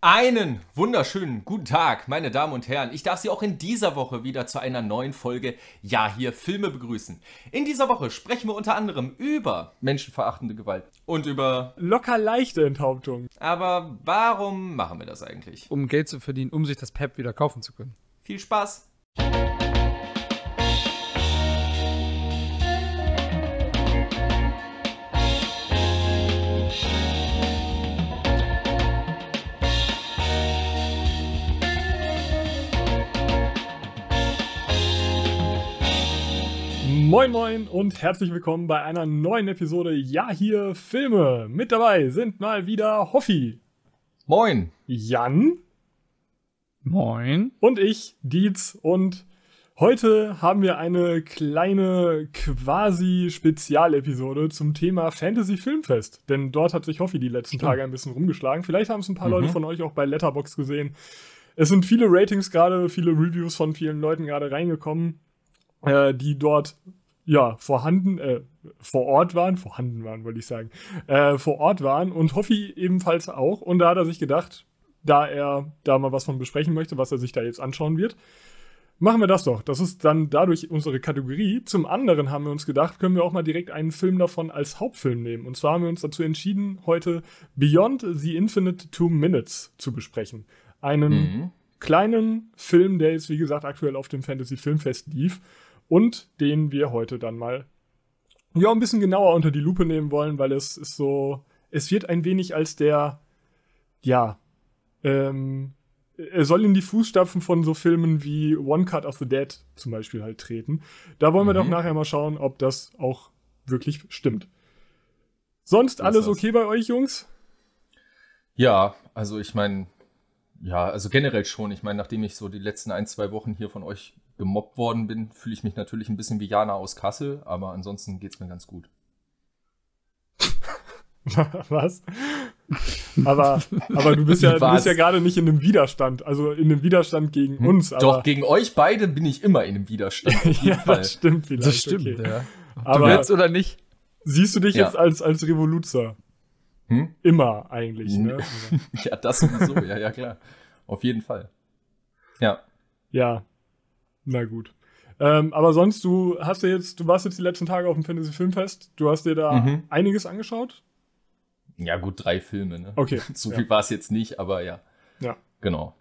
Einen wunderschönen guten Tag, meine Damen und Herren. Ich darf Sie auch in dieser Woche wieder zu einer neuen Folge Ja hier Filme begrüßen. In dieser Woche sprechen wir unter anderem über menschenverachtende Gewalt und über locker leichte Enthauptung. Aber warum machen wir das eigentlich? Um Geld zu verdienen, um sich das Pep wieder kaufen zu können. Viel Spaß! Moin moin und herzlich willkommen bei einer neuen Episode Ja hier Filme. Mit dabei sind mal wieder Hoffi. Moin. Jan. Moin. Und ich, Dietz. Und heute haben wir eine kleine quasi Spezialepisode zum Thema Fantasy Filmfest. Denn dort hat sich Hoffi die letzten Tage ein bisschen rumgeschlagen. Vielleicht haben es ein paar mhm. Leute von euch auch bei Letterbox gesehen. Es sind viele Ratings gerade, viele Reviews von vielen Leuten gerade reingekommen äh, die dort ja, vorhanden, äh, vor Ort waren, vorhanden waren, wollte ich sagen, äh, vor Ort waren und Hoffi ebenfalls auch. Und da hat er sich gedacht, da er da mal was von besprechen möchte, was er sich da jetzt anschauen wird, machen wir das doch. Das ist dann dadurch unsere Kategorie. Zum anderen haben wir uns gedacht, können wir auch mal direkt einen Film davon als Hauptfilm nehmen. Und zwar haben wir uns dazu entschieden, heute Beyond the Infinite Two Minutes zu besprechen. Einen mhm. kleinen Film, der jetzt, wie gesagt, aktuell auf dem Fantasy Filmfest lief und den wir heute dann mal ja ein bisschen genauer unter die Lupe nehmen wollen, weil es ist so, es wird ein wenig als der, ja, ähm, er soll in die Fußstapfen von so Filmen wie One Cut of the Dead zum Beispiel halt treten. Da wollen mhm. wir doch mhm. nachher mal schauen, ob das auch wirklich stimmt. Sonst alles okay bei euch, Jungs? Ja, also ich meine, ja, also generell schon. Ich meine, nachdem ich so die letzten ein, zwei Wochen hier von euch gemobbt worden bin, fühle ich mich natürlich ein bisschen wie Jana aus Kassel, aber ansonsten geht es mir ganz gut. Was? aber, aber du bist ja, ja gerade nicht in einem Widerstand, also in einem Widerstand gegen hm? uns. Hm, doch, gegen euch beide bin ich immer in einem Widerstand. ja, Fall. das stimmt vielleicht. Das stimmt, okay. ja. Aber du willst oder nicht? Siehst du dich ja. jetzt als, als Revoluzer? Hm? Immer eigentlich, ne? ja, das sowieso, ja, ja, klar. Auf jeden Fall. Ja. Ja, na gut. Ähm, aber sonst, du hast ja jetzt, du warst jetzt die letzten Tage auf dem Fantasy Filmfest. Du hast dir da mhm. einiges angeschaut. Ja, gut, drei Filme, ne? Okay. so viel ja. war es jetzt nicht, aber ja. Ja. Genau.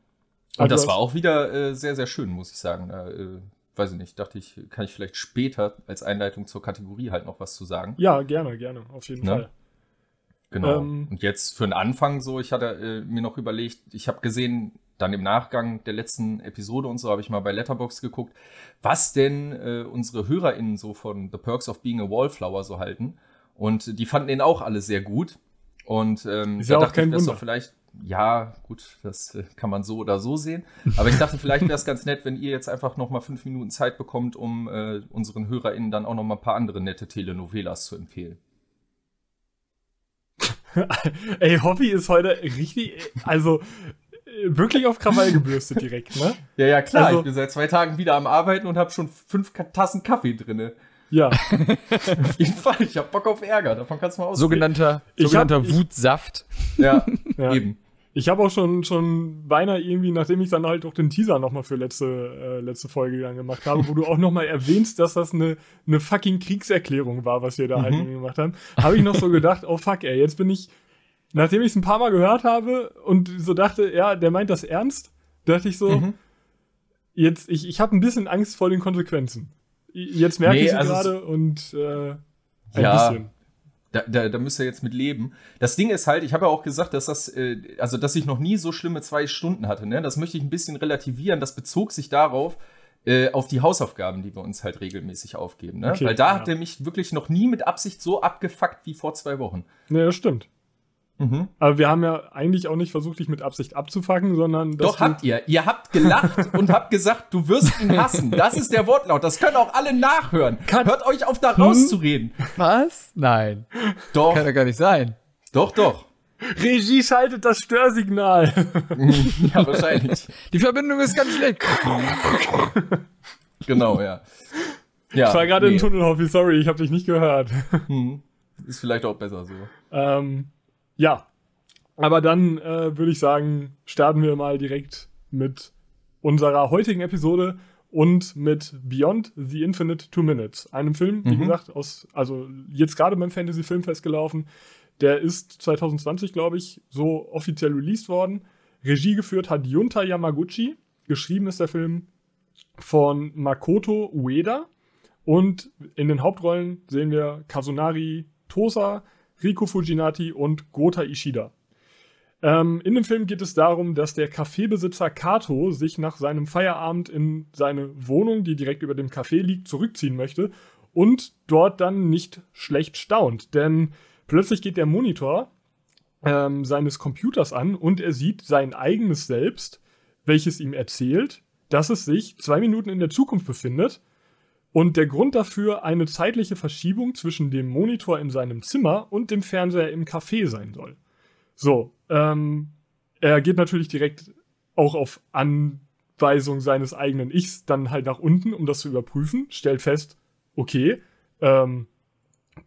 Also und also das war auch wieder äh, sehr, sehr schön, muss ich sagen. Äh, weiß ich nicht, dachte ich, kann ich vielleicht später als Einleitung zur Kategorie halt noch was zu sagen. Ja, gerne, gerne, auf jeden ne? Fall. Genau. Ähm, und jetzt für den Anfang so, ich hatte äh, mir noch überlegt, ich habe gesehen, dann im Nachgang der letzten Episode und so habe ich mal bei Letterbox geguckt, was denn äh, unsere HörerInnen so von The Perks of Being a Wallflower so halten. Und die fanden den auch alle sehr gut. Und ähm, ist ja da auch dachte kein ich, Wunder. Doch vielleicht, ja, gut, das äh, kann man so oder so sehen. Aber ich dachte, vielleicht wäre es ganz nett, wenn ihr jetzt einfach noch mal fünf Minuten Zeit bekommt, um äh, unseren HörerInnen dann auch noch mal ein paar andere nette Telenovelas zu empfehlen. Ey, Hobby ist heute richtig, also wirklich auf Krawall gebürstet direkt, ne? Ja, ja, klar. Also, ich bin seit zwei Tagen wieder am Arbeiten und habe schon fünf Tassen Kaffee drinne. Ja. auf jeden Fall. Ich habe Bock auf Ärger. Davon kannst du mal ausgehen. Sogenannter, sogenannter hab, Wutsaft. Ich, ja, ja, eben. Ich habe auch schon, schon beinahe irgendwie, nachdem ich dann halt auch den Teaser nochmal für letzte, äh, letzte Folge dann gemacht habe, wo du auch nochmal erwähnst, dass das eine, eine fucking Kriegserklärung war, was wir da mhm. halt gemacht haben, habe ich noch so gedacht, oh fuck, ey, jetzt bin ich nachdem ich es ein paar Mal gehört habe und so dachte, ja, der meint das ernst, dachte ich so, mhm. jetzt, ich, ich habe ein bisschen Angst vor den Konsequenzen. Jetzt merke nee, ich sie also gerade und äh, ein ja. bisschen da, da, da müsst ihr jetzt mit leben. Das Ding ist halt, ich habe ja auch gesagt, dass das, äh, also dass ich noch nie so schlimme zwei Stunden hatte. Ne? Das möchte ich ein bisschen relativieren. Das bezog sich darauf, äh, auf die Hausaufgaben, die wir uns halt regelmäßig aufgeben. Ne? Okay, Weil da ja. hat er mich wirklich noch nie mit Absicht so abgefuckt wie vor zwei Wochen. Ja, das stimmt. Mhm. Aber wir haben ja eigentlich auch nicht versucht, dich mit Absicht abzufacken, sondern. Doch habt ihr. Ihr habt gelacht und habt gesagt, du wirst ihn hassen. Das ist der Wortlaut. Das können auch alle nachhören. Kann Hört euch auf, da rauszureden. Hm? Was? Nein. Doch. Kann ja gar nicht sein. Doch, doch. Regie schaltet das Störsignal. ja, wahrscheinlich. Die Verbindung ist ganz schlecht. genau, ja. ja ich war gerade nee. im Hoffi. sorry, ich habe dich nicht gehört. Hm. Ist vielleicht auch besser so. Ähm. Ja, aber dann äh, würde ich sagen, starten wir mal direkt mit unserer heutigen Episode und mit Beyond the Infinite Two Minutes, einem Film, mhm. wie gesagt, aus, also jetzt gerade beim Fantasy Film festgelaufen. Der ist 2020, glaube ich, so offiziell released worden. Regie geführt hat Junta Yamaguchi. Geschrieben ist der Film von Makoto Ueda. Und in den Hauptrollen sehen wir Kazunari Tosa, Riku Fujinati und Gota Ishida. Ähm, in dem Film geht es darum, dass der Kaffeebesitzer Kato sich nach seinem Feierabend in seine Wohnung, die direkt über dem Café liegt, zurückziehen möchte und dort dann nicht schlecht staunt. Denn plötzlich geht der Monitor ähm, seines Computers an und er sieht sein eigenes Selbst, welches ihm erzählt, dass es sich zwei Minuten in der Zukunft befindet und der Grund dafür eine zeitliche Verschiebung zwischen dem Monitor in seinem Zimmer und dem Fernseher im Café sein soll. So, ähm, er geht natürlich direkt auch auf Anweisung seines eigenen Ichs dann halt nach unten, um das zu überprüfen, stellt fest, okay, ähm,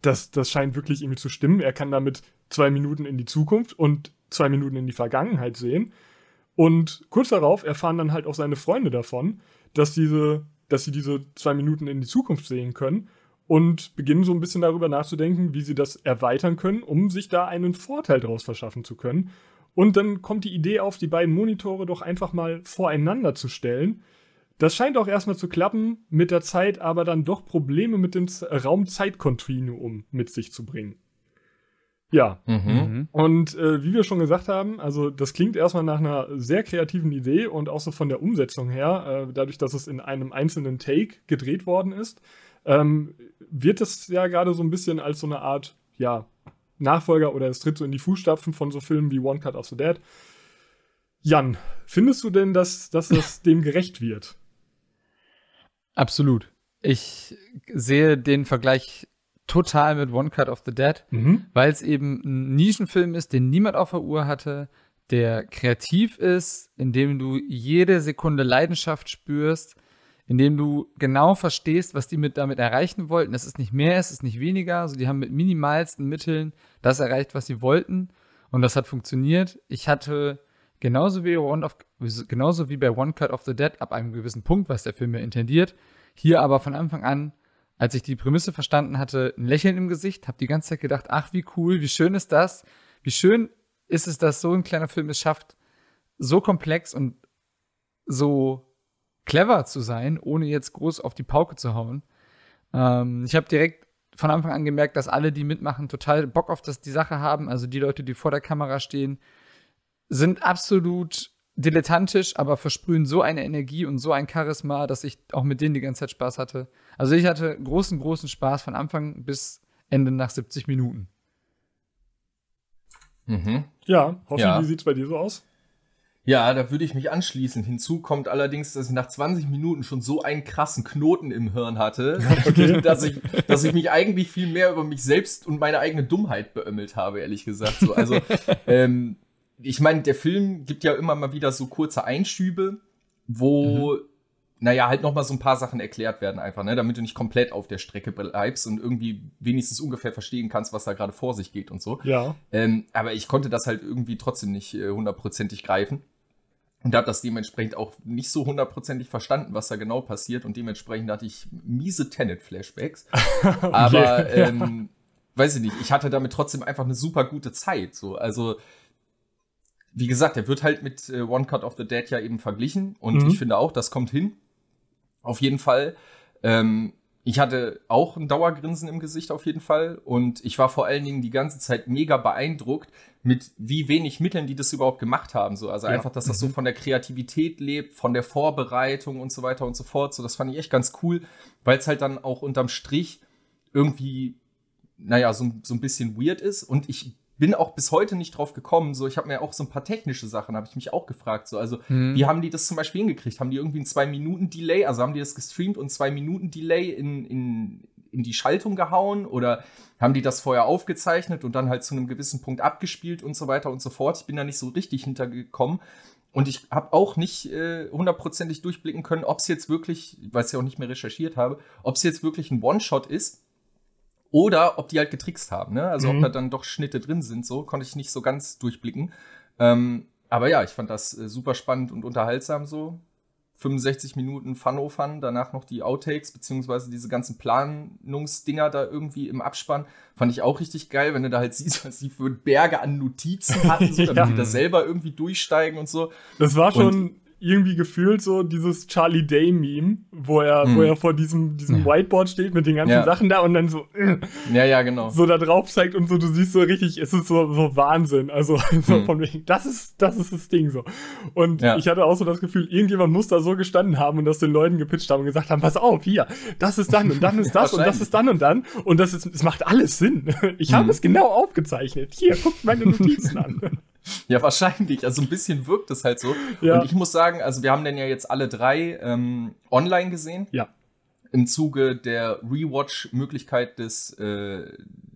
das, das scheint wirklich irgendwie zu stimmen. Er kann damit zwei Minuten in die Zukunft und zwei Minuten in die Vergangenheit sehen. Und kurz darauf erfahren dann halt auch seine Freunde davon, dass diese dass sie diese zwei Minuten in die Zukunft sehen können und beginnen so ein bisschen darüber nachzudenken, wie sie das erweitern können, um sich da einen Vorteil draus verschaffen zu können. Und dann kommt die Idee auf, die beiden Monitore doch einfach mal voreinander zu stellen. Das scheint auch erstmal zu klappen, mit der Zeit aber dann doch Probleme mit dem Raumzeitkontinuum mit sich zu bringen. Ja. Mhm. mhm. Und äh, wie wir schon gesagt haben, also das klingt erstmal nach einer sehr kreativen Idee und auch so von der Umsetzung her, äh, dadurch, dass es in einem einzelnen Take gedreht worden ist, ähm, wird es ja gerade so ein bisschen als so eine Art, ja, Nachfolger oder es tritt so in die Fußstapfen von so Filmen wie One Cut of the Dead. Jan, findest du denn, dass, dass das dem gerecht wird? Absolut. Ich sehe den Vergleich total mit One Cut of the Dead, mhm. weil es eben ein Nischenfilm ist, den niemand auf der Uhr hatte, der kreativ ist, in dem du jede Sekunde Leidenschaft spürst, in dem du genau verstehst, was die mit damit erreichen wollten. Es ist nicht mehr, es ist nicht weniger. Also die haben mit minimalsten Mitteln das erreicht, was sie wollten. Und das hat funktioniert. Ich hatte genauso wie, One of, genauso wie bei One Cut of the Dead ab einem gewissen Punkt, was der Film mir intendiert, hier aber von Anfang an als ich die Prämisse verstanden hatte, ein Lächeln im Gesicht, habe die ganze Zeit gedacht, ach, wie cool, wie schön ist das, wie schön ist es, dass so ein kleiner Film es schafft, so komplex und so clever zu sein, ohne jetzt groß auf die Pauke zu hauen. Ähm, ich habe direkt von Anfang an gemerkt, dass alle, die mitmachen, total Bock auf das, die Sache haben. Also die Leute, die vor der Kamera stehen, sind absolut dilettantisch, aber versprühen so eine Energie und so ein Charisma, dass ich auch mit denen die ganze Zeit Spaß hatte. Also ich hatte großen, großen Spaß von Anfang bis Ende nach 70 Minuten. Mhm. Ja, hoffentlich ja. wie sieht's bei dir so aus? Ja, da würde ich mich anschließen. Hinzu kommt allerdings, dass ich nach 20 Minuten schon so einen krassen Knoten im Hirn hatte, okay. dass, ich, dass ich mich eigentlich viel mehr über mich selbst und meine eigene Dummheit beömmelt habe, ehrlich gesagt. So, also ähm, ich meine, der Film gibt ja immer mal wieder so kurze Einschübe, wo, mhm. naja, halt nochmal so ein paar Sachen erklärt werden, einfach, ne? damit du nicht komplett auf der Strecke bleibst und irgendwie wenigstens ungefähr verstehen kannst, was da gerade vor sich geht und so. Ja. Ähm, aber ich konnte das halt irgendwie trotzdem nicht äh, hundertprozentig greifen. Und habe das dementsprechend auch nicht so hundertprozentig verstanden, was da genau passiert. Und dementsprechend hatte ich miese Tenet-Flashbacks. okay. Aber, ähm, ja. weiß ich nicht, ich hatte damit trotzdem einfach eine super gute Zeit. So. Also, wie gesagt, der wird halt mit äh, One Cut of the Dead ja eben verglichen und mhm. ich finde auch, das kommt hin. Auf jeden Fall. Ähm, ich hatte auch ein Dauergrinsen im Gesicht auf jeden Fall und ich war vor allen Dingen die ganze Zeit mega beeindruckt mit wie wenig Mitteln die das überhaupt gemacht haben so also ja. einfach dass das so mhm. von der Kreativität lebt von der Vorbereitung und so weiter und so fort so das fand ich echt ganz cool weil es halt dann auch unterm Strich irgendwie naja so, so ein bisschen weird ist und ich bin auch bis heute nicht drauf gekommen. So, ich habe mir auch so ein paar technische Sachen, habe ich mich auch gefragt. So, also, mhm. wie haben die das zum Beispiel hingekriegt? Haben die irgendwie einen zwei Minuten Delay? Also haben die das gestreamt und zwei Minuten Delay in, in, in die Schaltung gehauen? Oder haben die das vorher aufgezeichnet und dann halt zu einem gewissen Punkt abgespielt und so weiter und so fort? Ich bin da nicht so richtig hintergekommen. Und ich habe auch nicht äh, hundertprozentig äh, durchblicken können, ob es jetzt wirklich, weil ich ja auch nicht mehr recherchiert habe, ob es jetzt wirklich ein One-Shot ist oder ob die halt getrickst haben, ne? Also mhm. ob da dann doch Schnitte drin sind, so konnte ich nicht so ganz durchblicken. Ähm, aber ja, ich fand das äh, super spannend und unterhaltsam so. 65 Minuten Fun-O-Fun, danach noch die Outtakes, beziehungsweise diese ganzen Planungsdinger da irgendwie im Abspann. Fand ich auch richtig geil, wenn du da halt siehst, was die für Berge an Notizen hatten, so, damit ja. die da selber irgendwie durchsteigen und so. Das war schon und, irgendwie gefühlt so dieses Charlie Day Meme, wo er, hm. wo er vor diesem, diesem Whiteboard steht mit den ganzen ja. Sachen da und dann so, äh, ja, ja, genau. So da drauf zeigt und so, du siehst so richtig, es ist so, so Wahnsinn. Also, so hm. von wegen, das ist, das ist das Ding so. Und ja. ich hatte auch so das Gefühl, irgendjemand muss da so gestanden haben und das den Leuten gepitcht haben und gesagt haben, pass auf, hier, das ist dann und dann ist das ja, und das ist dann und dann und das ist, es macht alles Sinn. Ich hm. habe es genau aufgezeichnet. Hier, guckt meine Notizen an. Ja, wahrscheinlich. Also ein bisschen wirkt es halt so. Ja. Und ich muss sagen, also wir haben den ja jetzt alle drei ähm, online gesehen. Ja. Im Zuge der Rewatch-Möglichkeit des äh,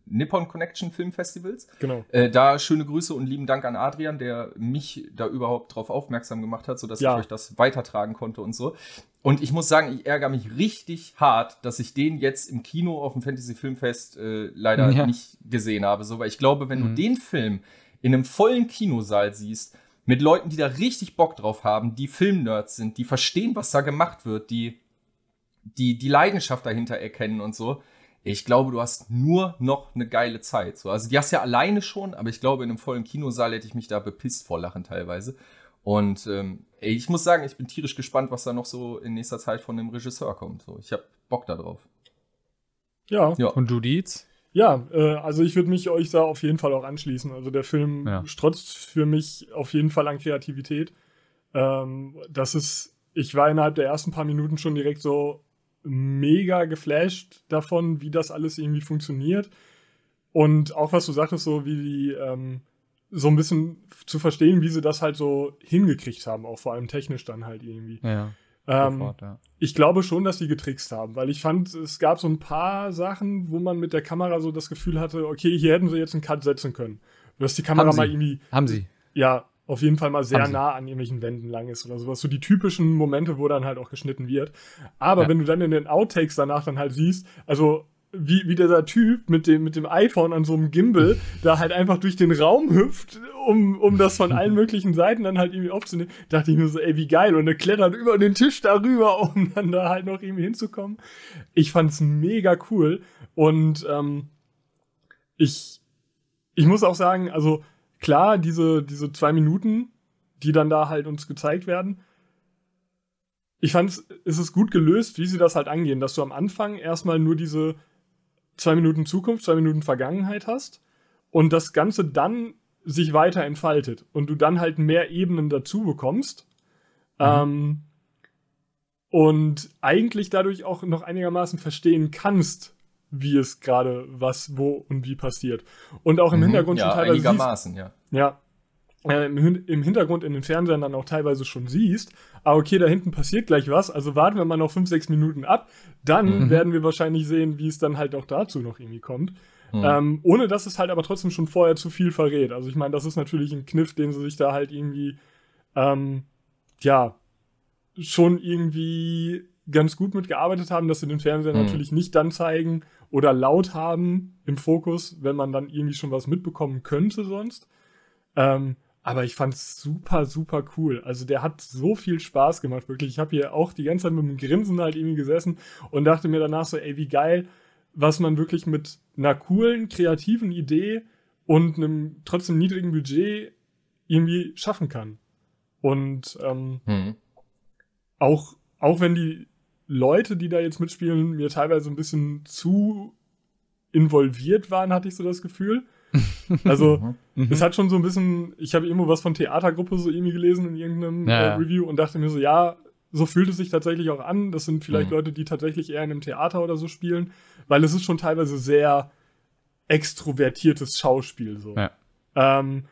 Nippon Connection Film Festivals. Genau. Äh, da schöne Grüße und lieben Dank an Adrian, der mich da überhaupt drauf aufmerksam gemacht hat, sodass ja. ich euch das weitertragen konnte und so. Und ich muss sagen, ich ärgere mich richtig hart, dass ich den jetzt im Kino auf dem Fantasy Filmfest äh, leider ja. nicht gesehen habe. So, weil ich glaube, wenn mhm. du den Film in einem vollen Kinosaal siehst, mit Leuten, die da richtig Bock drauf haben, die Filmnerds sind, die verstehen, was da gemacht wird, die die, die Leidenschaft dahinter erkennen und so. Ich glaube, du hast nur noch eine geile Zeit. So, also die hast ja alleine schon, aber ich glaube, in einem vollen Kinosaal hätte ich mich da bepisst vor Lachen teilweise. Und ähm, ich muss sagen, ich bin tierisch gespannt, was da noch so in nächster Zeit von dem Regisseur kommt. So, ich habe Bock darauf. Ja. ja. Und du Dietz? Ja, äh, also ich würde mich euch da auf jeden Fall auch anschließen. Also der Film ja. strotzt für mich auf jeden Fall an Kreativität. Ähm, das ist, ich war innerhalb der ersten paar Minuten schon direkt so mega geflasht davon, wie das alles irgendwie funktioniert. Und auch was du sagtest, so wie die, ähm, so ein bisschen zu verstehen, wie sie das halt so hingekriegt haben, auch vor allem technisch dann halt irgendwie. Ja. Ähm, Sofort, ja. Ich glaube schon, dass die getrickst haben, weil ich fand, es gab so ein paar Sachen, wo man mit der Kamera so das Gefühl hatte, okay, hier hätten sie jetzt einen Cut setzen können. Dass die Kamera mal irgendwie. Haben sie. Ja, auf jeden Fall mal sehr nah an irgendwelchen Wänden lang ist oder sowas. So die typischen Momente, wo dann halt auch geschnitten wird. Aber ja. wenn du dann in den Outtakes danach dann halt siehst, also wie, wie dieser Typ mit dem, mit dem iPhone an so einem Gimbal da halt einfach durch den Raum hüpft, um, um das von allen möglichen Seiten dann halt irgendwie aufzunehmen. Dachte ich mir so, ey, wie geil. Und er klettert über den Tisch darüber, um dann da halt noch irgendwie hinzukommen. Ich fand's mega cool. Und ähm, ich, ich muss auch sagen, also klar, diese, diese zwei Minuten, die dann da halt uns gezeigt werden, ich fand, es ist gut gelöst, wie sie das halt angehen, dass du am Anfang erstmal nur diese zwei Minuten Zukunft, zwei Minuten Vergangenheit hast und das Ganze dann sich weiter entfaltet und du dann halt mehr Ebenen dazu bekommst. Mhm. Ähm, und eigentlich dadurch auch noch einigermaßen verstehen kannst, wie es gerade was, wo und wie passiert. Und auch im mhm, Hintergrund ja, schon teilweise. Einigermaßen, siehst, ja. Ja, äh, im, im Hintergrund in den Fernsehern dann auch teilweise schon siehst, ah, okay, da hinten passiert gleich was, also warten wir mal noch fünf, sechs Minuten ab, dann mhm. werden wir wahrscheinlich sehen, wie es dann halt auch dazu noch irgendwie kommt. Mhm. Ähm, ohne dass es halt aber trotzdem schon vorher zu viel verrät. Also ich meine, das ist natürlich ein Kniff, den sie sich da halt irgendwie, ähm, ja, schon irgendwie ganz gut mitgearbeitet haben, dass sie den Fernseher mhm. natürlich nicht dann zeigen oder laut haben im Fokus, wenn man dann irgendwie schon was mitbekommen könnte sonst. Ähm, aber ich fand's super, super cool. Also der hat so viel Spaß gemacht, wirklich. Ich habe hier auch die ganze Zeit mit dem Grinsen halt irgendwie gesessen und dachte mir danach so, ey, wie geil, was man wirklich mit einer coolen, kreativen Idee und einem trotzdem niedrigen Budget irgendwie schaffen kann. Und ähm, hm. auch, auch wenn die Leute, die da jetzt mitspielen, mir teilweise ein bisschen zu involviert waren, hatte ich so das Gefühl. Also, mhm. Mhm. es hat schon so ein bisschen, ich habe irgendwo was von Theatergruppe so irgendwie gelesen in irgendeinem ja, äh, Review und dachte mir so, ja, so fühlt es sich tatsächlich auch an. Das sind vielleicht mhm. Leute, die tatsächlich eher in einem Theater oder so spielen, weil es ist schon teilweise sehr extrovertiertes Schauspiel so. Ja. Ähm,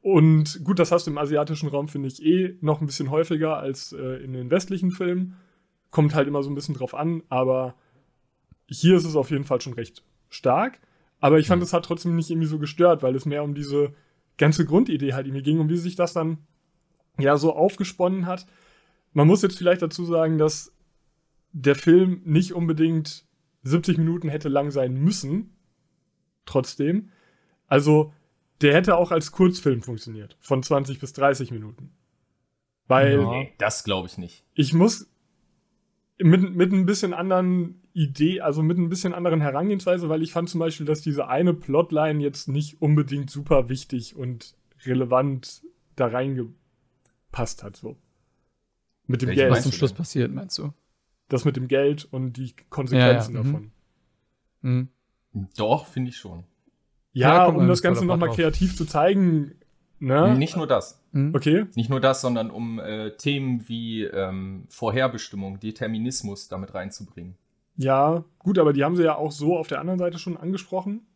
und gut, das hast du im asiatischen Raum, finde ich, eh noch ein bisschen häufiger als äh, in den westlichen Filmen. Kommt halt immer so ein bisschen drauf an, aber hier ist es auf jeden Fall schon recht stark. Aber ich fand, es hat trotzdem nicht irgendwie so gestört, weil es mehr um diese ganze Grundidee halt irgendwie ging und wie sich das dann ja so aufgesponnen hat. Man muss jetzt vielleicht dazu sagen, dass der Film nicht unbedingt 70 Minuten hätte lang sein müssen. Trotzdem. Also, der hätte auch als Kurzfilm funktioniert. Von 20 bis 30 Minuten. Weil. Ja, das glaube ich nicht. Ich muss mit, mit ein bisschen anderen Idee, also mit ein bisschen anderen Herangehensweise, weil ich fand zum Beispiel, dass diese eine Plotline jetzt nicht unbedingt super wichtig und relevant da reingepasst hat, so. Mit dem Welche Geld. Was zum Schluss passiert, meinst du? Das mit dem Geld und die Konsequenzen ja, ja. Mhm. davon. Mhm. Mhm. Doch, finde ich schon. Ja, ja um das Ganze nochmal kreativ zu zeigen. Ne? Nicht nur das. Mhm. Okay. Nicht nur das, sondern um äh, Themen wie ähm, Vorherbestimmung, Determinismus damit reinzubringen. Ja, gut, aber die haben sie ja auch so auf der anderen Seite schon angesprochen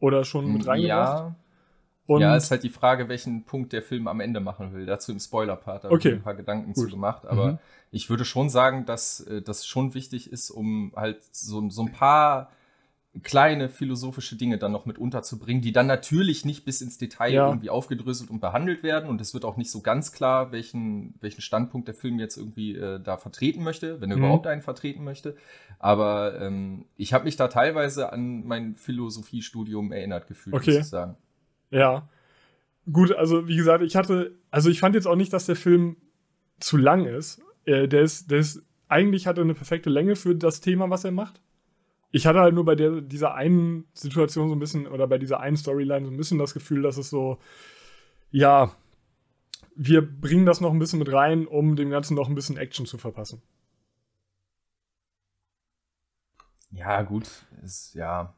oder schon mit mm, reingebracht. Ja. Und ja, ist halt die Frage, welchen Punkt der Film am Ende machen will. Dazu im Spoiler-Part habe okay. ich ein paar Gedanken Gut. zu gemacht. Aber mhm. ich würde schon sagen, dass äh, das schon wichtig ist, um halt so, so ein paar kleine philosophische Dinge dann noch mit unterzubringen, die dann natürlich nicht bis ins Detail ja. irgendwie aufgedröselt und behandelt werden. Und es wird auch nicht so ganz klar, welchen, welchen Standpunkt der Film jetzt irgendwie äh, da vertreten möchte, wenn er mhm. überhaupt einen vertreten möchte. Aber ähm, ich habe mich da teilweise an mein Philosophiestudium erinnert gefühlt, okay. muss ich sagen. Ja. Gut, also wie gesagt, ich hatte, also ich fand jetzt auch nicht, dass der Film zu lang ist. Äh, der ist, der ist, eigentlich hat er eine perfekte Länge für das Thema, was er macht ich hatte halt nur bei der, dieser einen Situation so ein bisschen oder bei dieser einen Storyline so ein bisschen das Gefühl, dass es so, ja, wir bringen das noch ein bisschen mit rein, um dem Ganzen noch ein bisschen Action zu verpassen. Ja, gut, ist ja.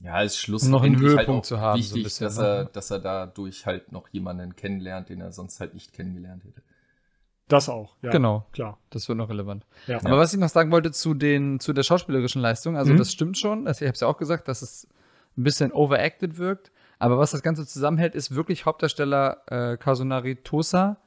Ja, ist Schluss. Um noch einen halt Höhepunkt halt zu haben. Wichtig, so bisschen, dass, ne? er, dass er dadurch halt noch jemanden kennenlernt, den er sonst halt nicht kennengelernt hätte. Das auch, ja. Genau. Klar. Das wird noch relevant. Ja. Aber was ich noch sagen wollte zu, den, zu der schauspielerischen Leistung, also mhm. das stimmt schon, ich habe es ja auch gesagt, dass es ein bisschen overacted wirkt. Aber was das Ganze zusammenhält, ist wirklich Hauptdarsteller äh, Kasunari Tosa,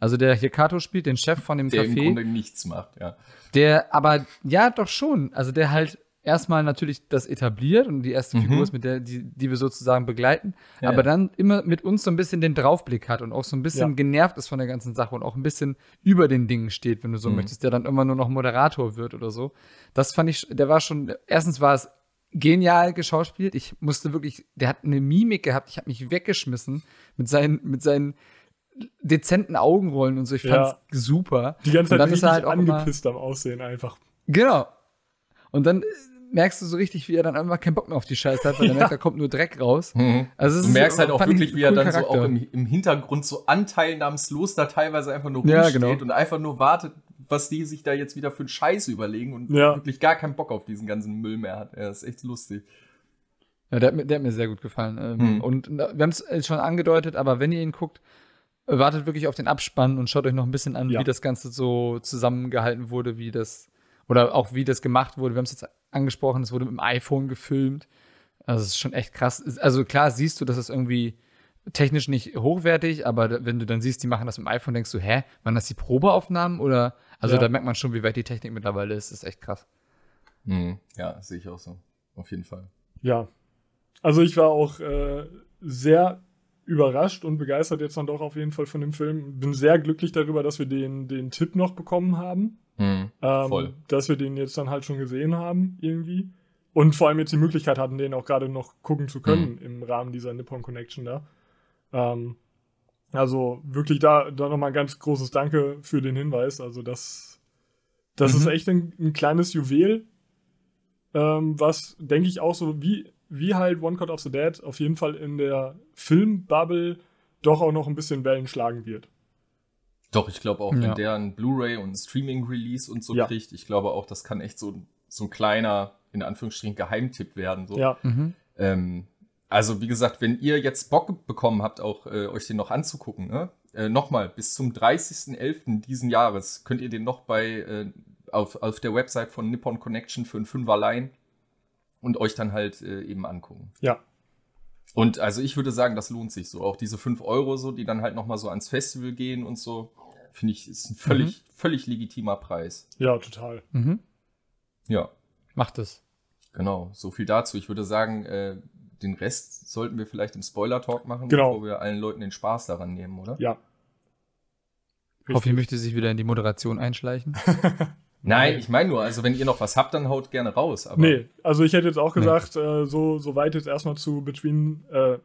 also der hier Kato spielt, den Chef von dem der Café. Der im Grunde nichts macht, ja. Der aber, ja, doch schon. Also der halt erstmal natürlich das etabliert und die erste mhm. Figur ist, mit der, die, die wir sozusagen begleiten, ja. aber dann immer mit uns so ein bisschen den Draufblick hat und auch so ein bisschen ja. genervt ist von der ganzen Sache und auch ein bisschen über den Dingen steht, wenn du so mhm. möchtest, der dann immer nur noch Moderator wird oder so. Das fand ich, der war schon, erstens war es genial geschauspielt. Ich musste wirklich, der hat eine Mimik gehabt, ich habe mich weggeschmissen mit seinen, mit seinen dezenten Augenrollen und so. Ich fand's ja. super. Die ganze Zeit und dann ist er halt auch angepisst am Aussehen einfach. Genau. Und dann merkst du so richtig, wie er dann einfach keinen Bock mehr auf die Scheiße hat, weil ja. er merkt, da kommt nur Dreck raus. Mhm. Also du merkst so, halt auch wirklich, wie er dann Charakter. so auch im, im, Hintergrund so anteilnahmslos da teilweise einfach nur rumsteht ja, genau. und einfach nur wartet, was die sich da jetzt wieder für einen Scheiß überlegen und ja. wirklich gar keinen Bock auf diesen ganzen Müll mehr hat. Er ist echt lustig. Ja, der hat mir, der hat mir sehr gut gefallen. Hm. Und äh, wir haben es äh, schon angedeutet, aber wenn ihr ihn guckt, äh, wartet wirklich auf den Abspann und schaut euch noch ein bisschen an, ja. wie das Ganze so zusammengehalten wurde, wie das oder auch wie das gemacht wurde. Wir haben es jetzt angesprochen, es wurde mit dem iPhone gefilmt. Also es ist schon echt krass. Also klar siehst du, dass es irgendwie technisch nicht hochwertig, aber wenn du dann siehst, die machen das mit dem iPhone, denkst du, hä, waren das die Probeaufnahmen oder? Also ja. da merkt man schon, wie weit die Technik mittlerweile ist. Das ist echt krass. Mhm. Ja, sehe ich auch so. Auf jeden Fall. Ja. Also ich war auch äh, sehr überrascht und begeistert jetzt dann doch auf jeden Fall von dem Film. Bin sehr glücklich darüber, dass wir den, den Tipp noch bekommen haben. Mhm, ähm, voll. Dass wir den jetzt dann halt schon gesehen haben, irgendwie. Und vor allem jetzt die Möglichkeit hatten, den auch gerade noch gucken zu können mhm. im Rahmen dieser Nippon Connection da. Ähm, also wirklich da, da nochmal ein ganz großes Danke für den Hinweis. Also das, das mhm. ist echt ein, ein kleines Juwel, ähm, was denke ich auch so wie, wie halt One Cut of the Dead auf jeden Fall in der Filmbubble doch auch noch ein bisschen Wellen schlagen wird. Doch, ich glaube auch, wenn der ein Blu-ray und ein Streaming-Release und so ja. kriegt, ich glaube auch, das kann echt so, so ein kleiner, in Anführungsstrichen, Geheimtipp werden. So. Ja. Mhm. Ähm, also, wie gesagt, wenn ihr jetzt Bock bekommen habt, auch äh, euch den noch anzugucken, ne? äh, nochmal, bis zum 30.11. diesen Jahres könnt ihr den noch bei äh, auf, auf der Website von Nippon Connection für einen Fünfer leihen und euch dann halt äh, eben angucken. Ja, und also ich würde sagen, das lohnt sich so. Auch diese 5 Euro so, die dann halt nochmal so ans Festival gehen und so. Finde ich, ist ein mhm. völlig, mhm. völlig legitimer Preis. Ja, total. Mhm. Ja. Macht es. Genau, so viel dazu. Ich würde sagen, äh, den Rest sollten wir vielleicht im Spoiler-Talk machen, genau. bevor wir allen Leuten den Spaß daran nehmen, oder? Ja. Richtig. Hoffe, ich möchte sich wieder in die Moderation einschleichen. Nein, ich meine nur, also wenn ihr noch was habt, dann haut gerne raus. Aber nee, also ich hätte jetzt auch gesagt, nee. äh, so, so weit jetzt erstmal zu Between, äh,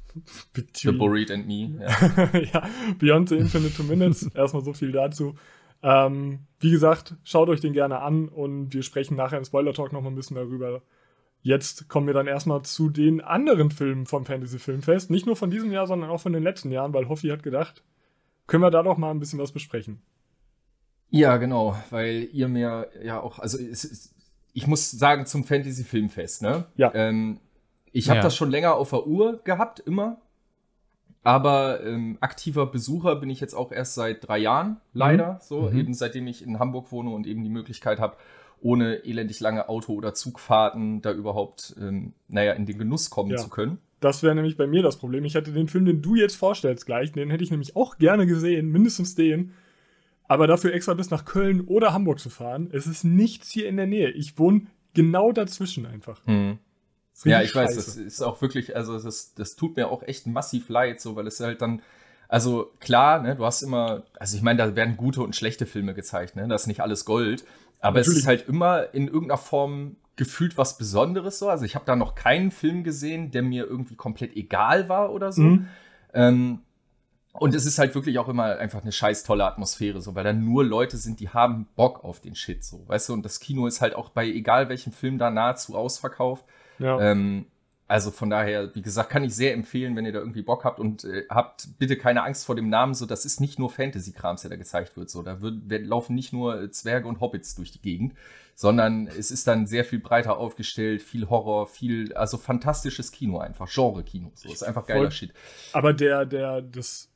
Between. The Buried and Me. Ja, ja Beyond the Infinite Two Minutes, erstmal so viel dazu. Ähm, wie gesagt, schaut euch den gerne an und wir sprechen nachher im Spoiler-Talk nochmal ein bisschen darüber. Jetzt kommen wir dann erstmal zu den anderen Filmen vom Fantasy Filmfest. Nicht nur von diesem Jahr, sondern auch von den letzten Jahren, weil Hoffi hat gedacht, können wir da doch mal ein bisschen was besprechen. Ja, genau, weil ihr mir ja auch, also es, ich muss sagen zum Fantasy Filmfest, ne? Ja. Ähm, ich habe ja. das schon länger auf der Uhr gehabt, immer. Aber ähm, aktiver Besucher bin ich jetzt auch erst seit drei Jahren, mhm. leider. Mhm. So, mhm. eben seitdem ich in Hamburg wohne und eben die Möglichkeit habe, ohne elendig lange Auto- oder Zugfahrten da überhaupt, ähm, naja, in den Genuss kommen ja. zu können. Das wäre nämlich bei mir das Problem. Ich hatte den Film, den du jetzt vorstellst gleich, den hätte ich nämlich auch gerne gesehen, mindestens den aber dafür extra bis nach Köln oder Hamburg zu fahren. Es ist nichts hier in der Nähe. Ich wohne genau dazwischen einfach. Hm. Ja, ich Scheiße. weiß, das ist auch wirklich, also das, das tut mir auch echt massiv leid, so, weil es halt dann, also klar, ne, du hast immer, also ich meine, da werden gute und schlechte Filme gezeigt, ne? Das ist nicht alles Gold, aber Natürlich. es ist halt immer in irgendeiner Form gefühlt was Besonderes so. Also ich habe da noch keinen Film gesehen, der mir irgendwie komplett egal war oder so. Mhm. Ähm, und es ist halt wirklich auch immer einfach eine scheiß tolle Atmosphäre, so, weil da nur Leute sind, die haben Bock auf den Shit, so, weißt du, und das Kino ist halt auch bei egal welchem Film da nahezu ausverkauft. Ja. Ähm, also von daher, wie gesagt, kann ich sehr empfehlen, wenn ihr da irgendwie Bock habt und äh, habt bitte keine Angst vor dem Namen, so, das ist nicht nur Fantasy-Krams, der da gezeigt wird, so, da wird, werden, laufen nicht nur Zwerge und Hobbits durch die Gegend, sondern es ist dann sehr viel breiter aufgestellt, viel Horror, viel, also fantastisches Kino einfach, Genre-Kino, so, ist einfach geiler Shit. Aber der, der, das,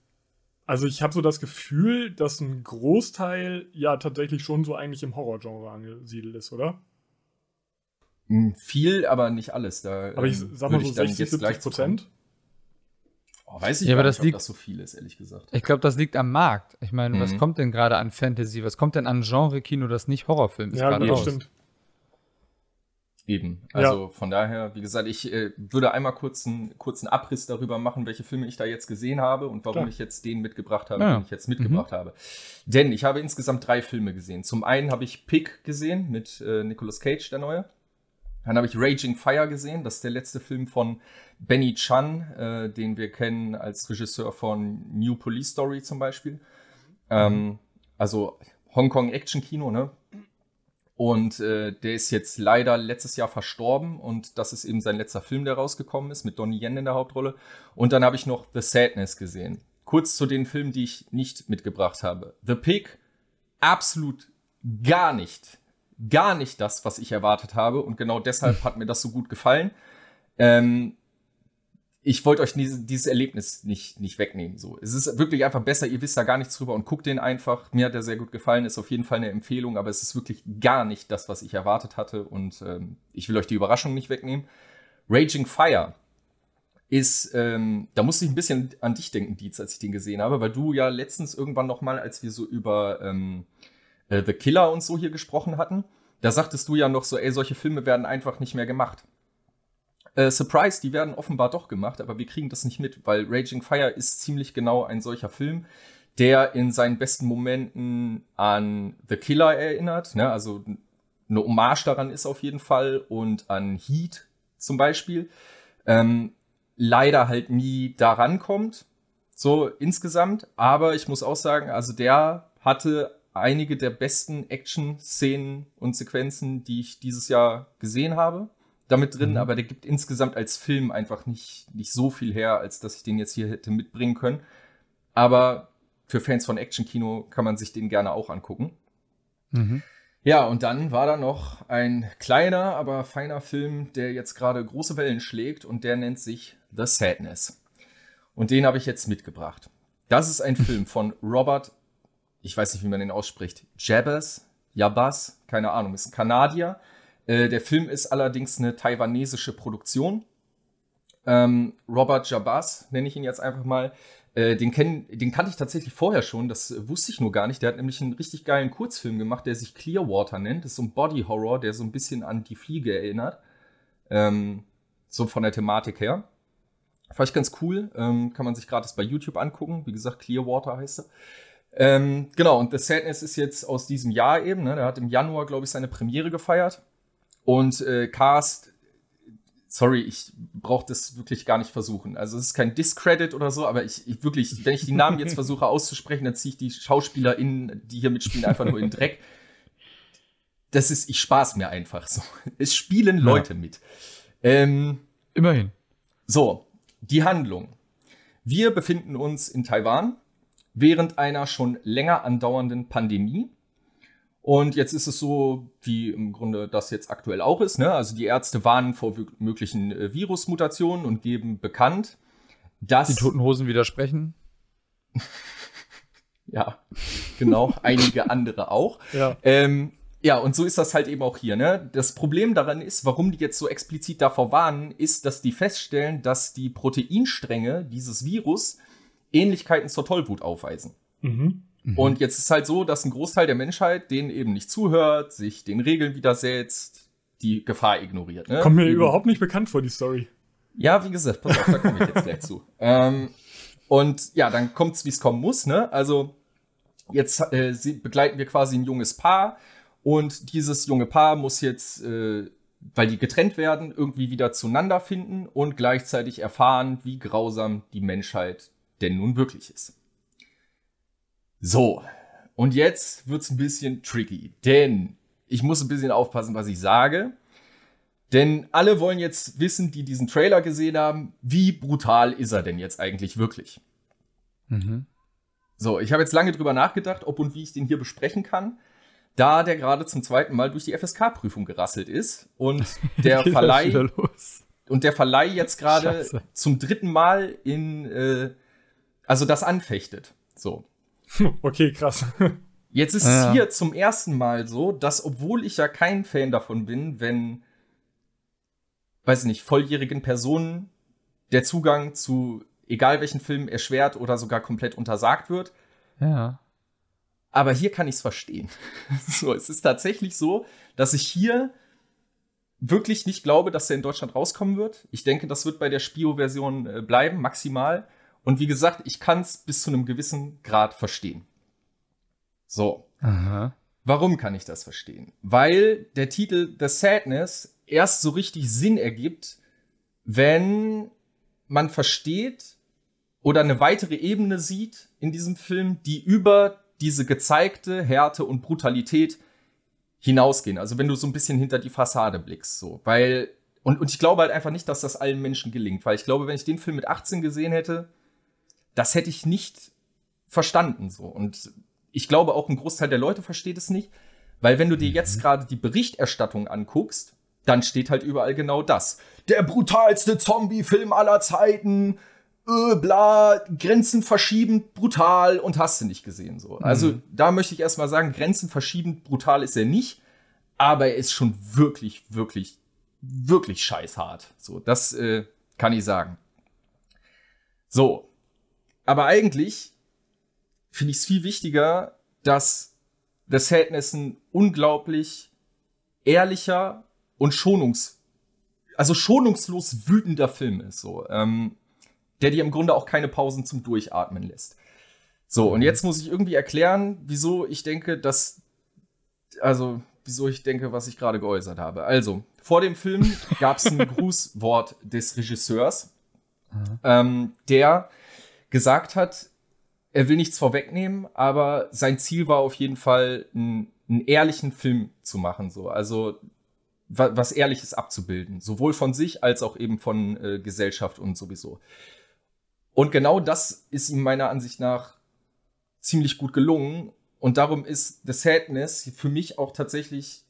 also ich habe so das Gefühl, dass ein Großteil ja tatsächlich schon so eigentlich im Horrorgenre angesiedelt ist, oder? Hm, viel, aber nicht alles. Da, aber ich ähm, sag mal so 60, 70 Prozent. Oh, weiß ich ja, aber nicht, liegt, ob das so viel ist, ehrlich gesagt. Ich glaube, das liegt am Markt. Ich meine, mhm. was kommt denn gerade an Fantasy? Was kommt denn an Genre-Kino, das nicht Horrorfilm ist? Ja, gerade ja raus? stimmt. Eben. Also ja. von daher, wie gesagt, ich äh, würde einmal kurz einen kurzen Abriss darüber machen, welche Filme ich da jetzt gesehen habe und warum Klar. ich jetzt den mitgebracht habe, ja. den ich jetzt mitgebracht mhm. habe. Denn ich habe insgesamt drei Filme gesehen. Zum einen habe ich Pick gesehen mit äh, Nicolas Cage, der neue. Dann habe ich Raging Fire gesehen. Das ist der letzte Film von Benny Chan, äh, den wir kennen als Regisseur von New Police Story zum Beispiel. Mhm. Ähm, also Hongkong Action Kino, ne? Und äh, der ist jetzt leider letztes Jahr verstorben und das ist eben sein letzter Film, der rausgekommen ist, mit Donnie Yen in der Hauptrolle. Und dann habe ich noch The Sadness gesehen. Kurz zu den Filmen, die ich nicht mitgebracht habe. The Pig, absolut gar nicht, gar nicht das, was ich erwartet habe. Und genau deshalb hat mir das so gut gefallen. Ähm, ich wollte euch dieses, dieses Erlebnis nicht, nicht wegnehmen. So. Es ist wirklich einfach besser, ihr wisst da gar nichts drüber und guckt den einfach. Mir hat er sehr gut gefallen, ist auf jeden Fall eine Empfehlung, aber es ist wirklich gar nicht das, was ich erwartet hatte und ähm, ich will euch die Überraschung nicht wegnehmen. Raging Fire ist, ähm, da musste ich ein bisschen an dich denken, Dietz, als ich den gesehen habe, weil du ja letztens irgendwann nochmal, als wir so über ähm, äh, The Killer und so hier gesprochen hatten, da sagtest du ja noch so, ey, solche Filme werden einfach nicht mehr gemacht. Äh, Surprise, die werden offenbar doch gemacht, aber wir kriegen das nicht mit, weil Raging Fire ist ziemlich genau ein solcher Film, der in seinen besten Momenten an The Killer erinnert. Ne? Also eine Hommage daran ist auf jeden Fall und an Heat zum Beispiel. Ähm, leider halt nie daran kommt, so insgesamt. Aber ich muss auch sagen, also der hatte einige der besten Action-Szenen und Sequenzen, die ich dieses Jahr gesehen habe damit drin, mhm. aber der gibt insgesamt als Film einfach nicht, nicht so viel her, als dass ich den jetzt hier hätte mitbringen können. Aber für Fans von Action-Kino kann man sich den gerne auch angucken. Mhm. Ja, und dann war da noch ein kleiner, aber feiner Film, der jetzt gerade große Wellen schlägt und der nennt sich The Sadness. Und den habe ich jetzt mitgebracht. Das ist ein Film von Robert, ich weiß nicht, wie man den ausspricht, Jabbers, Jabas, keine Ahnung, ist ein Kanadier, äh, der Film ist allerdings eine taiwanesische Produktion. Ähm, Robert Jabas nenne ich ihn jetzt einfach mal. Äh, den, kenn, den kannte ich tatsächlich vorher schon, das wusste ich nur gar nicht. Der hat nämlich einen richtig geilen Kurzfilm gemacht, der sich Clearwater nennt. Das ist so ein Body Horror, der so ein bisschen an die Fliege erinnert. Ähm, so von der Thematik her. Vielleicht ganz cool, ähm, kann man sich gratis bei YouTube angucken. Wie gesagt, Clearwater heißt er. Ähm, genau, und The Sadness ist jetzt aus diesem Jahr eben. Ne? Der hat im Januar, glaube ich, seine Premiere gefeiert. Und äh, Cast, sorry, ich brauche das wirklich gar nicht versuchen. Also es ist kein Discredit oder so, aber ich, ich wirklich, wenn ich die Namen jetzt versuche auszusprechen, dann ziehe ich die SchauspielerInnen, die hier mitspielen, einfach nur in den Dreck. Das ist, ich spaß mir einfach so. Es spielen Leute ja. mit. Ähm, Immerhin. So, die Handlung. Wir befinden uns in Taiwan während einer schon länger andauernden Pandemie und jetzt ist es so, wie im Grunde das jetzt aktuell auch ist. Ne? Also die Ärzte warnen vor möglichen äh, Virusmutationen und geben bekannt, dass. Die toten Hosen widersprechen. ja, genau. einige andere auch. Ja. Ähm, ja, und so ist das halt eben auch hier. Ne? Das Problem daran ist, warum die jetzt so explizit davor warnen, ist, dass die feststellen, dass die Proteinstränge dieses Virus Ähnlichkeiten zur Tollwut aufweisen. Mhm. Mhm. Und jetzt ist halt so, dass ein Großteil der Menschheit denen eben nicht zuhört, sich den Regeln widersetzt, die Gefahr ignoriert. Ne? Kommt mir eben. überhaupt nicht bekannt vor, die Story. Ja, wie gesagt, pass auf, da komme ich jetzt gleich zu. Ähm, und ja, dann kommt's, wie es kommen muss. Ne? Also jetzt äh, begleiten wir quasi ein junges Paar und dieses junge Paar muss jetzt, äh, weil die getrennt werden, irgendwie wieder zueinander finden und gleichzeitig erfahren, wie grausam die Menschheit denn nun wirklich ist. So, und jetzt wird es ein bisschen tricky, denn ich muss ein bisschen aufpassen, was ich sage. Denn alle wollen jetzt wissen, die diesen Trailer gesehen haben, wie brutal ist er denn jetzt eigentlich wirklich? Mhm. So, ich habe jetzt lange drüber nachgedacht, ob und wie ich den hier besprechen kann, da der gerade zum zweiten Mal durch die FSK-Prüfung gerasselt ist und der Verleih und der Verleih jetzt gerade zum dritten Mal in äh, also das anfechtet. So. Okay, krass. Jetzt ist ja. es hier zum ersten Mal so, dass, obwohl ich ja kein Fan davon bin, wenn, weiß ich nicht, volljährigen Personen der Zugang zu egal welchen Filmen erschwert oder sogar komplett untersagt wird. Ja. Aber hier kann ich es verstehen. so, es ist tatsächlich so, dass ich hier wirklich nicht glaube, dass er in Deutschland rauskommen wird. Ich denke, das wird bei der Spio-Version äh, bleiben, maximal. Und wie gesagt, ich kann es bis zu einem gewissen Grad verstehen. So. Aha. Warum kann ich das verstehen? Weil der Titel The Sadness erst so richtig Sinn ergibt, wenn man versteht oder eine weitere Ebene sieht in diesem Film, die über diese gezeigte Härte und Brutalität hinausgehen. Also wenn du so ein bisschen hinter die Fassade blickst, so. Weil, und, und ich glaube halt einfach nicht, dass das allen Menschen gelingt, weil ich glaube, wenn ich den Film mit 18 gesehen hätte, das hätte ich nicht verstanden so. Und ich glaube auch ein Großteil der Leute versteht es nicht, weil wenn du dir jetzt mhm. gerade die Berichterstattung anguckst, dann steht halt überall genau das. Der brutalste Zombie-Film aller Zeiten, äh, bla, Grenzen verschiebend, brutal und hast du nicht gesehen so. Mhm. Also mhm. da möchte ich erstmal sagen, Grenzen verschiebend, brutal ist er nicht, aber er ist schon wirklich, wirklich, wirklich scheißhart. So, das äh, kann ich sagen. So, aber eigentlich finde ich es viel wichtiger, dass The Sadness ein unglaublich ehrlicher und schonungs, also schonungslos wütender Film ist, so, ähm, der dir im Grunde auch keine Pausen zum Durchatmen lässt. So, und jetzt muss ich irgendwie erklären, wieso ich denke, dass, also, wieso ich denke, was ich gerade geäußert habe. Also, vor dem Film gab es ein Grußwort des Regisseurs, mhm. ähm, der gesagt hat, er will nichts vorwegnehmen, aber sein Ziel war auf jeden Fall, einen, einen ehrlichen Film zu machen. So. Also wa was Ehrliches abzubilden, sowohl von sich als auch eben von äh, Gesellschaft und sowieso. Und genau das ist ihm meiner Ansicht nach ziemlich gut gelungen. Und darum ist The Sadness für mich auch tatsächlich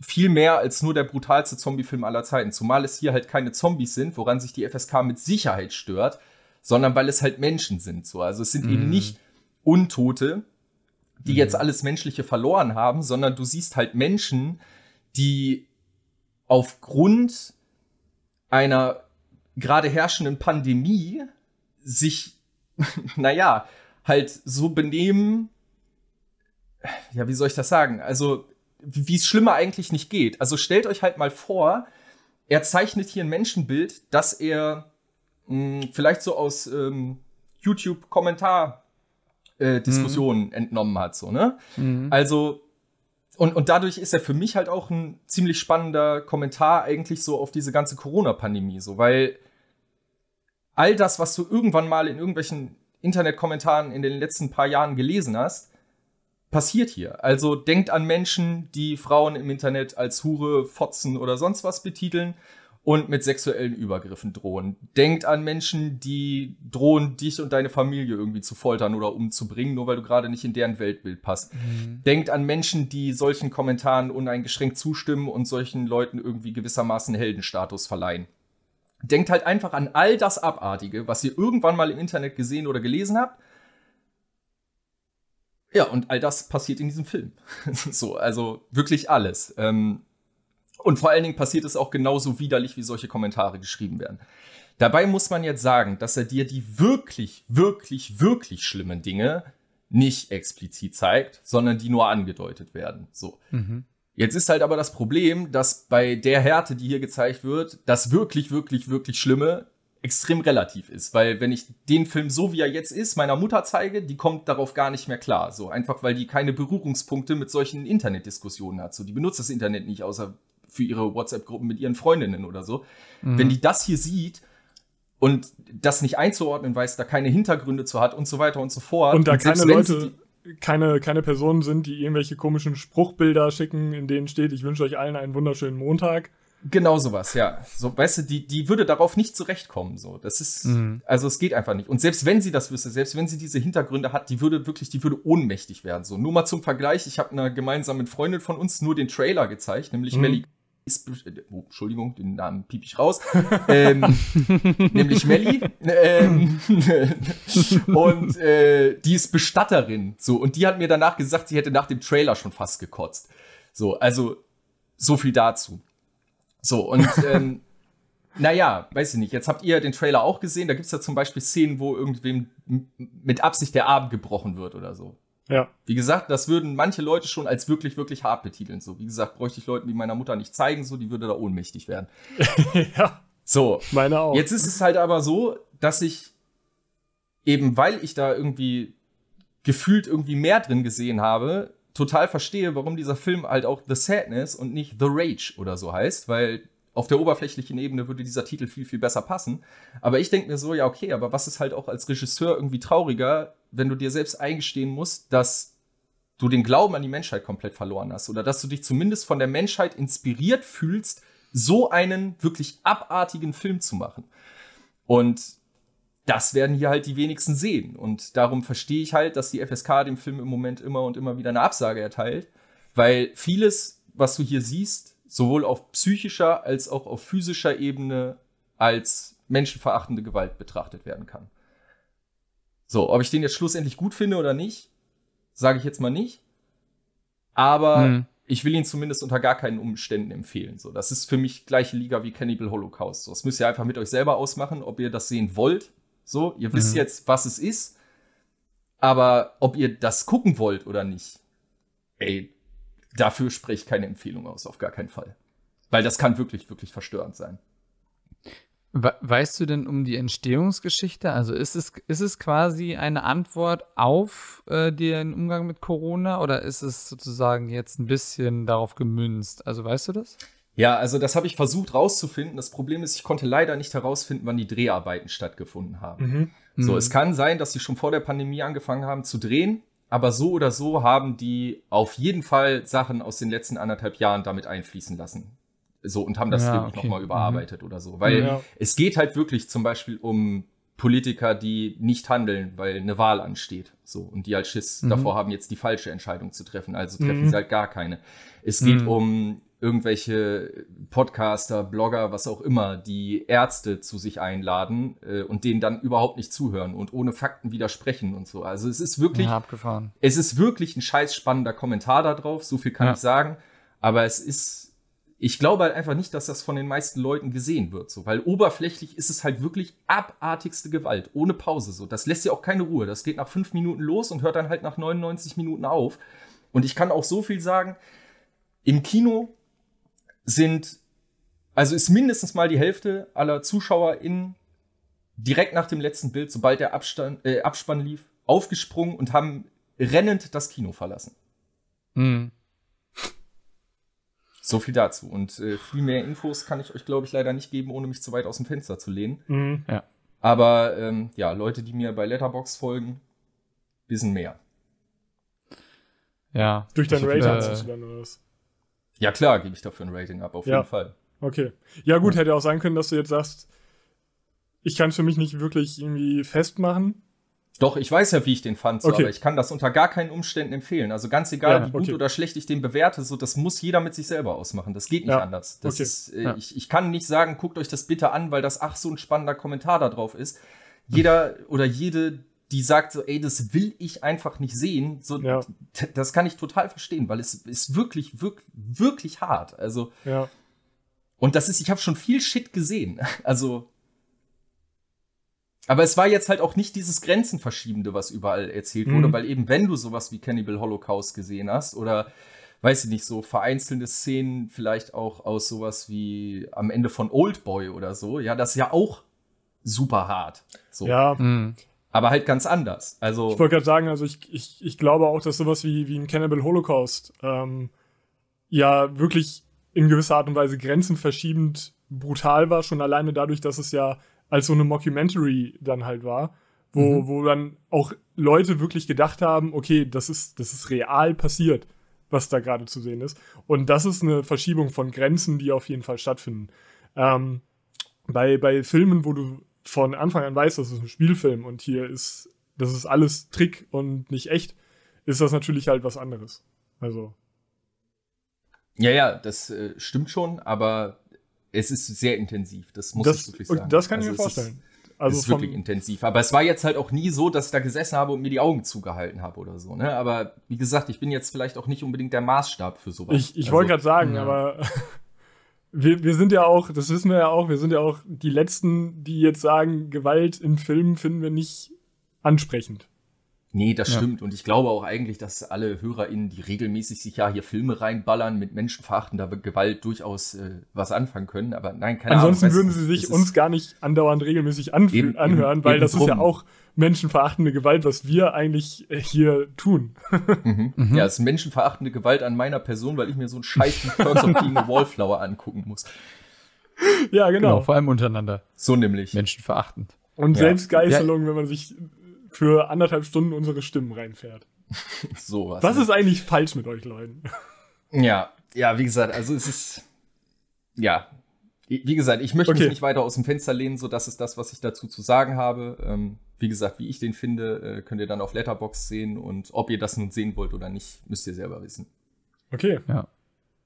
viel mehr als nur der brutalste Zombie-Film aller Zeiten. Zumal es hier halt keine Zombies sind, woran sich die FSK mit Sicherheit stört, sondern weil es halt Menschen sind. So. Also es sind mhm. eben nicht Untote, die mhm. jetzt alles Menschliche verloren haben, sondern du siehst halt Menschen, die aufgrund einer gerade herrschenden Pandemie sich, naja, halt so benehmen, ja, wie soll ich das sagen? Also, wie es schlimmer eigentlich nicht geht. Also stellt euch halt mal vor, er zeichnet hier ein Menschenbild, dass er mh, hm, vielleicht so aus ähm, YouTube-Kommentar-Diskussionen äh, mhm. entnommen hat. So, ne? Mhm. Also, und, und dadurch ist er für mich halt auch ein ziemlich spannender Kommentar eigentlich so auf diese ganze Corona-Pandemie, so, weil all das, was du irgendwann mal in irgendwelchen Internetkommentaren in den letzten paar Jahren gelesen hast, passiert hier. Also denkt an Menschen, die Frauen im Internet als Hure, Fotzen oder sonst was betiteln und mit sexuellen Übergriffen drohen. Denkt an Menschen, die drohen, dich und deine Familie irgendwie zu foltern oder umzubringen, nur weil du gerade nicht in deren Weltbild passt. Mhm. Denkt an Menschen, die solchen Kommentaren uneingeschränkt zustimmen und solchen Leuten irgendwie gewissermaßen Heldenstatus verleihen. Denkt halt einfach an all das Abartige, was ihr irgendwann mal im Internet gesehen oder gelesen habt. Ja, und all das passiert in diesem Film. so, also wirklich alles. Ähm, und vor allen Dingen passiert es auch genauso widerlich, wie solche Kommentare geschrieben werden. Dabei muss man jetzt sagen, dass er dir die wirklich, wirklich, wirklich schlimmen Dinge nicht explizit zeigt, sondern die nur angedeutet werden. So. Mhm. Jetzt ist halt aber das Problem, dass bei der Härte, die hier gezeigt wird, das wirklich, wirklich, wirklich Schlimme extrem relativ ist. Weil wenn ich den Film so wie er jetzt ist, meiner Mutter zeige, die kommt darauf gar nicht mehr klar. So einfach, weil die keine Berührungspunkte mit solchen Internetdiskussionen hat. So, die benutzt das Internet nicht, außer für ihre WhatsApp-Gruppen mit ihren Freundinnen oder so. Mhm. Wenn die das hier sieht und das nicht einzuordnen weiß, da keine Hintergründe zu hat und so weiter und so fort. Und da und keine Leute keine, keine Personen sind, die irgendwelche komischen Spruchbilder schicken, in denen steht, ich wünsche euch allen einen wunderschönen Montag. Genau sowas, ja. So, weißt du, die, die würde darauf nicht zurechtkommen. So. Das ist, mhm. also es geht einfach nicht. Und selbst wenn sie das wüsste, selbst wenn sie diese Hintergründe hat, die würde wirklich, die würde ohnmächtig werden. So, nur mal zum Vergleich, ich habe einer gemeinsamen Freundin von uns nur den Trailer gezeigt, nämlich mhm. Melly äh, oh, Entschuldigung, den Namen piep ich raus, ähm, nämlich Melly. Ähm, und äh, die ist Bestatterin. So, und die hat mir danach gesagt, sie hätte nach dem Trailer schon fast gekotzt. So, also so viel dazu. So, und ähm, naja, weiß ich nicht, jetzt habt ihr den Trailer auch gesehen, da gibt es ja zum Beispiel Szenen, wo irgendwem mit Absicht der Arm gebrochen wird oder so. Ja. Wie gesagt, das würden manche Leute schon als wirklich, wirklich hart betiteln. So, wie gesagt, bräuchte ich Leuten, die meiner Mutter nicht zeigen, so, die würde da ohnmächtig werden. ja. So. Meine auch. Jetzt ist es halt aber so, dass ich eben, weil ich da irgendwie gefühlt irgendwie mehr drin gesehen habe, total verstehe, warum dieser Film halt auch The Sadness und nicht The Rage oder so heißt, weil auf der oberflächlichen Ebene würde dieser Titel viel, viel besser passen. Aber ich denke mir so, ja, okay, aber was ist halt auch als Regisseur irgendwie trauriger, wenn du dir selbst eingestehen musst, dass du den Glauben an die Menschheit komplett verloren hast oder dass du dich zumindest von der Menschheit inspiriert fühlst, so einen wirklich abartigen Film zu machen. Und das werden hier halt die wenigsten sehen. Und darum verstehe ich halt, dass die FSK dem Film im Moment immer und immer wieder eine Absage erteilt, weil vieles, was du hier siehst, sowohl auf psychischer als auch auf physischer Ebene als menschenverachtende Gewalt betrachtet werden kann. So, ob ich den jetzt schlussendlich gut finde oder nicht, sage ich jetzt mal nicht. Aber hm. ich will ihn zumindest unter gar keinen Umständen empfehlen. So, das ist für mich gleiche Liga wie Cannibal Holocaust. So, das müsst ihr einfach mit euch selber ausmachen, ob ihr das sehen wollt. So, ihr mhm. wisst jetzt, was es ist. Aber ob ihr das gucken wollt oder nicht, ey, dafür spreche ich keine Empfehlung aus, auf gar keinen Fall. Weil das kann wirklich, wirklich verstörend sein. Weißt du denn um die Entstehungsgeschichte? Also ist es, ist es quasi eine Antwort auf äh, den Umgang mit Corona oder ist es sozusagen jetzt ein bisschen darauf gemünzt? Also weißt du das? Ja, also das habe ich versucht rauszufinden. Das Problem ist, ich konnte leider nicht herausfinden, wann die Dreharbeiten stattgefunden haben. Mhm. So, mhm. es kann sein, dass sie schon vor der Pandemie angefangen haben zu drehen aber so oder so haben die auf jeden Fall Sachen aus den letzten anderthalb Jahren damit einfließen lassen. So, und haben das ja, okay. nochmal mhm. überarbeitet mhm. oder so. Weil ja. es geht halt wirklich zum Beispiel um Politiker, die nicht handeln, weil eine Wahl ansteht. So, und die als Schiss mhm. davor haben, jetzt die falsche Entscheidung zu treffen. Also treffen mhm. sie halt gar keine. Es geht mhm. um irgendwelche Podcaster, Blogger, was auch immer, die Ärzte zu sich einladen äh, und denen dann überhaupt nicht zuhören und ohne Fakten widersprechen und so. Also es ist wirklich, ja, es ist wirklich ein scheiß spannender Kommentar da drauf, so viel kann ja. ich sagen. Aber es ist, ich glaube halt einfach nicht, dass das von den meisten Leuten gesehen wird, so, weil oberflächlich ist es halt wirklich abartigste Gewalt, ohne Pause, so. Das lässt ja auch keine Ruhe. Das geht nach fünf Minuten los und hört dann halt nach 99 Minuten auf. Und ich kann auch so viel sagen, im Kino sind, also ist mindestens mal die Hälfte aller ZuschauerInnen direkt nach dem letzten Bild, sobald der Abstand, äh, Abspann lief, aufgesprungen und haben rennend das Kino verlassen. Mhm. So viel dazu. Und äh, viel mehr Infos kann ich euch, glaube ich, leider nicht geben, ohne mich zu weit aus dem Fenster zu lehnen. Mhm. Ja. Aber ähm, ja, Leute, die mir bei Letterbox folgen, wissen mehr. Ja. Durch dein Rating äh, dann oder was? Ja, klar, gebe ich dafür ein Rating ab, auf ja. jeden Fall. Okay. Ja, gut, hätte auch sein können, dass du jetzt sagst, ich kann es für mich nicht wirklich irgendwie festmachen. Doch, ich weiß ja, wie ich den fand, so, okay. aber ich kann das unter gar keinen Umständen empfehlen. Also ganz egal, ja, wie gut okay. oder schlecht ich den bewerte, so das muss jeder mit sich selber ausmachen. Das geht nicht ja. anders. Das okay. ist, äh, ja. ich, ich kann nicht sagen, guckt euch das bitte an, weil das ach so ein spannender Kommentar da drauf ist. Jeder oder jede, die sagt so, ey, das will ich einfach nicht sehen. So, ja. Das kann ich total verstehen, weil es ist wirklich, wirklich, wirklich hart. Also. Ja. Und das ist, ich habe schon viel Shit gesehen. Also. Aber es war jetzt halt auch nicht dieses Grenzenverschiebende, was überall erzählt mhm. wurde, weil eben, wenn du sowas wie Cannibal Holocaust gesehen hast oder, weiß ich nicht, so vereinzelte Szenen vielleicht auch aus sowas wie am Ende von Old Boy oder so, ja, das ist ja auch super hart. So. Ja, mhm aber halt ganz anders. Also ich wollte gerade sagen, also ich, ich, ich glaube auch, dass sowas wie, wie ein Cannibal Holocaust ähm, ja wirklich in gewisser Art und Weise grenzenverschiebend brutal war, schon alleine dadurch, dass es ja als so eine Mockumentary dann halt war, wo, mhm. wo dann auch Leute wirklich gedacht haben, okay, das ist, das ist real passiert, was da gerade zu sehen ist. Und das ist eine Verschiebung von Grenzen, die auf jeden Fall stattfinden. Ähm, bei, bei Filmen, wo du von Anfang an weiß, das ist ein Spielfilm und hier ist, das ist alles Trick und nicht echt, ist das natürlich halt was anderes. Also. Ja, ja, das äh, stimmt schon, aber es ist sehr intensiv. Das muss das, ich wirklich sagen. Das kann also ich mir vorstellen. Also es also ist wirklich intensiv. Aber es war jetzt halt auch nie so, dass ich da gesessen habe und mir die Augen zugehalten habe oder so. Ne? Aber wie gesagt, ich bin jetzt vielleicht auch nicht unbedingt der Maßstab für sowas. Ich, ich also, wollte gerade sagen, ja. aber wir, wir sind ja auch, das wissen wir ja auch, wir sind ja auch die Letzten, die jetzt sagen, Gewalt in Filmen finden wir nicht ansprechend. Nee, das ja. stimmt. Und ich glaube auch eigentlich, dass alle HörerInnen, die regelmäßig sich ja hier Filme reinballern mit menschenverachtender Gewalt, durchaus äh, was anfangen können. Aber nein, keine Ansonsten Ahnung. Ansonsten würden sie sich uns gar nicht andauernd regelmäßig eben, anhören, weil das drum. ist ja auch menschenverachtende Gewalt, was wir eigentlich äh, hier tun. Mhm. Mhm. Ja, es ist menschenverachtende Gewalt an meiner Person, weil ich mir so einen Scheiß wie Perks of Being a Wallflower angucken muss. Ja, genau. genau. Vor allem untereinander. So nämlich. Menschenverachtend. Und ja. selbst ja. wenn man sich für anderthalb Stunden unsere Stimmen reinfährt. so Was ne? ist eigentlich falsch mit euch Leuten? Ja, ja, wie gesagt, also es ist. Ja. Wie gesagt, ich möchte okay. mich nicht weiter aus dem Fenster lehnen, so das ist das, was ich dazu zu sagen habe. Ähm, wie gesagt, wie ich den finde, äh, könnt ihr dann auf Letterbox sehen und ob ihr das nun sehen wollt oder nicht, müsst ihr selber wissen. Okay. Ja.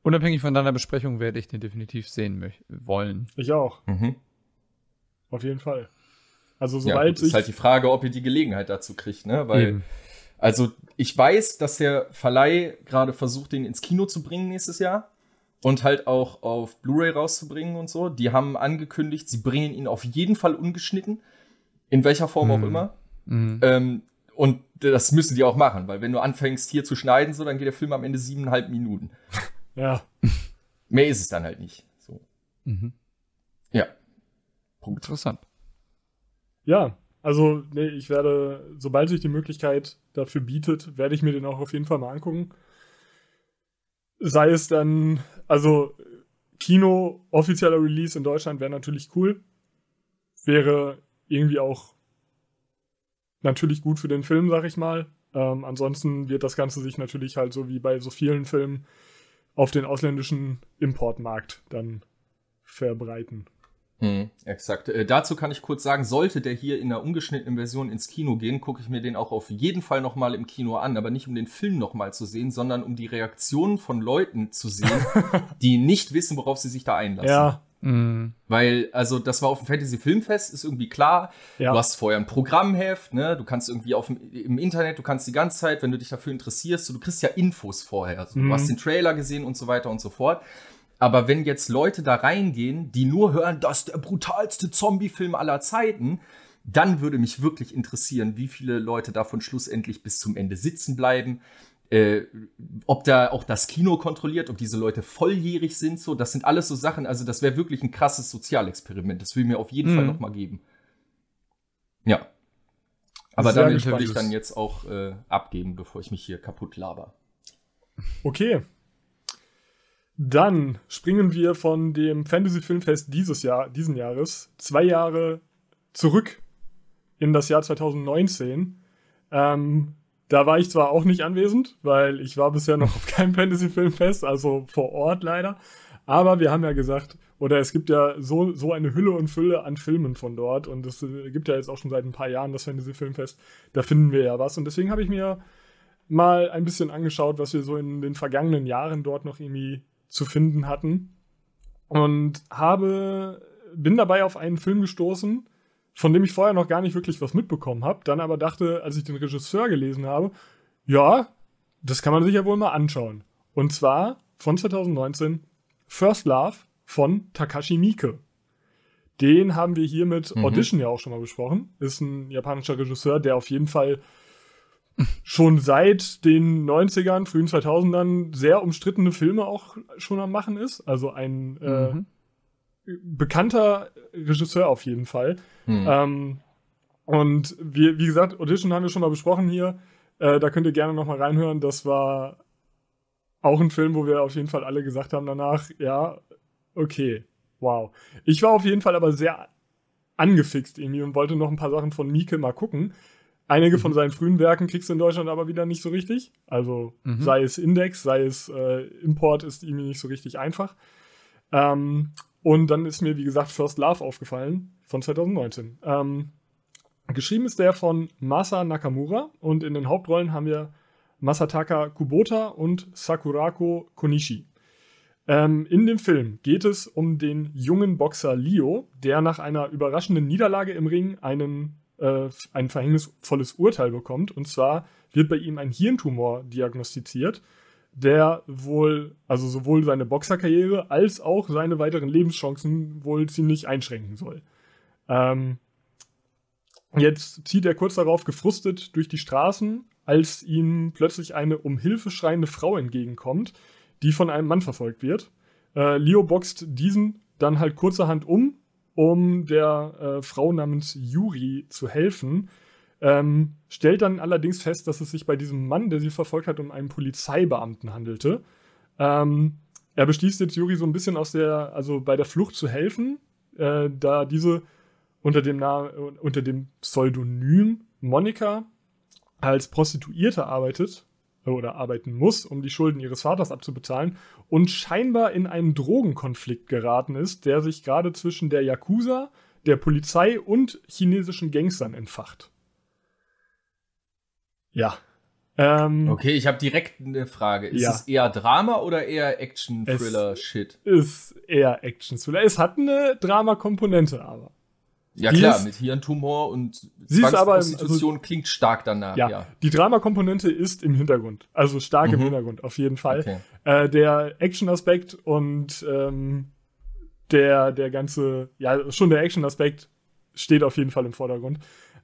Unabhängig von deiner Besprechung werde ich den definitiv sehen wollen. Ich auch. Mhm. Auf jeden Fall. Also sobald ja, gut, ist halt die Frage, ob ihr die Gelegenheit dazu kriegt, ne? Weil eben. also ich weiß, dass der Verleih gerade versucht, den ins Kino zu bringen nächstes Jahr und halt auch auf Blu-ray rauszubringen und so. Die haben angekündigt, sie bringen ihn auf jeden Fall ungeschnitten, in welcher Form mhm. auch immer. Mhm. Ähm, und das müssen die auch machen, weil wenn du anfängst hier zu schneiden, so dann geht der Film am Ende siebeneinhalb Minuten. Ja. Mehr ist es dann halt nicht. So. Mhm. Ja. Punkt. Interessant ja, also nee, ich werde, sobald sich die Möglichkeit dafür bietet, werde ich mir den auch auf jeden Fall mal angucken. Sei es dann, also Kino, offizieller Release in Deutschland wäre natürlich cool. Wäre irgendwie auch natürlich gut für den Film, sag ich mal. Ähm, ansonsten wird das Ganze sich natürlich halt so wie bei so vielen Filmen auf den ausländischen Importmarkt dann verbreiten. Mhm, exakt. Äh, dazu kann ich kurz sagen, sollte der hier in der ungeschnittenen Version ins Kino gehen, gucke ich mir den auch auf jeden Fall nochmal im Kino an, aber nicht um den Film nochmal zu sehen, sondern um die Reaktionen von Leuten zu sehen, die nicht wissen, worauf sie sich da einlassen. Ja. Mhm. Weil, also, das war auf dem Fantasy-Filmfest, ist irgendwie klar. Ja. Du hast vorher ein Programmheft, ne? Du kannst irgendwie auf dem, im Internet, du kannst die ganze Zeit, wenn du dich dafür interessierst, so, du kriegst ja Infos vorher. Also, mhm. Du hast mhm. den Trailer gesehen und so weiter und so fort. Aber wenn jetzt Leute da reingehen, die nur hören, das ist der brutalste Zombie-Film aller Zeiten, dann würde mich wirklich interessieren, wie viele Leute davon schlussendlich bis zum Ende sitzen bleiben. Äh, ob da auch das Kino kontrolliert, ob diese Leute volljährig sind, so, das sind alles so Sachen. Also, das wäre wirklich ein krasses Sozialexperiment. Das will mir auf jeden mhm. Fall nochmal geben. Ja. Aber damit würde ich dann jetzt auch äh, abgeben, bevor ich mich hier kaputt laber. Okay, dann springen wir von dem Fantasy Filmfest dieses Jahr, diesen Jahres, zwei Jahre zurück in das Jahr 2019. Ähm, da war ich zwar auch nicht anwesend, weil ich war bisher noch auf keinem Fantasy Filmfest, also vor Ort leider. Aber wir haben ja gesagt, oder es gibt ja so, so eine Hülle und Fülle an Filmen von dort. Und es äh, gibt ja jetzt auch schon seit ein paar Jahren das Fantasy Filmfest. Da finden wir ja was. Und deswegen habe ich mir mal ein bisschen angeschaut, was wir so in den vergangenen Jahren dort noch irgendwie zu finden hatten. Und habe, bin dabei auf einen Film gestoßen, von dem ich vorher noch gar nicht wirklich was mitbekommen habe. Dann aber dachte, als ich den Regisseur gelesen habe, ja, das kann man sich ja wohl mal anschauen. Und zwar von 2019 First Love von Takashi Miike. Den haben wir hier mit mhm. Audition mhm. ja auch schon mal besprochen. Ist ein japanischer Regisseur, der auf jeden Fall schon seit den 90ern, frühen 2000ern sehr umstrittene Filme auch schon am Machen ist. Also ein äh, mhm. äh, bekannter Regisseur auf jeden Fall. Mhm. Ähm, und wie, wie gesagt, Audition haben wir schon mal besprochen hier. Äh, da könnt ihr gerne noch mal reinhören. Das war auch ein Film, wo wir auf jeden Fall alle gesagt haben danach, ja, okay, wow. Ich war auf jeden Fall aber sehr angefixt irgendwie und wollte noch ein paar Sachen von Mieke mal gucken. Einige von mhm. seinen frühen Werken kriegst du in Deutschland aber wieder nicht so richtig. Also mhm. sei es Index, sei es äh, Import, ist ihm nicht so richtig einfach. Ähm, und dann ist mir, wie gesagt, First Love aufgefallen von 2019. Ähm, geschrieben ist der von Masa Nakamura und in den Hauptrollen haben wir Masataka Kubota und Sakurako Konishi. Ähm, in dem Film geht es um den jungen Boxer Leo, der nach einer überraschenden Niederlage im Ring einen äh, ein verhängnisvolles Urteil bekommt. Und zwar wird bei ihm ein Hirntumor diagnostiziert, der wohl, also sowohl seine Boxerkarriere als auch seine weiteren Lebenschancen wohl ziemlich einschränken soll. Ähm, jetzt zieht er kurz darauf gefrustet durch die Straßen, als ihm plötzlich eine um Hilfe schreiende Frau entgegenkommt, die von einem Mann verfolgt wird. Äh, Leo boxt diesen dann halt kurzerhand um um der äh, Frau namens Yuri zu helfen. Ähm, stellt dann allerdings fest, dass es sich bei diesem Mann, der sie verfolgt hat, um einen Polizeibeamten handelte. Ähm, er beschließt jetzt Yuri so ein bisschen aus der, also bei der Flucht zu helfen, äh, da diese unter dem, Na unter dem Pseudonym Monika als Prostituierte arbeitet oder arbeiten muss, um die Schulden ihres Vaters abzubezahlen und scheinbar in einen Drogenkonflikt geraten ist, der sich gerade zwischen der Yakuza, der Polizei und chinesischen Gangstern entfacht. Ja. Ähm, okay, ich habe direkt eine Frage. Ist ja. es eher Drama oder eher Action-Thriller-Shit? Ist eher Action-Thriller. Es hat eine Drama-Komponente, aber. Ja die klar, ist, mit Hirntumor und also Zwangsprostitution also, klingt stark danach. Ja, ja. die Dramakomponente ist im Hintergrund, also stark mhm. im Hintergrund auf jeden Fall. Okay. Äh, der Action-Aspekt und ähm, der der ganze, ja schon der Action-Aspekt steht auf jeden Fall im Vordergrund.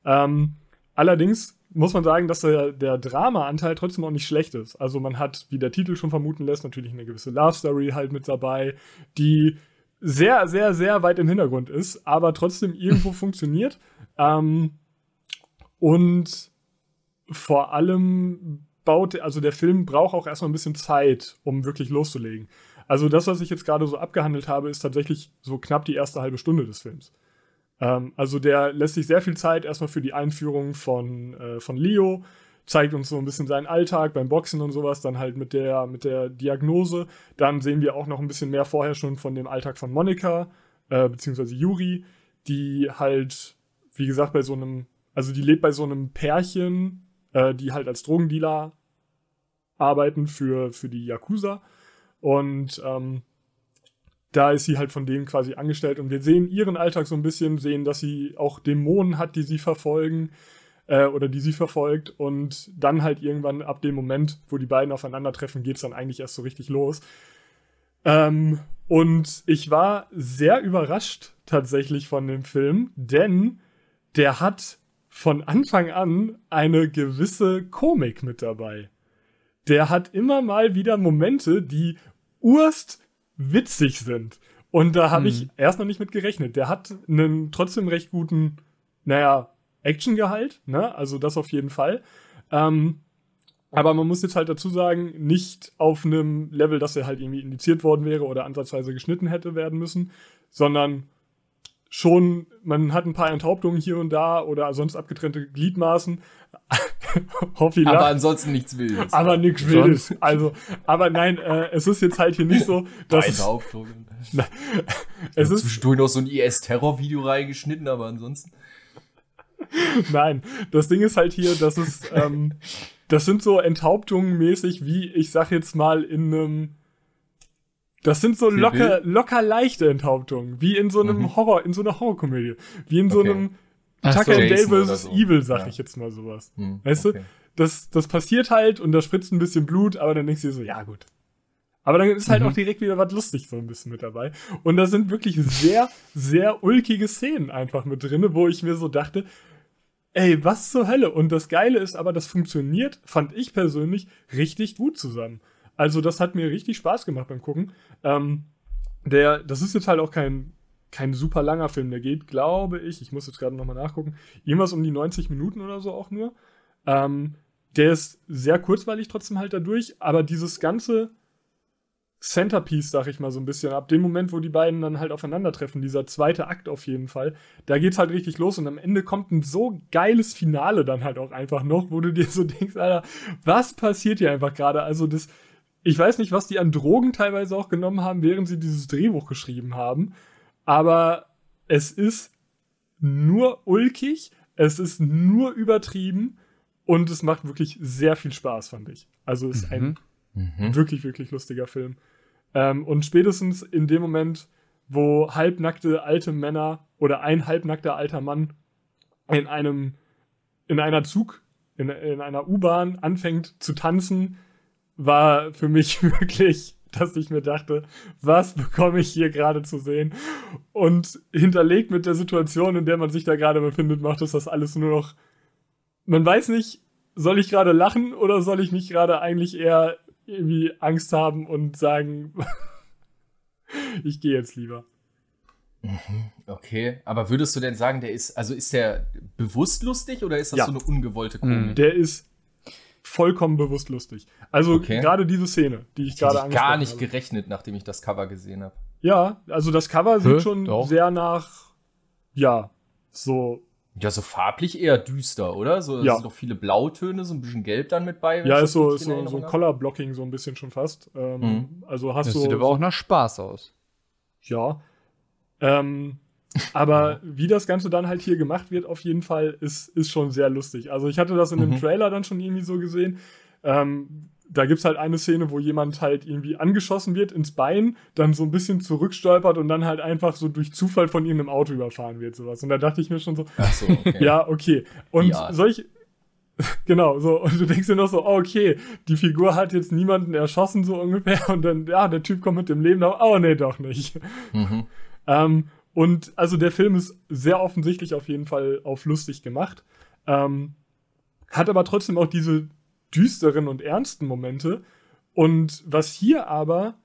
Ähm, allerdings muss man sagen, dass der, der Drama-Anteil trotzdem auch nicht schlecht ist. Also man hat, wie der Titel schon vermuten lässt, natürlich eine gewisse Love-Story halt mit dabei, die sehr, sehr, sehr weit im Hintergrund ist, aber trotzdem irgendwo funktioniert. Ähm, und vor allem baut, also der Film braucht auch erstmal ein bisschen Zeit, um wirklich loszulegen. Also das, was ich jetzt gerade so abgehandelt habe, ist tatsächlich so knapp die erste halbe Stunde des Films. Ähm, also der lässt sich sehr viel Zeit erstmal für die Einführung von, äh, von Leo, zeigt uns so ein bisschen seinen Alltag beim Boxen und sowas, dann halt mit der, mit der Diagnose. Dann sehen wir auch noch ein bisschen mehr vorher schon von dem Alltag von Monika, äh, beziehungsweise Juri, die halt, wie gesagt, bei so einem, also die lebt bei so einem Pärchen, äh, die halt als Drogendealer arbeiten für, für die Yakuza. Und ähm, da ist sie halt von dem quasi angestellt und wir sehen ihren Alltag so ein bisschen, sehen, dass sie auch Dämonen hat, die sie verfolgen, äh, oder die sie verfolgt. Und dann halt irgendwann ab dem Moment, wo die beiden aufeinandertreffen, geht es dann eigentlich erst so richtig los. Ähm, und ich war sehr überrascht tatsächlich von dem Film, denn der hat von Anfang an eine gewisse Komik mit dabei. Der hat immer mal wieder Momente, die urst witzig sind. Und da habe hm. ich erst noch nicht mit gerechnet. Der hat einen trotzdem recht guten, naja, Actiongehalt, ne? Also das auf jeden Fall. Ähm, aber man muss jetzt halt dazu sagen, nicht auf einem Level, dass er halt irgendwie indiziert worden wäre oder ansatzweise geschnitten hätte werden müssen, sondern schon, man hat ein paar Enthauptungen hier und da oder sonst abgetrennte Gliedmaßen. Hoffi aber ansonsten nichts Wildes. Aber nichts Wildes. Also, aber nein, äh, es ist jetzt halt hier nicht so, dass. Enthauptungen. Es, es ist. Zwischendurch noch so ein IS-Terror-Video reingeschnitten, aber ansonsten. Nein, das Ding ist halt hier, dass es, ähm, das sind so Enthauptungen mäßig, wie ich sag jetzt mal in einem, das sind so locker, locker leichte Enthauptungen, wie in so einem mhm. Horror, in so einer Horrorkomödie, wie in so okay. einem Ach Tucker so, and Dale vs. So. Evil, sag ja. ich jetzt mal sowas. Mhm, weißt okay. du, das, das passiert halt und da spritzt ein bisschen Blut, aber dann denkst du dir so, ja gut, aber dann ist halt mhm. auch direkt wieder was lustig so ein bisschen mit dabei. Und da sind wirklich sehr, sehr ulkige Szenen einfach mit drin, wo ich mir so dachte, ey, was zur Hölle? Und das Geile ist aber, das funktioniert, fand ich persönlich, richtig gut zusammen. Also, das hat mir richtig Spaß gemacht beim Gucken. Ähm, der, das ist jetzt halt auch kein, kein super langer Film. Der geht, glaube ich, ich muss jetzt gerade nochmal nachgucken, irgendwas um die 90 Minuten oder so auch nur. Ähm, der ist sehr kurzweilig trotzdem halt dadurch, aber dieses ganze Centerpiece, sag ich mal so ein bisschen. Ab dem Moment, wo die beiden dann halt aufeinandertreffen, dieser zweite Akt auf jeden Fall, da geht's halt richtig los und am Ende kommt ein so geiles Finale dann halt auch einfach noch, wo du dir so denkst, Alter, was passiert hier einfach gerade? Also das, ich weiß nicht, was die an Drogen teilweise auch genommen haben, während sie dieses Drehbuch geschrieben haben, aber es ist nur ulkig, es ist nur übertrieben und es macht wirklich sehr viel Spaß, fand ich. Also es ist mhm. ein mhm. wirklich, wirklich lustiger Film. Ähm, und spätestens in dem Moment, wo halbnackte alte Männer oder ein halbnackter alter Mann in einem, in einer Zug, in, in einer U-Bahn anfängt zu tanzen, war für mich wirklich, dass ich mir dachte, was bekomme ich hier gerade zu sehen? Und hinterlegt mit der Situation, in der man sich da gerade befindet, macht es das alles nur noch. Man weiß nicht, soll ich gerade lachen oder soll ich mich gerade eigentlich eher irgendwie Angst haben und sagen, ich gehe jetzt lieber. Mhm, okay, aber würdest du denn sagen, der ist, also ist der bewusst lustig oder ist das ja. so eine ungewollte mhm. Komik? Der ist vollkommen bewusst lustig. Also okay. gerade diese Szene, die ich gerade angesprochen habe. gar nicht habe. gerechnet, nachdem ich das Cover gesehen habe. Ja, also das Cover Hä? sieht schon Doch. sehr nach, ja, so ja, so farblich eher düster, oder? So, ja. sind doch viele Blautöne, so ein bisschen Gelb dann mit bei. Ja, ist so, ist so, so ein Color-Blocking so ein bisschen schon fast. Ähm, mhm. Also hast das du. Sieht aber auch nach Spaß aus. Ja. Ähm, aber wie das Ganze dann halt hier gemacht wird, auf jeden Fall, ist, ist schon sehr lustig. Also ich hatte das in dem mhm. Trailer dann schon irgendwie so gesehen. Ähm, da gibt es halt eine Szene, wo jemand halt irgendwie angeschossen wird ins Bein, dann so ein bisschen zurückstolpert und dann halt einfach so durch Zufall von irgendeinem Auto überfahren wird, sowas. Und da dachte ich mir schon so, Ach so okay. ja, okay. Und ja. solch, genau, so, und du denkst dir noch so, oh, okay, die Figur hat jetzt niemanden erschossen, so ungefähr, und dann, ja, der Typ kommt mit dem Leben, aber, oh, nee, doch nicht. Mhm. Ähm, und also der Film ist sehr offensichtlich auf jeden Fall auf lustig gemacht. Ähm, hat aber trotzdem auch diese düsteren und ernsten Momente. Und was hier aber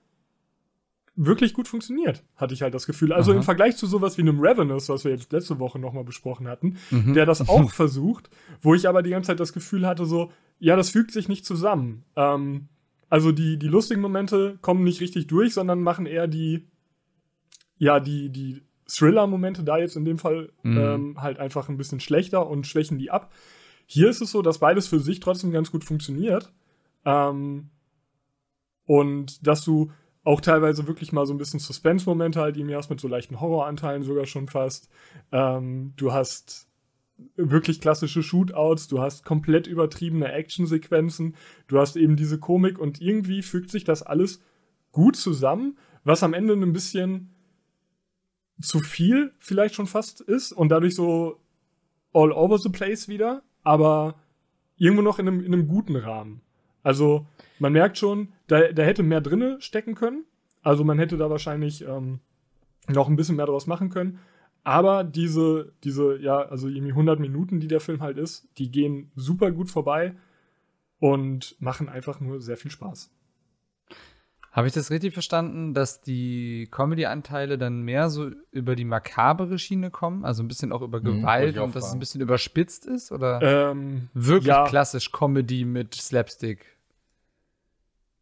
wirklich gut funktioniert, hatte ich halt das Gefühl. Also Aha. im Vergleich zu sowas wie einem Revenus, was wir jetzt letzte Woche nochmal besprochen hatten, mhm. der das auch versucht, wo ich aber die ganze Zeit das Gefühl hatte, so, ja, das fügt sich nicht zusammen. Ähm, also die, die lustigen Momente kommen nicht richtig durch, sondern machen eher die, ja, die, die Thriller-Momente da jetzt in dem Fall mhm. ähm, halt einfach ein bisschen schlechter und schwächen die ab. Hier ist es so, dass beides für sich trotzdem ganz gut funktioniert. Ähm, und dass du auch teilweise wirklich mal so ein bisschen Suspense-Momente halt eben hast, mit so leichten Horroranteilen sogar schon fast. Ähm, du hast wirklich klassische Shootouts, du hast komplett übertriebene Actionsequenzen, du hast eben diese Komik und irgendwie fügt sich das alles gut zusammen, was am Ende ein bisschen zu viel vielleicht schon fast ist und dadurch so all over the place wieder aber irgendwo noch in einem, in einem guten Rahmen. Also man merkt schon, da, da hätte mehr drinne stecken können. Also man hätte da wahrscheinlich ähm, noch ein bisschen mehr draus machen können. Aber diese, diese, ja, also irgendwie 100 Minuten, die der Film halt ist, die gehen super gut vorbei und machen einfach nur sehr viel Spaß. Habe ich das richtig verstanden, dass die Comedy-Anteile dann mehr so über die makabere Schiene kommen? Also ein bisschen auch über mhm, Gewalt mhm, und dass es ein bisschen überspitzt ist? Oder ähm, wirklich ja. klassisch Comedy mit Slapstick?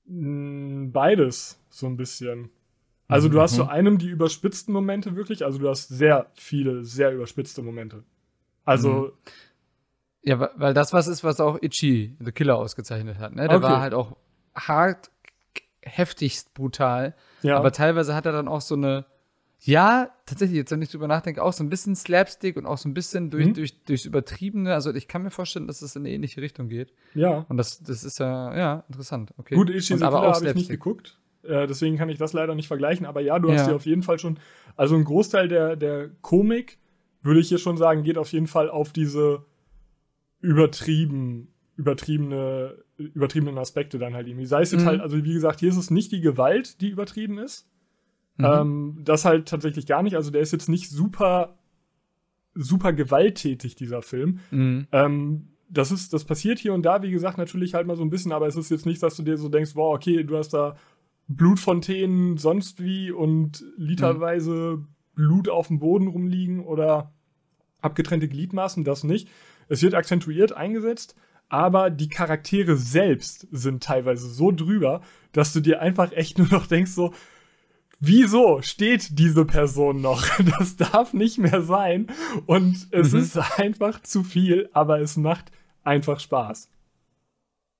Mm, beides, so ein bisschen. Also, mhm. du hast zu mhm. einem die überspitzten Momente wirklich, also du hast sehr viele, sehr überspitzte Momente. Also. Mhm. Ja, weil das was ist, was auch Ichi, The Killer, ausgezeichnet hat. Ne? Der okay. war halt auch hart heftigst brutal. Ja. Aber teilweise hat er dann auch so eine, ja, tatsächlich, jetzt wenn ich drüber nachdenke, auch so ein bisschen Slapstick und auch so ein bisschen durch, mhm. durch, durchs Übertriebene. Also ich kann mir vorstellen, dass es in eine ähnliche Richtung geht. Ja. Und das, das ist ja, ja, interessant. Okay. Gut, ich habe ich nicht geguckt. Äh, deswegen kann ich das leider nicht vergleichen. Aber ja, du ja. hast hier auf jeden Fall schon, also ein Großteil der, der Komik, würde ich hier schon sagen, geht auf jeden Fall auf diese übertrieben, übertriebene übertriebenen Aspekte dann halt irgendwie. Sei es jetzt mhm. halt, also wie gesagt, hier ist es nicht die Gewalt, die übertrieben ist. Mhm. Ähm, das halt tatsächlich gar nicht. Also der ist jetzt nicht super, super gewalttätig, dieser Film. Mhm. Ähm, das ist, das passiert hier und da, wie gesagt, natürlich halt mal so ein bisschen, aber es ist jetzt nicht, dass du dir so denkst, boah, okay, du hast da Blutfontänen sonst wie und literweise Blut auf dem Boden rumliegen oder abgetrennte Gliedmaßen, das nicht. Es wird akzentuiert eingesetzt, aber die Charaktere selbst sind teilweise so drüber, dass du dir einfach echt nur noch denkst, so, wieso steht diese Person noch? Das darf nicht mehr sein. Und es mhm. ist einfach zu viel, aber es macht einfach Spaß.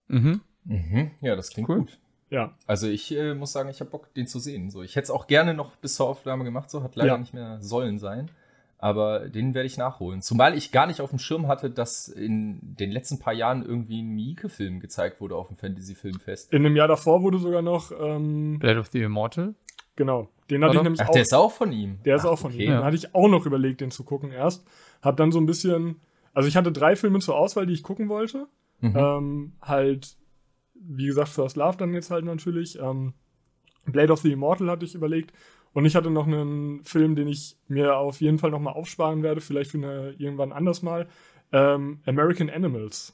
Mhm. Mhm. Ja, das klingt cool. gut. Ja. Also ich äh, muss sagen, ich habe Bock, den zu sehen. So, ich hätte es auch gerne noch bis zur Aufnahme gemacht, so hat leider ja. nicht mehr sollen sein aber den werde ich nachholen. Zumal ich gar nicht auf dem Schirm hatte, dass in den letzten paar Jahren irgendwie ein Mieke-Film gezeigt wurde auf dem Fantasy-Filmfest. In dem Jahr davor wurde sogar noch ähm, Blade of the Immortal. Genau, den hatte ich nämlich Ach, auch. der ist auch von ihm. Der Ach, ist auch von okay. ihm. Den hatte ich auch noch überlegt, den zu gucken erst. Hab dann so ein bisschen, also ich hatte drei Filme zur Auswahl, die ich gucken wollte. Mhm. Ähm, halt, wie gesagt, First Love dann jetzt halt natürlich. Ähm, Blade of the Immortal hatte ich überlegt. Und ich hatte noch einen Film, den ich mir auf jeden Fall nochmal aufsparen werde, vielleicht für eine, irgendwann anders mal. Ähm, American Animals.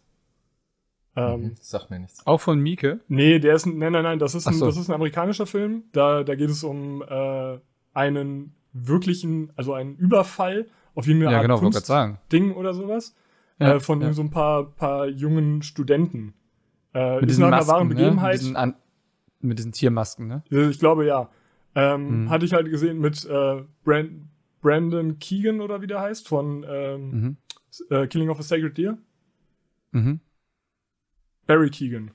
Ähm, mhm, Sag mir nichts. Auch von Mieke? Nee, der ist nein, nein, nein, das ist, ein, so. das ist ein amerikanischer Film. Da, da geht es um äh, einen wirklichen, also einen Überfall auf irgendeine ja, genau, Ding oder sowas ja, äh, von ja. so ein paar, paar jungen Studenten. Äh, mit ist diesen nach einer Masken, wahren Begebenheit. Ne? Mit, diesen mit diesen Tiermasken, ne? Äh, ich glaube ja. Ähm, mhm. Hatte ich halt gesehen mit äh, Brand, Brandon Keegan oder wie der heißt, von ähm, mhm. Äh, Killing of a Sacred Deer. Mhm. Barry Keegan,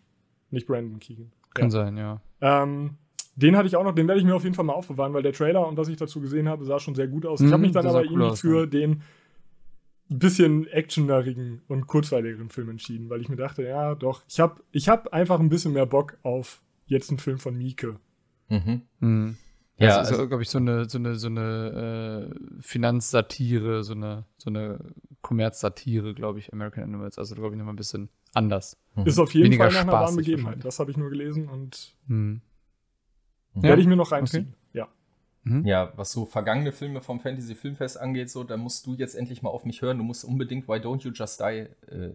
nicht Brandon Keegan. Kann ja. sein, ja. Ähm, den hatte ich auch noch, den werde ich mir auf jeden Fall mal aufbewahren, weil der Trailer und was ich dazu gesehen habe, sah schon sehr gut aus. Ich habe mhm, mich dann aber cool irgendwie für ja. den bisschen actionnerigen und kurzweiligeren Film entschieden, weil ich mir dachte, ja, doch, ich habe ich hab einfach ein bisschen mehr Bock auf jetzt einen Film von Mieke. Mhm. mhm. Ja, das ist, also, glaube ich, so eine, so eine, so eine äh, Finanzsatire, so eine, so eine Kommerzsatire, glaube ich, American Animals. Also, glaube ich, nochmal ein bisschen anders. Mhm. Ist auf jeden Weniger Fall nach einer wahren Begebenheit. Das habe ich nur gelesen und mhm. ja. Mhm. werde ich mir noch reinziehen. Okay. Ja. Mhm. Ja, was so vergangene Filme vom Fantasy Filmfest angeht, so, da musst du jetzt endlich mal auf mich hören. Du musst unbedingt Why Don't You Just Die äh,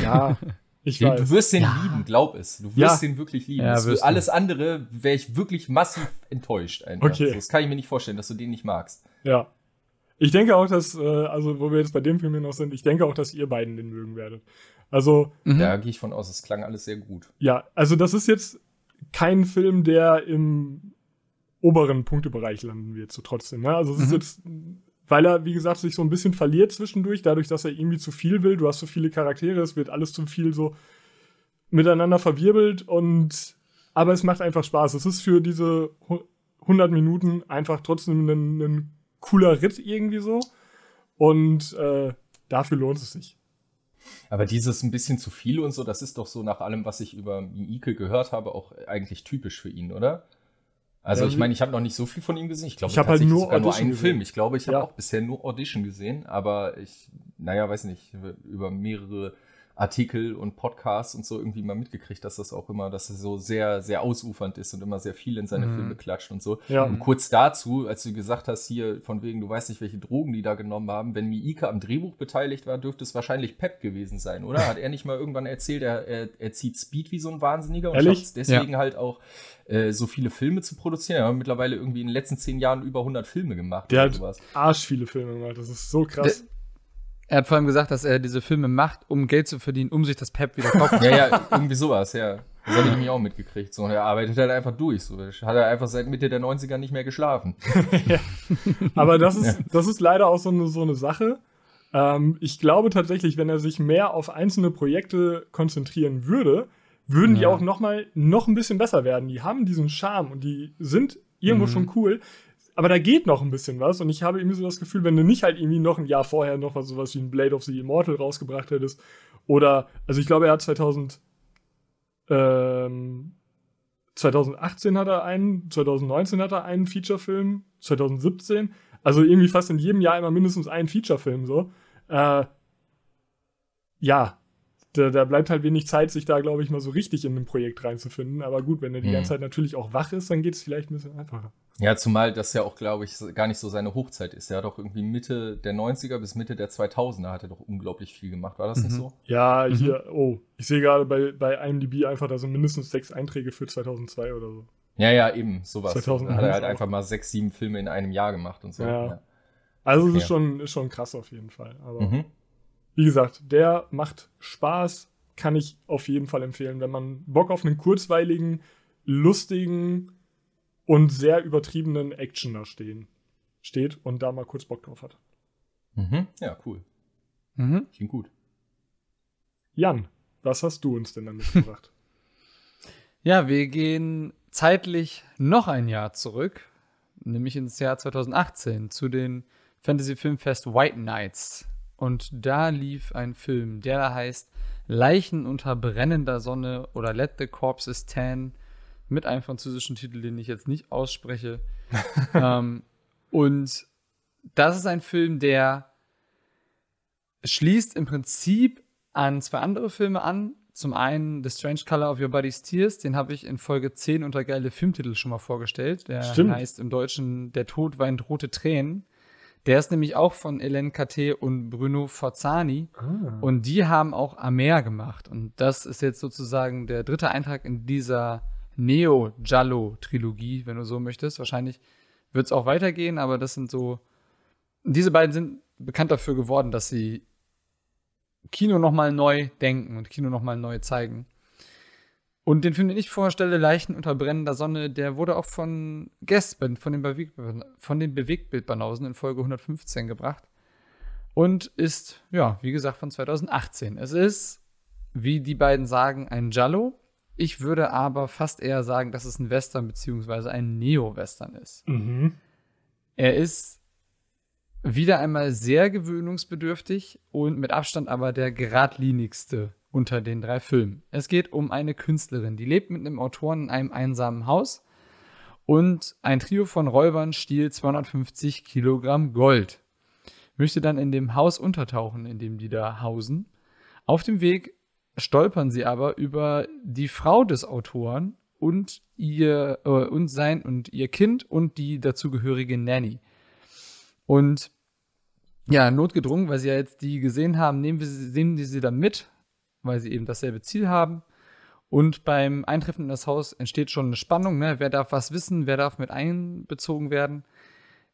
ja, Ich du, weiß. du wirst den ja. lieben, glaub es. Du wirst ja. den wirklich lieben. Ja, wird, alles andere wäre ich wirklich massiv enttäuscht. Einfach. Okay. So, das kann ich mir nicht vorstellen, dass du den nicht magst. Ja. Ich denke auch, dass, äh, also wo wir jetzt bei dem Film hier noch sind, ich denke auch, dass ihr beiden den mögen werdet. Also. Mhm. Da gehe ich von aus, es klang alles sehr gut. Ja, also das ist jetzt kein Film, der im oberen Punktebereich landen wird, so trotzdem. Ne? Also es mhm. ist jetzt weil er, wie gesagt, sich so ein bisschen verliert zwischendurch, dadurch, dass er irgendwie zu viel will. Du hast so viele Charaktere, es wird alles zu viel so miteinander verwirbelt und aber es macht einfach Spaß. Es ist für diese 100 Minuten einfach trotzdem ein, ein cooler Ritt irgendwie so und äh, dafür lohnt es sich. Aber dieses ein bisschen zu viel und so, das ist doch so nach allem, was ich über Miike gehört habe, auch eigentlich typisch für ihn, oder? Also ja, ich meine, ich habe noch nicht so viel von ihm gesehen. Ich glaube, ich habe halt nur, Audition nur einen gesehen. Film. Ich glaube, ich habe ja. auch bisher nur Audition gesehen, aber ich, naja, weiß nicht, über mehrere Artikel und Podcasts und so irgendwie mal mitgekriegt, dass das auch immer, dass er so sehr, sehr ausufernd ist und immer sehr viel in seine mhm. Filme klatscht und so. Ja. Und kurz dazu, als du gesagt hast, hier von wegen, du weißt nicht, welche Drogen die da genommen haben, wenn Miika am Drehbuch beteiligt war, dürfte es wahrscheinlich Pep gewesen sein, oder? Hat er nicht mal irgendwann erzählt, er, er, er zieht Speed wie so ein Wahnsinniger und schafft deswegen ja. halt auch äh, so viele Filme zu produzieren. Er hat mittlerweile irgendwie in den letzten zehn Jahren über 100 Filme gemacht. Der hat sowas. arsch viele Filme gemacht, das ist so krass. Er hat vor allem gesagt, dass er diese Filme macht, um Geld zu verdienen, um sich das Pep wieder kaufen zu können. Ja, ja, irgendwie sowas, ja. Das habe ich nämlich auch mitgekriegt. So, er arbeitet halt einfach durch. So. Hat er halt einfach seit Mitte der 90er nicht mehr geschlafen. ja. Aber das ist, ja. das ist leider auch so eine, so eine Sache. Ähm, ich glaube tatsächlich, wenn er sich mehr auf einzelne Projekte konzentrieren würde, würden ja. die auch noch mal noch ein bisschen besser werden. Die haben diesen Charme und die sind irgendwo mhm. schon cool aber da geht noch ein bisschen was und ich habe irgendwie so das Gefühl, wenn du nicht halt irgendwie noch ein Jahr vorher noch was sowas wie ein Blade of the Immortal rausgebracht hättest oder, also ich glaube, er hat 2000, ähm, 2018 hat er einen, 2019 hat er einen Featurefilm, 2017, also irgendwie fast in jedem Jahr immer mindestens einen Featurefilm so. Äh, ja, da, da, bleibt halt wenig Zeit, sich da, glaube ich, mal so richtig in ein Projekt reinzufinden. Aber gut, wenn er die hm. ganze Zeit natürlich auch wach ist, dann geht es vielleicht ein bisschen einfacher. Ja, zumal das ja auch, glaube ich, gar nicht so seine Hochzeit ist. Er hat doch irgendwie Mitte der 90er bis Mitte der 2000er hat er doch unglaublich viel gemacht. War das mhm. nicht so? Ja, mhm. hier, oh, ich sehe gerade bei, bei IMDb einfach da so mindestens sechs Einträge für 2002 oder so. Ja, ja, eben, sowas. 2000 hat er halt einfach mal sechs, sieben Filme in einem Jahr gemacht und so. Ja. ja. Also, es ja. ist, schon, ist schon krass auf jeden Fall. Aber mhm wie gesagt, der macht Spaß, kann ich auf jeden Fall empfehlen. Wenn man Bock auf einen kurzweiligen, lustigen und sehr übertriebenen Actioner stehen, steht und da mal kurz Bock drauf hat. Mhm. Ja, cool. Mhm. Klingt gut. Jan, was hast du uns denn damit gebracht? ja, wir gehen zeitlich noch ein Jahr zurück, nämlich ins Jahr 2018 zu den Fantasy Filmfest White Nights. Und da lief ein Film, der da heißt Leichen unter brennender Sonne oder Let the Corpses Tan mit einem französischen Titel, den ich jetzt nicht ausspreche. ähm, und das ist ein Film, der schließt im Prinzip an zwei andere Filme an. Zum einen The Strange Color of Your Body's Tears, den habe ich in Folge 10 unter geile Filmtitel schon mal vorgestellt. Der Stimmt. heißt im Deutschen Der Tod weint rote Tränen. Der ist nämlich auch von Hélène Caté und Bruno Forzani. Ah. Und die haben auch Amer gemacht. Und das ist jetzt sozusagen der dritte Eintrag in dieser neo jallo trilogie wenn du so möchtest. Wahrscheinlich wird es auch weitergehen, aber das sind so. Diese beiden sind bekannt dafür geworden, dass sie Kino nochmal neu denken und Kino nochmal neu zeigen. Und den Film, den ich vorstelle, Leichen unter brennender Sonne, der wurde auch von Gaspen, von den, Beweg von den Bewegtbildbanausen in Folge 115 gebracht. Und ist, ja, wie gesagt, von 2018. Es ist, wie die beiden sagen, ein Jallo. Ich würde aber fast eher sagen, dass es ein Western bzw. ein Neo-Western ist. Mhm. Er ist wieder einmal sehr gewöhnungsbedürftig und mit Abstand aber der geradlinigste unter den drei Filmen. Es geht um eine Künstlerin, die lebt mit einem Autoren in einem einsamen Haus und ein Trio von Räubern stiehlt 250 Kilogramm Gold. Möchte dann in dem Haus untertauchen, in dem die da hausen. Auf dem Weg stolpern sie aber über die Frau des Autoren und ihr äh, und sein und ihr Kind und die dazugehörige Nanny. Und ja, notgedrungen, weil sie ja jetzt die gesehen haben, nehmen wir sie, nehmen die sie dann mit weil sie eben dasselbe Ziel haben. Und beim Eintreffen in das Haus entsteht schon eine Spannung. Ne? Wer darf was wissen? Wer darf mit einbezogen werden?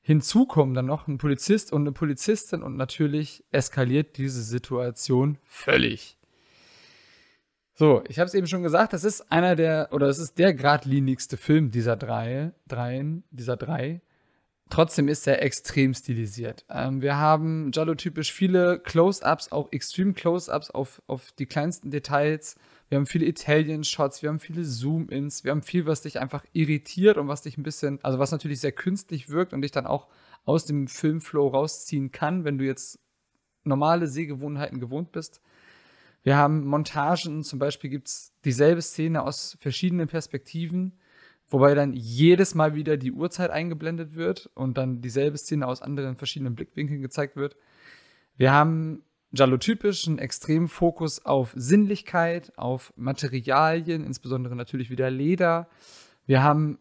Hinzu kommen dann noch ein Polizist und eine Polizistin und natürlich eskaliert diese Situation völlig. So, ich habe es eben schon gesagt, das ist einer der, oder es ist der gradlinigste Film dieser drei, dreien, dieser drei. Trotzdem ist er extrem stilisiert. Ähm, wir haben Giallo-typisch viele Close-Ups, auch extrem Close-Ups auf, auf die kleinsten Details. Wir haben viele italian shots wir haben viele Zoom-Ins, wir haben viel, was dich einfach irritiert und was dich ein bisschen, also was natürlich sehr künstlich wirkt und dich dann auch aus dem Filmflow rausziehen kann, wenn du jetzt normale Sehgewohnheiten gewohnt bist. Wir haben Montagen, zum Beispiel gibt es dieselbe Szene aus verschiedenen Perspektiven Wobei dann jedes Mal wieder die Uhrzeit eingeblendet wird und dann dieselbe Szene aus anderen verschiedenen Blickwinkeln gezeigt wird. Wir haben jalotypisch einen extremen Fokus auf Sinnlichkeit, auf Materialien, insbesondere natürlich wieder Leder. Wir haben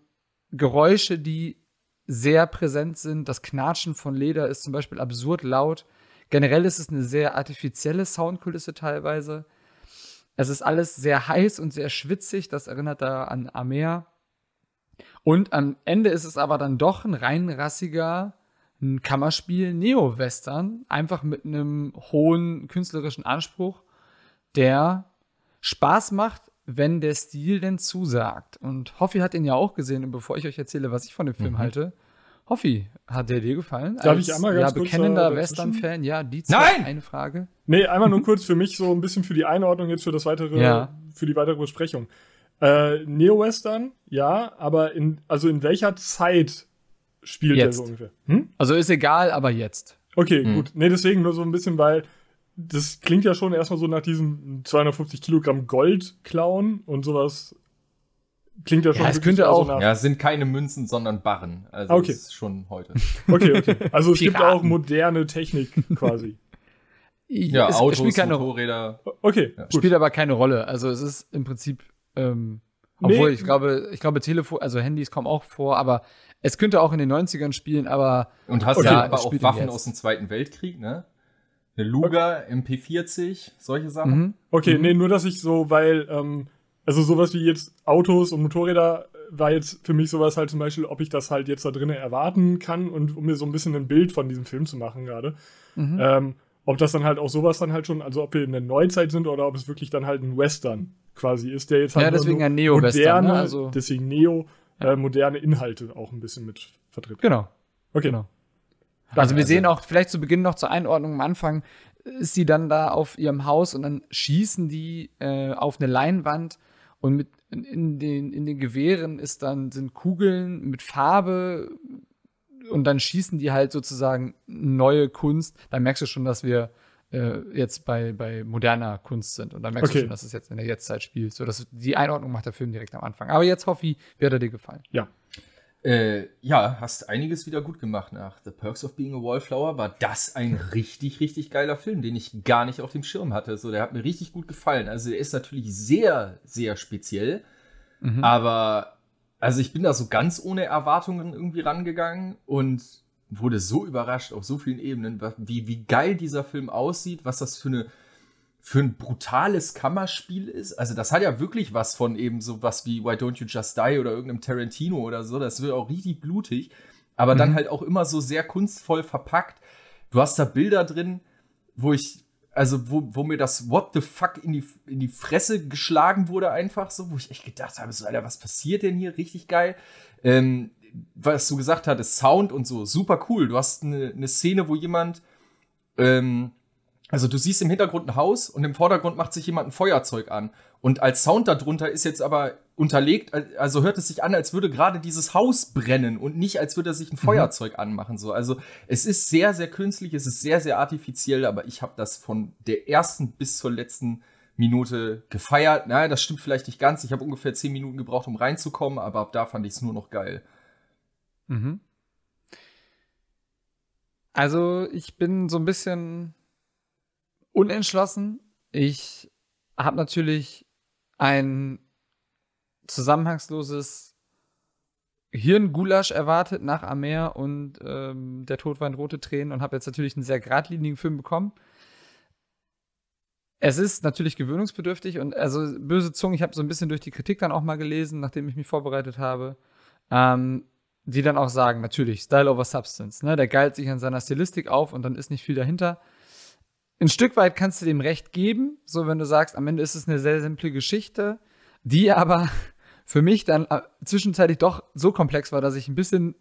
Geräusche, die sehr präsent sind. Das Knatschen von Leder ist zum Beispiel absurd laut. Generell ist es eine sehr artifizielle Soundkulisse teilweise. Es ist alles sehr heiß und sehr schwitzig. Das erinnert da an Amer. Und am Ende ist es aber dann doch ein rein rassiger ein Kammerspiel Neo-Western, einfach mit einem hohen künstlerischen Anspruch, der Spaß macht, wenn der Stil denn zusagt. Und Hoffi hat ihn ja auch gesehen. Und bevor ich euch erzähle, was ich von dem Film mhm. halte, Hoffi, hat der dir gefallen? Darf Als, ich einmal ganz ja, kurz bekennender äh, Western-Fan, ja, die zwei, Nein! eine Frage. Nee, einmal nur kurz für mich so ein bisschen für die Einordnung jetzt für das weitere, ja. für die weitere Besprechung. Äh, Neo-Western, ja, aber in, also in welcher Zeit spielt jetzt. der so ungefähr? Hm? Also ist egal, aber jetzt. Okay, hm. gut. Nee, deswegen nur so ein bisschen, weil das klingt ja schon erstmal so nach diesem 250 Kilogramm Gold-Clown und sowas. Klingt ja schon. Ja, es könnte also auch. So ja, es sind keine Münzen, sondern Barren. Also okay. ist schon heute. Okay, okay. Also es gibt auch moderne Technik quasi. ja, es, Autos, spielt keine Motorräder. Okay. Ja. Spielt aber keine Rolle. Also es ist im Prinzip ähm, nee. Obwohl, ich glaube, ich glaube, Telefon, also Handys kommen auch vor, aber es könnte auch in den 90ern spielen, aber. Und hast okay, ja aber auch Waffen jetzt. aus dem Zweiten Weltkrieg, ne? Eine Luger, MP40, solche Sachen. Mhm. Okay, mhm. nee, nur dass ich so, weil, ähm, also sowas wie jetzt Autos und Motorräder war jetzt für mich sowas halt zum Beispiel, ob ich das halt jetzt da drinnen erwarten kann und um mir so ein bisschen ein Bild von diesem Film zu machen gerade. Mhm. Ähm, ob das dann halt auch sowas dann halt schon, also ob wir in der Neuzeit sind oder ob es wirklich dann halt ein Western quasi ist, der jetzt halt ja, deswegen ein Neo ne? moderne, ne? also, deswegen Neo, äh, ja. äh, moderne Inhalte auch ein bisschen mit vertritt. Genau. Okay. Genau. Danke, also wir sehen auch vielleicht zu Beginn noch zur Einordnung am Anfang ist sie dann da auf ihrem Haus und dann schießen die äh, auf eine Leinwand und mit in den in den Gewehren ist dann sind Kugeln mit Farbe und dann schießen die halt sozusagen neue Kunst. Da merkst du schon, dass wir äh, jetzt bei, bei moderner Kunst sind. Und dann merkst okay. du schon, dass es jetzt in der Jetztzeit spielt. So, dass die Einordnung macht der Film direkt am Anfang. Aber jetzt, Hoffi, wird er dir gefallen? Ja. Äh, ja, hast einiges wieder gut gemacht nach The Perks of Being a Wallflower. War das ein richtig, richtig geiler Film, den ich gar nicht auf dem Schirm hatte. So, der hat mir richtig gut gefallen. Also, der ist natürlich sehr, sehr speziell. Mhm. Aber, also, ich bin da so ganz ohne Erwartungen irgendwie rangegangen und wurde so überrascht auf so vielen Ebenen, wie, wie geil dieser Film aussieht, was das für eine für ein brutales Kammerspiel ist. Also das hat ja wirklich was von eben so was wie Why Don't You Just Die oder irgendeinem Tarantino oder so. Das wird auch richtig blutig, aber mhm. dann halt auch immer so sehr kunstvoll verpackt. Du hast da Bilder drin, wo ich also wo, wo mir das What the fuck in die, in die Fresse geschlagen wurde einfach so, wo ich echt gedacht habe, so Alter, was passiert denn hier? Richtig geil. Ähm, was du gesagt hattest, Sound und so, super cool. Du hast eine, eine Szene, wo jemand, ähm, also du siehst im Hintergrund ein Haus und im Vordergrund macht sich jemand ein Feuerzeug an. Und als Sound darunter ist jetzt aber unterlegt, also hört es sich an, als würde gerade dieses Haus brennen und nicht, als würde er sich ein mhm. Feuerzeug anmachen. So. Also es ist sehr, sehr künstlich, es ist sehr, sehr artifiziell, aber ich habe das von der ersten bis zur letzten Minute gefeiert. Naja, das stimmt vielleicht nicht ganz. Ich habe ungefähr zehn Minuten gebraucht, um reinzukommen, aber ab da fand ich es nur noch geil. Mhm. Also ich bin so ein bisschen unentschlossen. Ich habe natürlich ein zusammenhangsloses Hirngulasch erwartet nach Amer und ähm, der Tod weint rote Tränen und habe jetzt natürlich einen sehr geradlinigen Film bekommen. Es ist natürlich gewöhnungsbedürftig und also böse Zungen, ich habe so ein bisschen durch die Kritik dann auch mal gelesen, nachdem ich mich vorbereitet habe. Ähm, die dann auch sagen, natürlich, Style over Substance. Ne? Der geilt sich an seiner Stilistik auf und dann ist nicht viel dahinter. Ein Stück weit kannst du dem Recht geben, so wenn du sagst, am Ende ist es eine sehr simple Geschichte, die aber für mich dann äh, zwischenzeitlich doch so komplex war, dass ich ein bisschen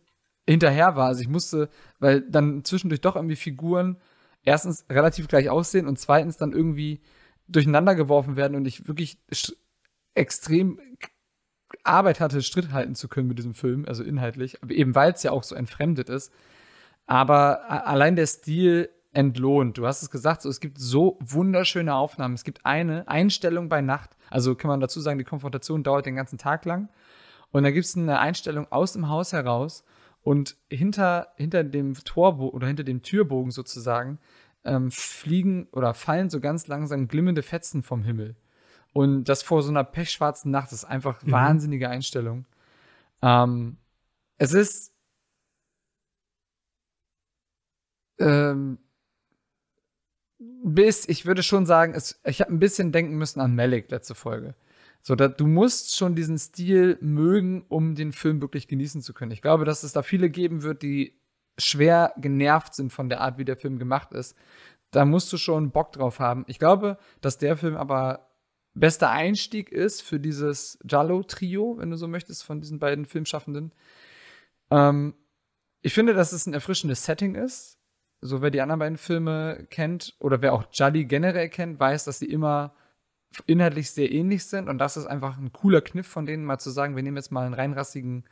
hinterher war. Also ich musste, weil dann zwischendurch doch irgendwie Figuren erstens relativ gleich aussehen und zweitens dann irgendwie durcheinander geworfen werden und ich wirklich extrem Arbeit hatte, Stritt halten zu können mit diesem Film, also inhaltlich, eben weil es ja auch so entfremdet ist. Aber allein der Stil entlohnt. Du hast es gesagt, so, es gibt so wunderschöne Aufnahmen. Es gibt eine Einstellung bei Nacht. Also kann man dazu sagen, die Konfrontation dauert den ganzen Tag lang. Und da gibt es eine Einstellung aus dem Haus heraus und hinter, hinter dem Torbogen oder hinter dem Türbogen sozusagen ähm, fliegen oder fallen so ganz langsam glimmende Fetzen vom Himmel. Und das vor so einer pechschwarzen Nacht ist einfach mhm. wahnsinnige Einstellung. Ähm, es ist ähm, bis, ich würde schon sagen, es, ich habe ein bisschen denken müssen an Malik letzte Folge. So, da, du musst schon diesen Stil mögen, um den Film wirklich genießen zu können. Ich glaube, dass es da viele geben wird, die schwer genervt sind von der Art, wie der Film gemacht ist. Da musst du schon Bock drauf haben. Ich glaube, dass der Film aber bester Einstieg ist für dieses jallo trio wenn du so möchtest, von diesen beiden Filmschaffenden. Ähm, ich finde, dass es ein erfrischendes Setting ist. So, wer die anderen beiden Filme kennt oder wer auch Jolly generell kennt, weiß, dass sie immer inhaltlich sehr ähnlich sind. Und das ist einfach ein cooler Kniff von denen, mal zu sagen, wir nehmen jetzt mal einen reinrassigen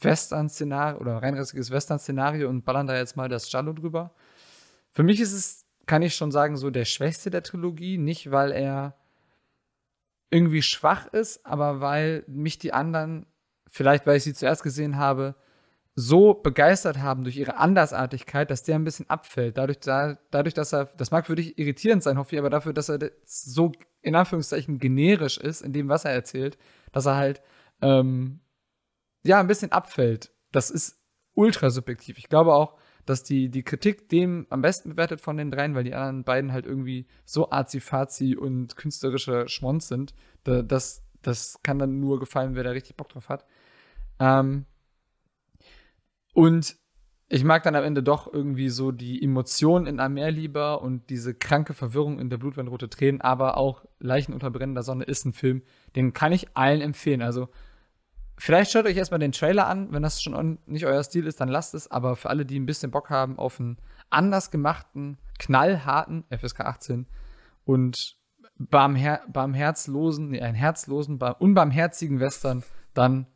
Western-Szenario oder ein reinrassiges Western-Szenario und ballern da jetzt mal das Jallo drüber. Für mich ist es, kann ich schon sagen, so der schwächste der Trilogie. Nicht, weil er irgendwie schwach ist, aber weil mich die anderen, vielleicht weil ich sie zuerst gesehen habe, so begeistert haben durch ihre Andersartigkeit, dass der ein bisschen abfällt. Dadurch, da, dadurch dass er, das mag für dich irritierend sein, hoffe ich, aber dafür, dass er so in Anführungszeichen generisch ist in dem, was er erzählt, dass er halt ähm, ja ein bisschen abfällt. Das ist ultra subjektiv. Ich glaube auch, dass die, die Kritik dem am besten bewertet von den dreien, weil die anderen beiden halt irgendwie so arzi-fazi und künstlerischer Schmonz sind. Da, das, das kann dann nur gefallen, wer da richtig Bock drauf hat. Ähm, und ich mag dann am Ende doch irgendwie so die Emotionen in Amer lieber und diese kranke Verwirrung in der Blut rote Tränen, aber auch Leichen unter brennender Sonne ist ein Film, den kann ich allen empfehlen. Also Vielleicht schaut euch erstmal den Trailer an. Wenn das schon nicht euer Stil ist, dann lasst es. Aber für alle, die ein bisschen Bock haben auf einen anders gemachten, knallharten FSK 18 und barmher barmherzlosen, nee, einen herzlosen, bar unbarmherzigen Western, dann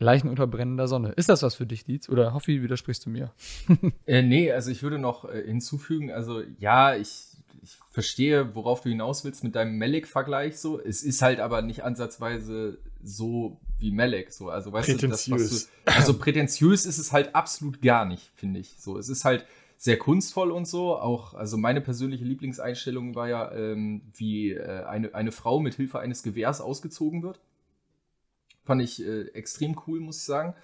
Leichen unter brennender Sonne. Ist das was für dich, Dietz? Oder Hoffi, widersprichst du mir? äh, nee, also ich würde noch äh, hinzufügen, also ja, ich, ich verstehe, worauf du hinaus willst mit deinem Melik-Vergleich so. Es ist halt aber nicht ansatzweise so wie Melek, so. Also, weißt prätentiös. du, das, du, also prätentiös ist es halt absolut gar nicht, finde ich. So, es ist halt sehr kunstvoll und so. Auch, also meine persönliche Lieblingseinstellung war ja, ähm, wie äh, eine, eine Frau mit Hilfe eines Gewehrs ausgezogen wird. Fand ich äh, extrem cool, muss ich sagen.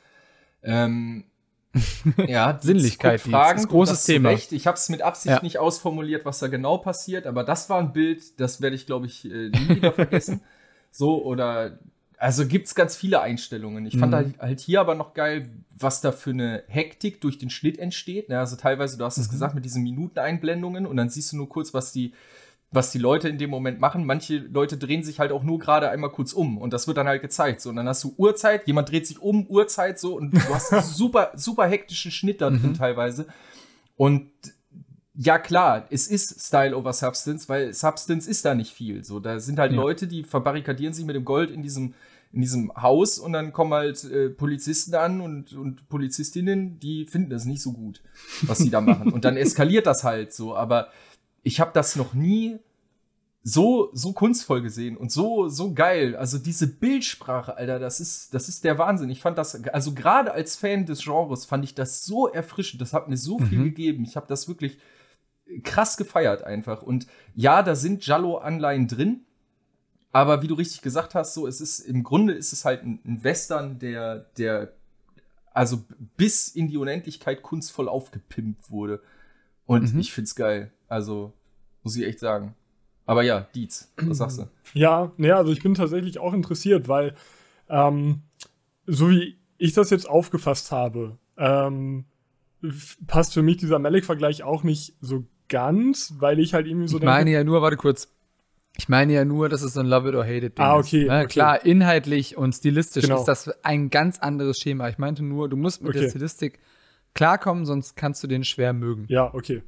Ähm, ja, Sinnlichkeit Fragen, ist ein großes Thema. Recht. Ich habe es mit Absicht ja. nicht ausformuliert, was da genau passiert, aber das war ein Bild, das werde ich, glaube ich, äh, nie wieder vergessen. So, oder also gibt es ganz viele Einstellungen. Ich mhm. fand halt, halt, hier aber noch geil, was da für eine Hektik durch den Schnitt entsteht. Ne? Also teilweise, du hast es mhm. gesagt, mit diesen Minuteneinblendungen und dann siehst du nur kurz, was die, was die Leute in dem Moment machen. Manche Leute drehen sich halt auch nur gerade einmal kurz um und das wird dann halt gezeigt. So, und dann hast du Uhrzeit, jemand dreht sich um, Uhrzeit so und du hast einen super, super hektischen Schnitt da drin mhm. teilweise. Und ja klar, es ist Style over Substance, weil Substance ist da nicht viel. So, da sind halt ja. Leute, die verbarrikadieren sich mit dem Gold in diesem in diesem Haus und dann kommen halt äh, Polizisten an und, und Polizistinnen, die finden das nicht so gut, was sie da machen. Und dann eskaliert das halt so. Aber ich habe das noch nie so, so kunstvoll gesehen und so, so geil. Also diese Bildsprache, Alter, das ist, das ist der Wahnsinn. Ich fand das, also gerade als Fan des Genres fand ich das so erfrischend. Das hat mir so viel mhm. gegeben. Ich habe das wirklich krass gefeiert einfach. Und ja, da sind Jallo-Anleihen drin. Aber wie du richtig gesagt hast, so es ist im Grunde ist es halt ein, Western, der der also bis in die Unendlichkeit kunstvoll aufgepimpt wurde. Und mhm. ich find's geil. Also muss ich echt sagen. Aber ja, Dietz, was sagst du? Ja, naja, also ich bin tatsächlich auch interessiert, weil ähm, so wie ich das jetzt aufgefasst habe, ähm, passt für mich dieser Malik-Vergleich auch nicht so ganz, weil ich halt irgendwie so ich denke. Ich meine ja nur, warte kurz, ich meine ja nur, dass es so ein Love it or hate it Ding ah, okay, ist. Ne? okay. Klar, inhaltlich und stilistisch genau. ist das ein ganz anderes Schema. Ich meinte nur, du musst mit okay. der Stilistik klarkommen, sonst kannst du den schwer mögen. Ja, okay.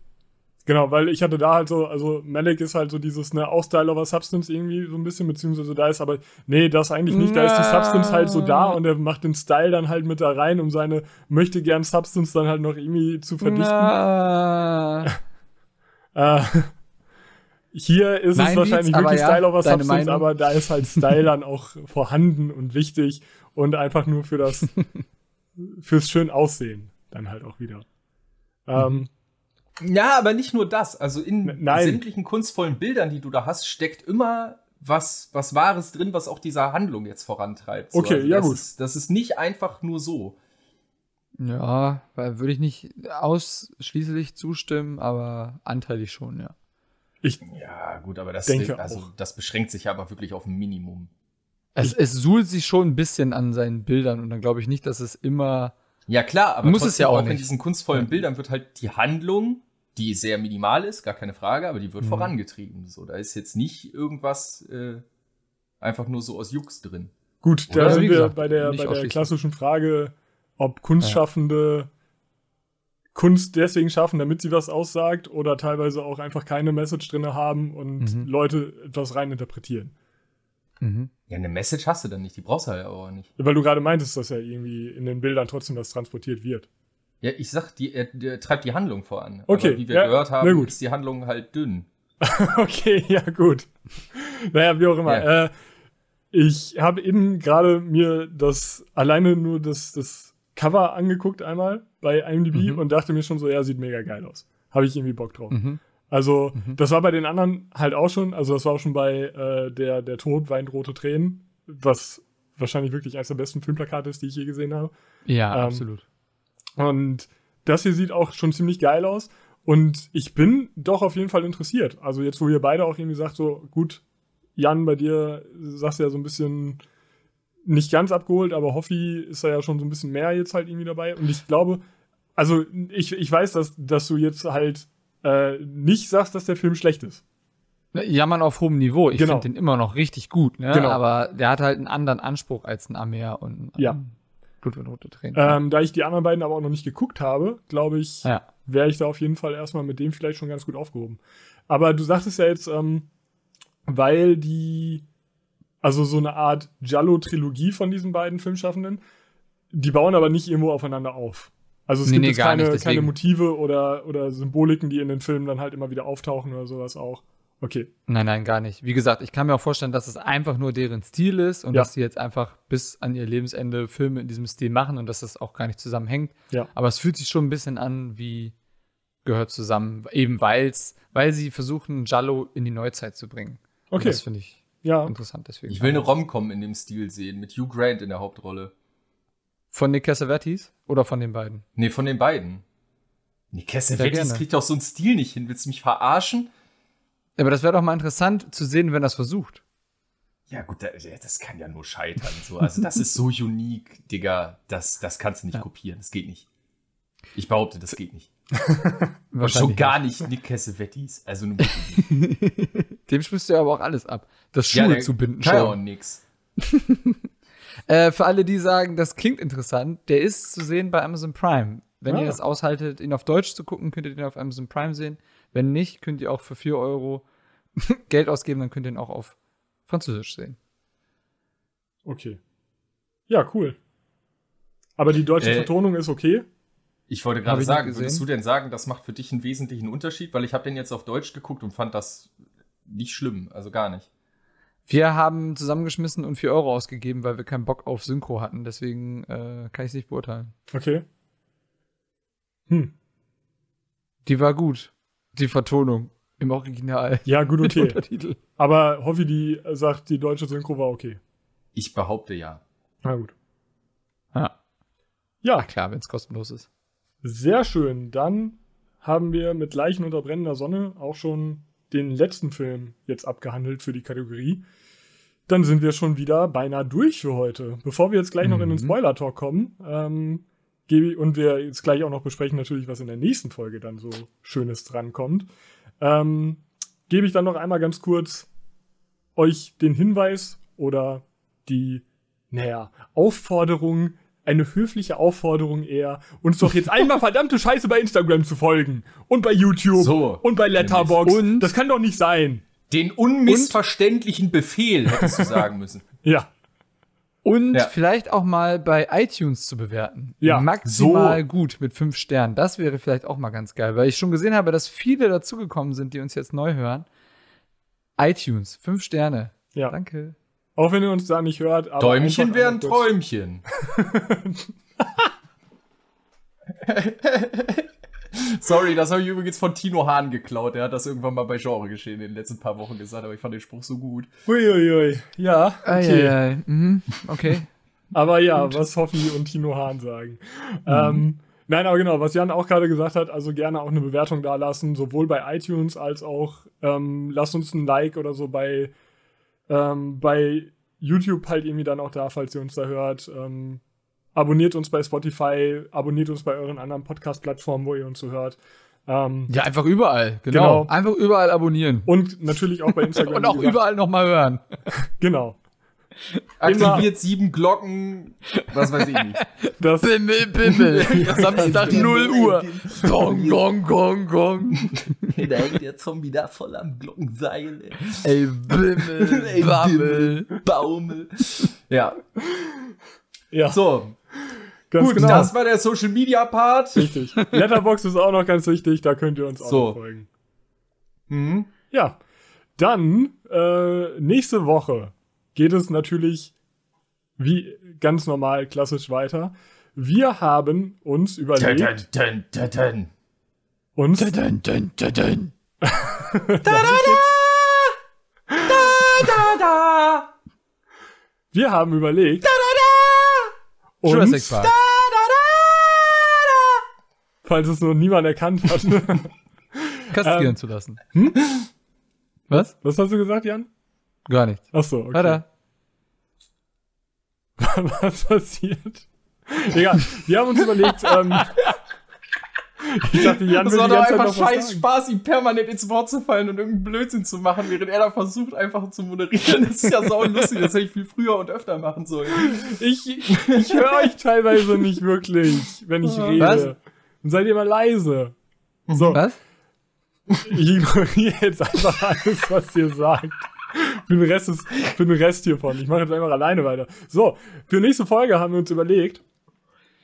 Genau, weil ich hatte da halt so, also Malik ist halt so dieses, ne, auch Style over Substance irgendwie so ein bisschen, beziehungsweise da ist aber, nee, das eigentlich nicht, da ist die Substance halt so da und er macht den Style dann halt mit da rein, um seine möchte gern Substance dann halt noch irgendwie zu verdichten. äh, hier ist Nein, es wahrscheinlich wirklich ja, Style over Substance, Meinung. aber da ist halt Style dann auch vorhanden und wichtig und einfach nur für das, fürs schön Aussehen dann halt auch wieder. Ähm, mhm. ja, aber nicht nur das. Also in Nein. sämtlichen kunstvollen Bildern, die du da hast, steckt immer was, was Wahres drin, was auch dieser Handlung jetzt vorantreibt. So, okay, also ja gut. Ist, das ist nicht einfach nur so. Ja, würde ich nicht ausschließlich zustimmen, aber anteilig schon, ja. Ich ja, gut, aber das, denke also, auch. das beschränkt sich ja aber wirklich auf ein Minimum. Es, es suhlt sich schon ein bisschen an seinen Bildern und dann glaube ich nicht, dass es immer. Ja, klar, aber muss es ja auch, auch in diesen kunstvollen Bildern wird halt die Handlung, die sehr minimal ist, gar keine Frage, aber die wird mhm. vorangetrieben. So, da ist jetzt nicht irgendwas äh, einfach nur so aus Jux drin. Gut, Oder? da sind wir bei der, bei der klassischen Frage, ob Kunstschaffende. Ja Kunst deswegen schaffen, damit sie was aussagt, oder teilweise auch einfach keine Message drin haben und mhm. Leute etwas reininterpretieren. Mhm. Ja, eine Message hast du dann nicht, die brauchst du halt aber auch nicht. Weil du gerade meintest, dass ja irgendwie in den Bildern trotzdem was transportiert wird. Ja, ich sag, die, er, äh, der äh, treibt die Handlung voran. Also okay. Aber wie wir ja, gehört haben, ist die Handlung halt dünn. okay, ja, gut. Naja, wie auch immer. Ja. Äh, ich habe eben gerade mir das alleine nur das, das Cover angeguckt einmal bei IMDb mhm. und dachte mir schon so, ja, sieht mega geil aus. Habe ich irgendwie Bock drauf. Mhm. Also, mhm. das war bei den anderen halt auch schon, also das war auch schon bei äh, der, der Tod weint rote Tränen, was wahrscheinlich wirklich eines der besten Filmplakate ist, die ich je gesehen habe. Ja, ähm, absolut. Und das hier sieht auch schon ziemlich geil aus. Und ich bin doch auf jeden Fall interessiert. Also jetzt, wo ihr beide auch irgendwie sagt, so, gut, Jan, bei dir sagst du ja so ein bisschen, nicht ganz abgeholt, aber Hoffi ist da ja schon so ein bisschen mehr jetzt halt irgendwie dabei. Und ich glaube, also ich, ich weiß, dass, dass du jetzt halt äh, nicht sagst, dass der Film schlecht ist. Ne, jammern auf hohem Niveau. Ich genau. finde den immer noch richtig gut, ne? genau. aber der hat halt einen anderen Anspruch als ein Amir und ein ja. Blut und rote Tränen. Ähm, da ich die anderen beiden aber auch noch nicht geguckt habe, glaube ich, ja. wäre ich da auf jeden Fall erstmal mit dem vielleicht schon ganz gut aufgehoben. Aber du sagtest ja jetzt, ähm, weil die also so eine Art Giallo-Trilogie von diesen beiden Filmschaffenden. Die bauen aber nicht irgendwo aufeinander auf. Also es nee, gibt nee, jetzt keine, nicht, keine Motive oder, oder Symboliken, die in den Filmen dann halt immer wieder auftauchen oder sowas auch. Okay. Nein, nein, gar nicht. Wie gesagt, ich kann mir auch vorstellen, dass es einfach nur deren Stil ist und ja. dass sie jetzt einfach bis an ihr Lebensende Filme in diesem Stil machen und dass das auch gar nicht zusammenhängt. Ja. Aber es fühlt sich schon ein bisschen an, wie gehört zusammen, eben weil's, weil sie versuchen, Jallo in die Neuzeit zu bringen. Okay. Und das finde ich ja. interessant. Deswegen. Ich will eine Rom-Com in dem Stil sehen, mit Hugh Grant in der Hauptrolle. Von Nick Cassavetes oder von den beiden? Nee, von den beiden. Nick Cassavetes kriegt doch so einen Stil nicht hin. Willst du mich verarschen? Aber das wäre doch mal interessant zu sehen, wenn das versucht. Ja, gut, das kann ja nur scheitern. So. Also, das ist so unique, Digga. Das, das kannst du nicht ja. kopieren. Das geht nicht. Ich behaupte, das geht nicht. Und schon gar nicht Nick Cassavetes. Also, nur Dem sprichst du aber auch alles ab. Das Schuhe ja, zu binden. Schau und nix. äh, für alle, die sagen, das klingt interessant, der ist zu sehen bei Amazon Prime. Wenn ah. ihr das aushaltet, ihn auf Deutsch zu gucken, könnt ihr den auf Amazon Prime sehen. Wenn nicht, könnt ihr auch für 4 Euro Geld ausgeben, dann könnt ihr ihn auch auf Französisch sehen. Okay. Ja, cool. Aber die deutsche äh, Vertonung ist okay. Ich wollte gerade sagen, würdest du denn sagen, das macht für dich einen wesentlichen Unterschied? Weil ich habe den jetzt auf Deutsch geguckt und fand das nicht schlimm, also gar nicht. Wir haben zusammengeschmissen und 4 Euro ausgegeben, weil wir keinen Bock auf Synchro hatten. Deswegen äh, kann ich es nicht beurteilen. Okay. Hm. Die war gut. Die Vertonung im Original. Ja, gut, okay. Aber Hoffi, die sagt, die deutsche Synchro war okay. Ich behaupte ja. Na gut. Ja. Ja. Ach klar, wenn es kostenlos ist. Sehr schön. Dann haben wir mit Leichen unter brennender Sonne auch schon den letzten Film jetzt abgehandelt für die Kategorie. Dann sind wir schon wieder beinahe durch für heute. Bevor wir jetzt gleich mhm. noch in den mhm. Spoiler-Talk kommen, ähm, und wir jetzt gleich auch noch besprechen natürlich, was in der nächsten Folge dann so Schönes drankommt, ähm, gebe ich dann noch einmal ganz kurz euch den Hinweis oder die, naja, Aufforderung, eine höfliche Aufforderung eher, uns doch jetzt einmal verdammte Scheiße bei Instagram zu folgen und bei YouTube so, und bei Letterboxd. Und das kann doch nicht sein. Den unmissverständlichen und Befehl hättest du sagen müssen. ja. Und ja. vielleicht auch mal bei iTunes zu bewerten. Ja. Maximal so. gut mit fünf Sternen. Das wäre vielleicht auch mal ganz geil, weil ich schon gesehen habe, dass viele dazugekommen sind, die uns jetzt neu hören. iTunes, fünf Sterne. Ja. Danke. Auch wenn ihr uns da nicht hört. Aber Däumchen wären Träumchen. Sorry, das habe ich übrigens von Tino Hahn geklaut. Er hat das irgendwann mal bei Genre geschehen in den letzten paar Wochen gesagt, aber ich fand den Spruch so gut. Uiuiui. Ja, okay. Ai, ai, Mhm. okay. aber ja, und? was Hoffi und Tino Hahn sagen. Mhm. Ähm, nein, aber genau, was Jan auch gerade gesagt hat, also gerne auch eine Bewertung da lassen, sowohl bei iTunes als auch ähm, lasst uns ein Like oder so bei ähm, bei YouTube halt irgendwie dann auch da, falls ihr uns da hört. Ähm, abonniert uns bei Spotify, abonniert uns bei euren anderen Podcast-Plattformen, wo ihr uns so hört. Ähm, ja, einfach überall, genau. genau. Einfach überall abonnieren. Und natürlich auch bei Instagram. und auch überall nochmal hören. genau. Aktiviert sieben Glocken, was weiß ich nicht. Das Bimmel, Bimmel. Samstag 0 Uhr. Gong, gong, gong, gong. Da hängt der Zombie da voll am Glockenseil. Ey, Bimmel, ey, Bammel, Bimmel. Baumel. Ja. Ja. So. Ganz Gut, genau. das war der Social Media Part. Richtig. Letterbox ist auch noch ganz wichtig, da könnt ihr uns auch so. folgen. Mhm. Ja. Dann äh, nächste Woche geht es natürlich wie ganz normal klassisch weiter. Wir haben uns überlegt. Dun, dun, dun, uns. Dun, dun, Wir haben überlegt. Uns, Jurassic Park. Falls es noch niemand erkannt hat. Kastieren ähm, zu lassen. Hm? Was? Was hast du gesagt, Jan? Gar nichts. Ach so, okay. Warte. Was passiert? Egal, wir haben uns überlegt, ähm, ich dachte, Jan das war doch einfach scheiß Spaß, ihm permanent ins Wort zu fallen und irgendeinen Blödsinn zu machen, während er da versucht, einfach zu moderieren. Das ist ja sau lustig, das hätte ich viel früher und öfter machen sollen. Ich, ich höre euch teilweise nicht wirklich, wenn ich rede. Was? Und seid ihr mal leise. So. Was? Ich ignoriere jetzt einfach alles, was ihr sagt für, den Rest ist, für den Rest hiervon. Ich mache jetzt einfach alleine weiter. So, für die nächste Folge haben wir uns überlegt,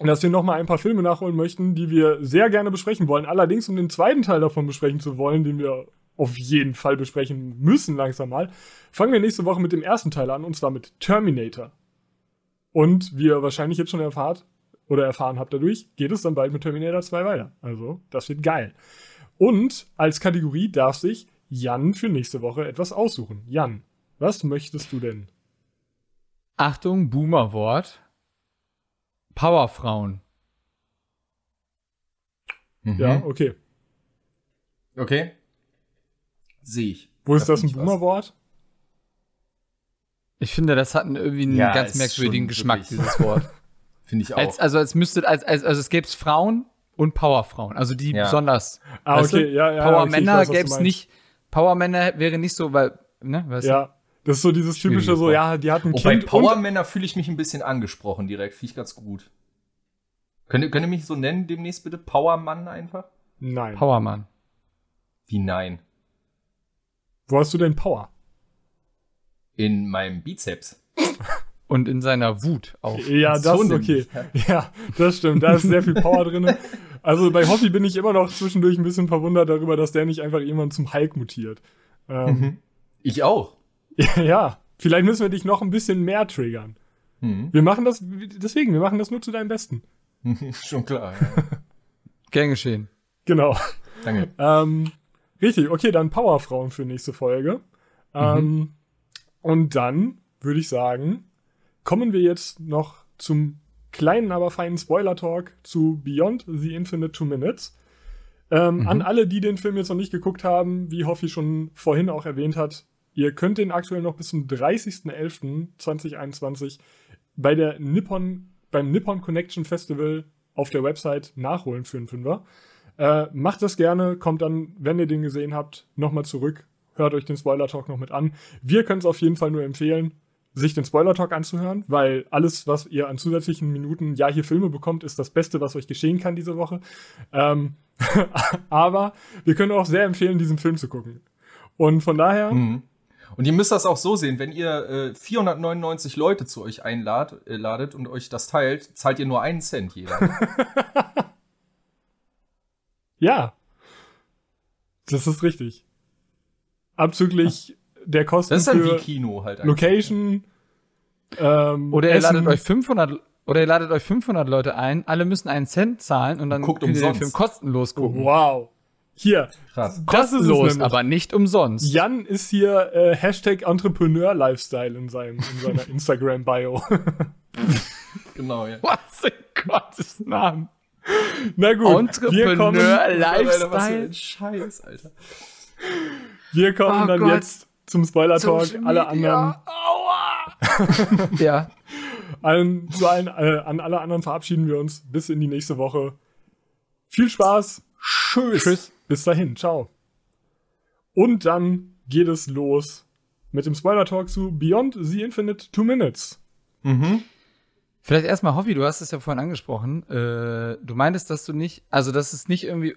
dass wir nochmal ein paar Filme nachholen möchten, die wir sehr gerne besprechen wollen. Allerdings, um den zweiten Teil davon besprechen zu wollen, den wir auf jeden Fall besprechen müssen langsam mal, fangen wir nächste Woche mit dem ersten Teil an, und zwar mit Terminator. Und wie ihr wahrscheinlich jetzt schon erfahrt oder erfahren habt dadurch, geht es dann bald mit Terminator 2 weiter. Also, das wird geil. Und als Kategorie darf sich Jan für nächste Woche etwas aussuchen. Jan, was möchtest du denn? Achtung, Boomer-Wort. Powerfrauen. Mhm. Ja, okay. Okay. Sehe ich. Wo ist da das ein Boomer-Wort? Ich finde, das hat irgendwie einen ja, ganz merkwürdigen Geschmack, wirklich. dieses Wort. finde ich auch. Als, also, als müsste, als, als, also es gäbe es Frauen und Powerfrauen, also die ja. besonders. Ah, okay, ja, ja. Powermänner okay, gäbe es nicht. Powermänner wäre nicht so, weil, ne, weißt ja. du? Das ist so dieses typische, so, ne? ja, die hatten Kind. Oh, bei Powermänner fühle ich mich ein bisschen angesprochen direkt. Finde ich ganz gut. Könnt, könnt ihr mich so nennen demnächst bitte? Powermann einfach? Nein. Powermann. Wie nein? Wo hast du denn Power? In meinem Bizeps. Und in seiner Wut auch. Ja, das ist okay. ja. ja, das stimmt. Da ist sehr viel Power drin. Also bei Hoffi bin ich immer noch zwischendurch ein bisschen verwundert darüber, dass der nicht einfach jemand zum Hulk mutiert. Ähm, mhm. ich auch. Ja, vielleicht müssen wir dich noch ein bisschen mehr triggern. Mhm. Wir machen das, deswegen, wir machen das nur zu deinem Besten. Schon klar. Ja. geschehen. Genau. Danke. Ähm, richtig, okay, dann Powerfrauen für nächste Folge. Ähm, mhm. Und dann würde ich sagen, kommen wir jetzt noch zum kleinen, aber feinen Spoiler-Talk zu Beyond the Infinite Two Minutes. Ähm, mhm. An alle, die den Film jetzt noch nicht geguckt haben, wie Hoffi schon vorhin auch erwähnt hat, Ihr könnt den aktuell noch bis zum 30.11.2021 bei der Nippon, beim Nippon Connection Festival auf der Website nachholen für einen Fünfer. Äh, macht das gerne, kommt dann, wenn ihr den gesehen habt, nochmal zurück, hört euch den Spoiler-Talk noch mit an. Wir können es auf jeden Fall nur empfehlen, sich den Spoiler-Talk anzuhören, weil alles, was ihr an zusätzlichen Minuten, ja, hier Filme bekommt, ist das Beste, was euch geschehen kann diese Woche. Ähm, aber wir können auch sehr empfehlen, diesen Film zu gucken. Und von daher, mhm. Und ihr müsst das auch so sehen, wenn ihr äh, 499 Leute zu euch einladet äh, und euch das teilt, zahlt ihr nur einen Cent jeder. ja. Das ist richtig. Abzüglich ja. der Kosten. Das ist dann für wie Kino halt. Location. Ähm, oder ihr ladet euch 500 oder ihr ladet euch 500 Leute ein, alle müssen einen Cent zahlen und dann Guckt könnt umsonst. ihr den Film kostenlos gucken. Wow. Hier. Krass. Das ist Kostenlos, aber nicht umsonst. Jan ist hier äh, Hashtag Entrepreneur Lifestyle in, seinem, in seiner Instagram-Bio. genau, ja. Was in Gottes Namen? Na gut. Entrepreneur Lifestyle. Scheiß, Alter. Wir kommen oh dann Gott. jetzt zum Spoiler-Talk. Alle anderen. Aua! ja. Allen, zu allen, äh, an alle anderen verabschieden wir uns. Bis in die nächste Woche. Viel Spaß. Tschüss. Tschüss. Bis dahin, ciao. Und dann geht es los mit dem Spoiler-Talk zu Beyond the Infinite Two Minutes. Mhm. Vielleicht erstmal, Hoffi, du hast es ja vorhin angesprochen. Äh, du meintest, dass du nicht, also dass es nicht irgendwie,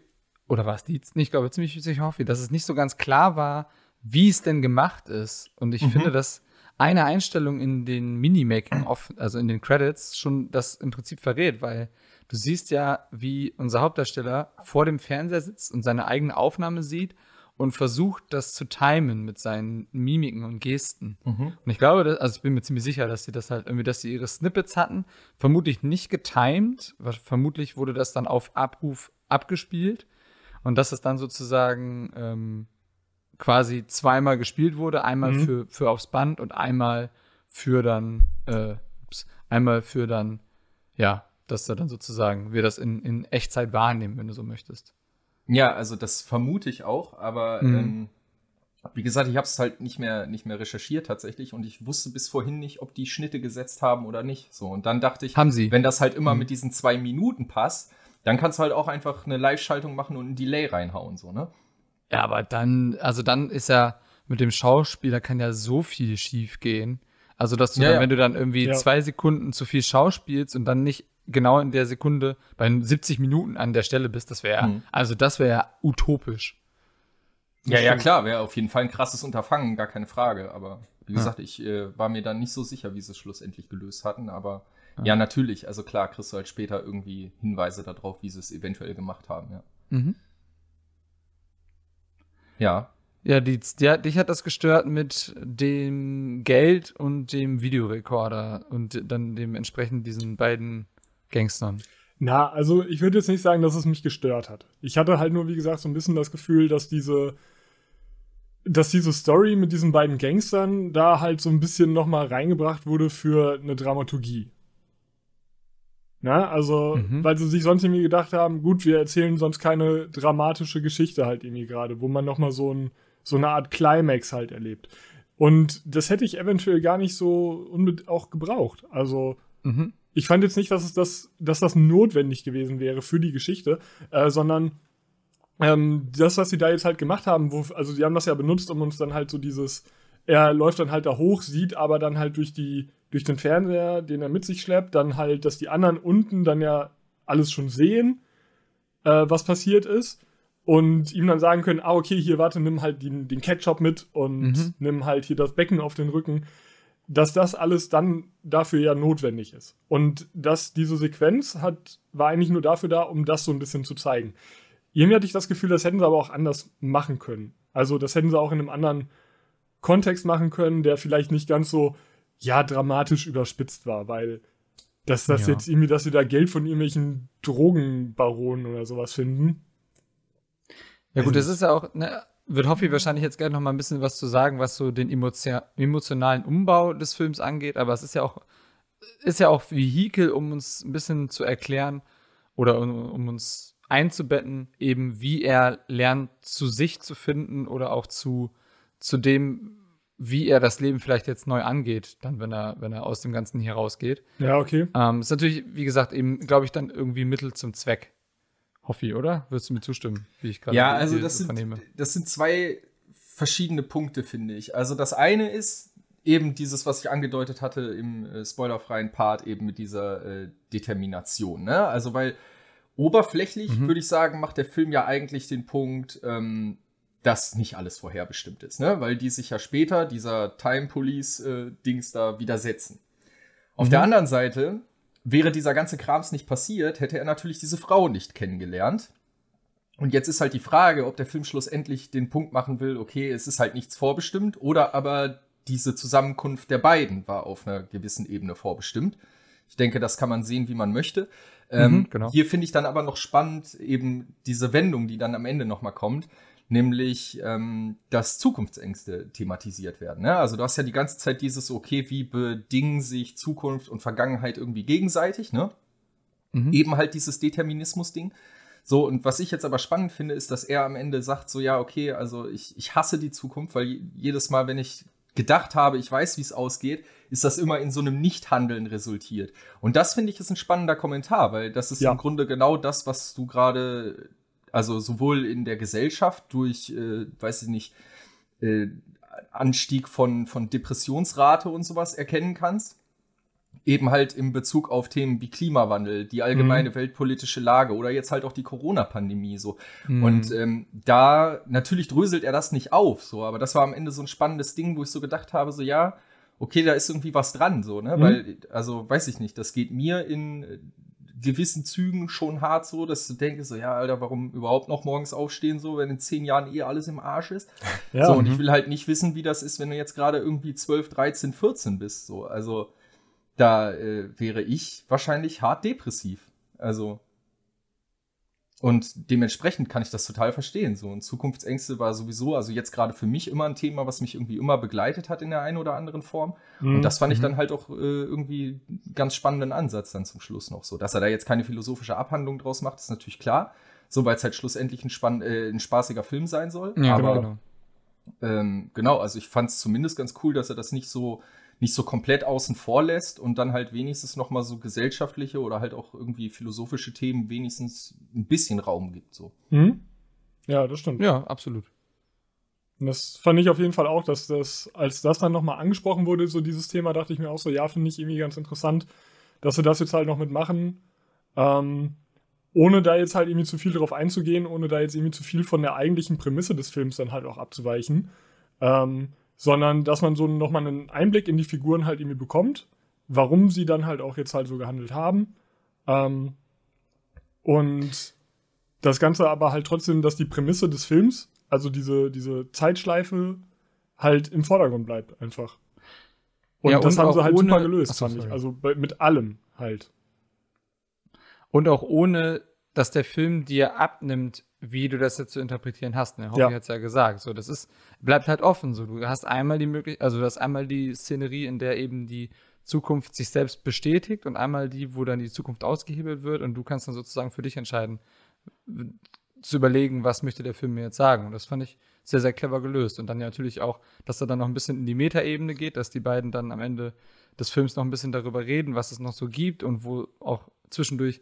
oder war es Dietz? Ich glaube ziemlich sicher, Hoffi, dass es nicht so ganz klar war, wie es denn gemacht ist. Und ich mhm. finde, dass eine Einstellung in den Minimaking, also in den Credits, schon das im Prinzip verrät, weil Du siehst ja, wie unser Hauptdarsteller vor dem Fernseher sitzt und seine eigene Aufnahme sieht und versucht, das zu timen mit seinen Mimiken und Gesten. Mhm. Und ich glaube, dass, also ich bin mir ziemlich sicher, dass sie das halt irgendwie, dass sie ihre Snippets hatten, vermutlich nicht getimed, vermutlich wurde das dann auf Abruf abgespielt und dass es dann sozusagen ähm, quasi zweimal gespielt wurde, einmal mhm. für, für aufs Band und einmal für dann, äh, einmal für dann, ja, dass du dann sozusagen wir das in, in Echtzeit wahrnehmen, wenn du so möchtest. Ja, also das vermute ich auch, aber mhm. ähm, wie gesagt, ich habe es halt nicht mehr, nicht mehr recherchiert tatsächlich und ich wusste bis vorhin nicht, ob die Schnitte gesetzt haben oder nicht. So, und dann dachte ich, haben sie. wenn das halt immer mhm. mit diesen zwei Minuten passt, dann kannst du halt auch einfach eine Live-Schaltung machen und einen Delay reinhauen, so, ne? Ja, aber dann, also dann ist ja mit dem Schauspieler kann ja so viel schief gehen. Also, dass du ja, dann, ja. wenn du dann irgendwie ja. zwei Sekunden zu viel schauspielst und dann nicht genau in der Sekunde bei 70 Minuten an der Stelle bist, das wäre, mhm. also das wäre utopisch. Ja, ja, klar, wäre auf jeden Fall ein krasses Unterfangen, gar keine Frage. Aber wie gesagt, ja. ich äh, war mir dann nicht so sicher, wie sie es schlussendlich gelöst hatten. Aber ja. ja. natürlich, also klar, kriegst du halt später irgendwie Hinweise darauf, wie sie es eventuell gemacht haben, ja. Mhm. Ja. Ja, die, die, dich hat das gestört mit dem Geld und dem Videorekorder und dann dementsprechend diesen beiden Gangstern. Na, also ich würde jetzt nicht sagen, dass es mich gestört hat. Ich hatte halt nur, wie gesagt, so ein bisschen das Gefühl, dass diese, dass diese Story mit diesen beiden Gangstern da halt so ein bisschen nochmal reingebracht wurde für eine Dramaturgie. Na, also, mhm. weil sie sich sonst irgendwie gedacht haben, gut, wir erzählen sonst keine dramatische Geschichte halt irgendwie gerade, wo man nochmal so, ein, so eine Art Climax halt erlebt. Und das hätte ich eventuell gar nicht so auch gebraucht. Also, mhm ich fand jetzt nicht, dass, es das, dass das notwendig gewesen wäre für die Geschichte, äh, sondern ähm, das, was sie da jetzt halt gemacht haben, wo, also sie haben das ja benutzt, um uns dann halt so dieses, er läuft dann halt da hoch, sieht aber dann halt durch die, durch den Fernseher, den er mit sich schleppt, dann halt, dass die anderen unten dann ja alles schon sehen, äh, was passiert ist. Und ihm dann sagen können, ah, okay, hier, warte, nimm halt den, den Ketchup mit und mhm. nimm halt hier das Becken auf den Rücken dass das alles dann dafür ja notwendig ist. Und dass diese Sequenz hat, war eigentlich nur dafür da, um das so ein bisschen zu zeigen. Irgendwie hatte ich das Gefühl, das hätten sie aber auch anders machen können. Also das hätten sie auch in einem anderen Kontext machen können, der vielleicht nicht ganz so, ja, dramatisch überspitzt war, weil dass das ja. jetzt irgendwie, dass sie da Geld von irgendwelchen Drogenbaronen oder sowas finden. Ja gut, also das ist ja auch, ne, wird Hoffi mhm. wahrscheinlich jetzt gerne noch mal ein bisschen was zu sagen, was so den emotionalen Umbau des Films angeht, aber es ist ja auch, ist ja auch Vehikel, um uns ein bisschen zu erklären oder um, um uns einzubetten, eben wie er lernt, zu sich zu finden oder auch zu, zu dem, wie er das Leben vielleicht jetzt neu angeht, dann, wenn er, wenn er aus dem Ganzen hier rausgeht. Ja, okay. Ähm, ist natürlich, wie gesagt, eben, glaube ich, dann irgendwie Mittel zum Zweck. Hoffi, oder? Würdest du mir zustimmen, wie ich gerade Ja, also das sind, das sind zwei verschiedene Punkte, finde ich. Also das eine ist eben dieses, was ich angedeutet hatte im äh, spoilerfreien Part, eben mit dieser äh, Determination. Ne? Also weil oberflächlich, mhm. würde ich sagen, macht der Film ja eigentlich den Punkt, ähm, dass nicht alles vorherbestimmt ist, ne? weil die sich ja später dieser Time Police-Dings äh, da widersetzen. Auf mhm. der anderen Seite wäre dieser ganze Krams nicht passiert, hätte er natürlich diese Frau nicht kennengelernt. Und jetzt ist halt die Frage, ob der Film schlussendlich den Punkt machen will, okay, es ist halt nichts vorbestimmt, oder aber diese Zusammenkunft der beiden war auf einer gewissen Ebene vorbestimmt. Ich denke, das kann man sehen, wie man möchte. Mhm, ähm, genau. Hier finde ich dann aber noch spannend eben diese Wendung, die dann am Ende nochmal kommt nämlich ähm, dass Zukunftsängste thematisiert werden. Ne? Also du hast ja die ganze Zeit dieses, okay, wie bedingen sich Zukunft und Vergangenheit irgendwie gegenseitig, ne? Mhm. Eben halt dieses Determinismus-Ding. So, und was ich jetzt aber spannend finde, ist, dass er am Ende sagt, so ja, okay, also ich, ich hasse die Zukunft, weil jedes Mal, wenn ich gedacht habe, ich weiß, wie es ausgeht, ist das immer in so einem Nichthandeln resultiert. Und das finde ich ist ein spannender Kommentar, weil das ist ja. im Grunde genau das, was du gerade also sowohl in der Gesellschaft durch, äh, weiß ich nicht, äh, Anstieg von, von Depressionsrate und sowas erkennen kannst. Eben halt in Bezug auf Themen wie Klimawandel, die allgemeine mhm. weltpolitische Lage oder jetzt halt auch die Corona-Pandemie so. Mhm. Und ähm, da, natürlich dröselt er das nicht auf, so, aber das war am Ende so ein spannendes Ding, wo ich so gedacht habe, so ja, okay, da ist irgendwie was dran, so, ne? Mhm. Weil, also weiß ich nicht, das geht mir in gewissen Zügen schon hart so, dass du denkst, so, ja, Alter, warum überhaupt noch morgens aufstehen, so, wenn in zehn Jahren eh alles im Arsch ist. Ja, so, und ich mhm. will halt nicht wissen, wie das ist, wenn du jetzt gerade irgendwie 12, 13, 14 bist, so. Also, da äh, wäre ich wahrscheinlich hart depressiv. Also, und dementsprechend kann ich das total verstehen. So und Zukunftsängste war sowieso, also jetzt gerade für mich immer ein Thema, was mich irgendwie immer begleitet hat in der einen oder anderen Form. Mhm. Und das fand ich mhm. dann halt auch äh, irgendwie ganz spannenden Ansatz dann zum Schluss noch so. Dass er da jetzt keine philosophische Abhandlung draus macht, ist natürlich klar. So, weil es halt schlussendlich ein, spann äh, ein spaßiger Film sein soll. Ja, Aber, genau. genau. Ähm, genau, also ich fand es zumindest ganz cool, dass er das nicht so nicht so komplett außen vor lässt und dann halt wenigstens nochmal so gesellschaftliche oder halt auch irgendwie philosophische Themen wenigstens ein bisschen Raum gibt. So. Mhm. Ja, das stimmt. Ja, absolut. Und das fand ich auf jeden Fall auch, dass das, als das dann nochmal angesprochen wurde, so dieses Thema, dachte ich mir auch so, ja, finde ich irgendwie ganz interessant, dass sie das jetzt halt noch mitmachen. Ähm, ohne da jetzt halt irgendwie zu viel drauf einzugehen, ohne da jetzt irgendwie zu viel von der eigentlichen Prämisse des Films dann halt auch abzuweichen. Ähm, sondern dass man so nochmal einen Einblick in die Figuren halt irgendwie bekommt, warum sie dann halt auch jetzt halt so gehandelt haben. Ähm, und das Ganze aber halt trotzdem, dass die Prämisse des Films, also diese, diese Zeitschleife, halt im Vordergrund bleibt einfach. Und ja, das haben sie halt ohne, super gelöst, achso, fand ich. Also mit allem halt. Und auch ohne, dass der Film dir abnimmt, wie du das jetzt zu interpretieren hast. Ne? Hobby ja. hat es ja gesagt. So, das ist, bleibt halt offen. So, du hast einmal die Möglichkeit, also du hast einmal die Szenerie, in der eben die Zukunft sich selbst bestätigt und einmal die, wo dann die Zukunft ausgehebelt wird und du kannst dann sozusagen für dich entscheiden, zu überlegen, was möchte der Film mir jetzt sagen. Und das fand ich sehr, sehr clever gelöst. Und dann ja natürlich auch, dass er dann noch ein bisschen in die Metaebene geht, dass die beiden dann am Ende des Films noch ein bisschen darüber reden, was es noch so gibt und wo auch zwischendurch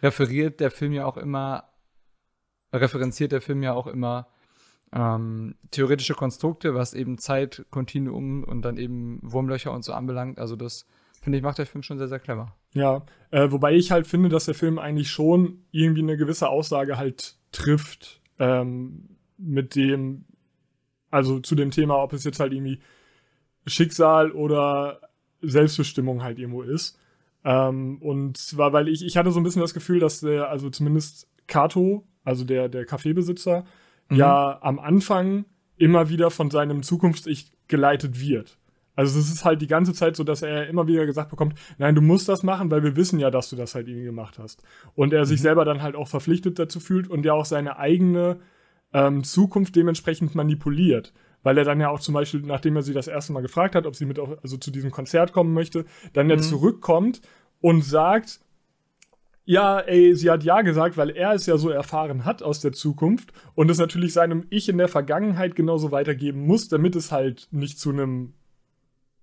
referiert der Film ja auch immer referenziert der Film ja auch immer ähm, theoretische Konstrukte, was eben Zeit, Kontinuum und dann eben Wurmlöcher und so anbelangt. Also das finde ich macht der Film schon sehr sehr clever. Ja, äh, wobei ich halt finde, dass der Film eigentlich schon irgendwie eine gewisse Aussage halt trifft ähm, mit dem, also zu dem Thema, ob es jetzt halt irgendwie Schicksal oder Selbstbestimmung halt irgendwo ist. Ähm, und zwar, weil ich, ich hatte so ein bisschen das Gefühl, dass der, also zumindest Kato also der, der Kaffeebesitzer, mhm. ja am Anfang immer wieder von seinem Zukunfts-Ich geleitet wird. Also es ist halt die ganze Zeit so, dass er immer wieder gesagt bekommt, nein, du musst das machen, weil wir wissen ja, dass du das halt irgendwie gemacht hast. Und er mhm. sich selber dann halt auch verpflichtet dazu fühlt und ja auch seine eigene ähm, Zukunft dementsprechend manipuliert. Weil er dann ja auch zum Beispiel, nachdem er sie das erste Mal gefragt hat, ob sie mit auf, also zu diesem Konzert kommen möchte, dann mhm. ja zurückkommt und sagt, ja, ey, sie hat ja gesagt, weil er es ja so erfahren hat aus der Zukunft und es natürlich seinem Ich in der Vergangenheit genauso weitergeben muss, damit es halt nicht zu einem,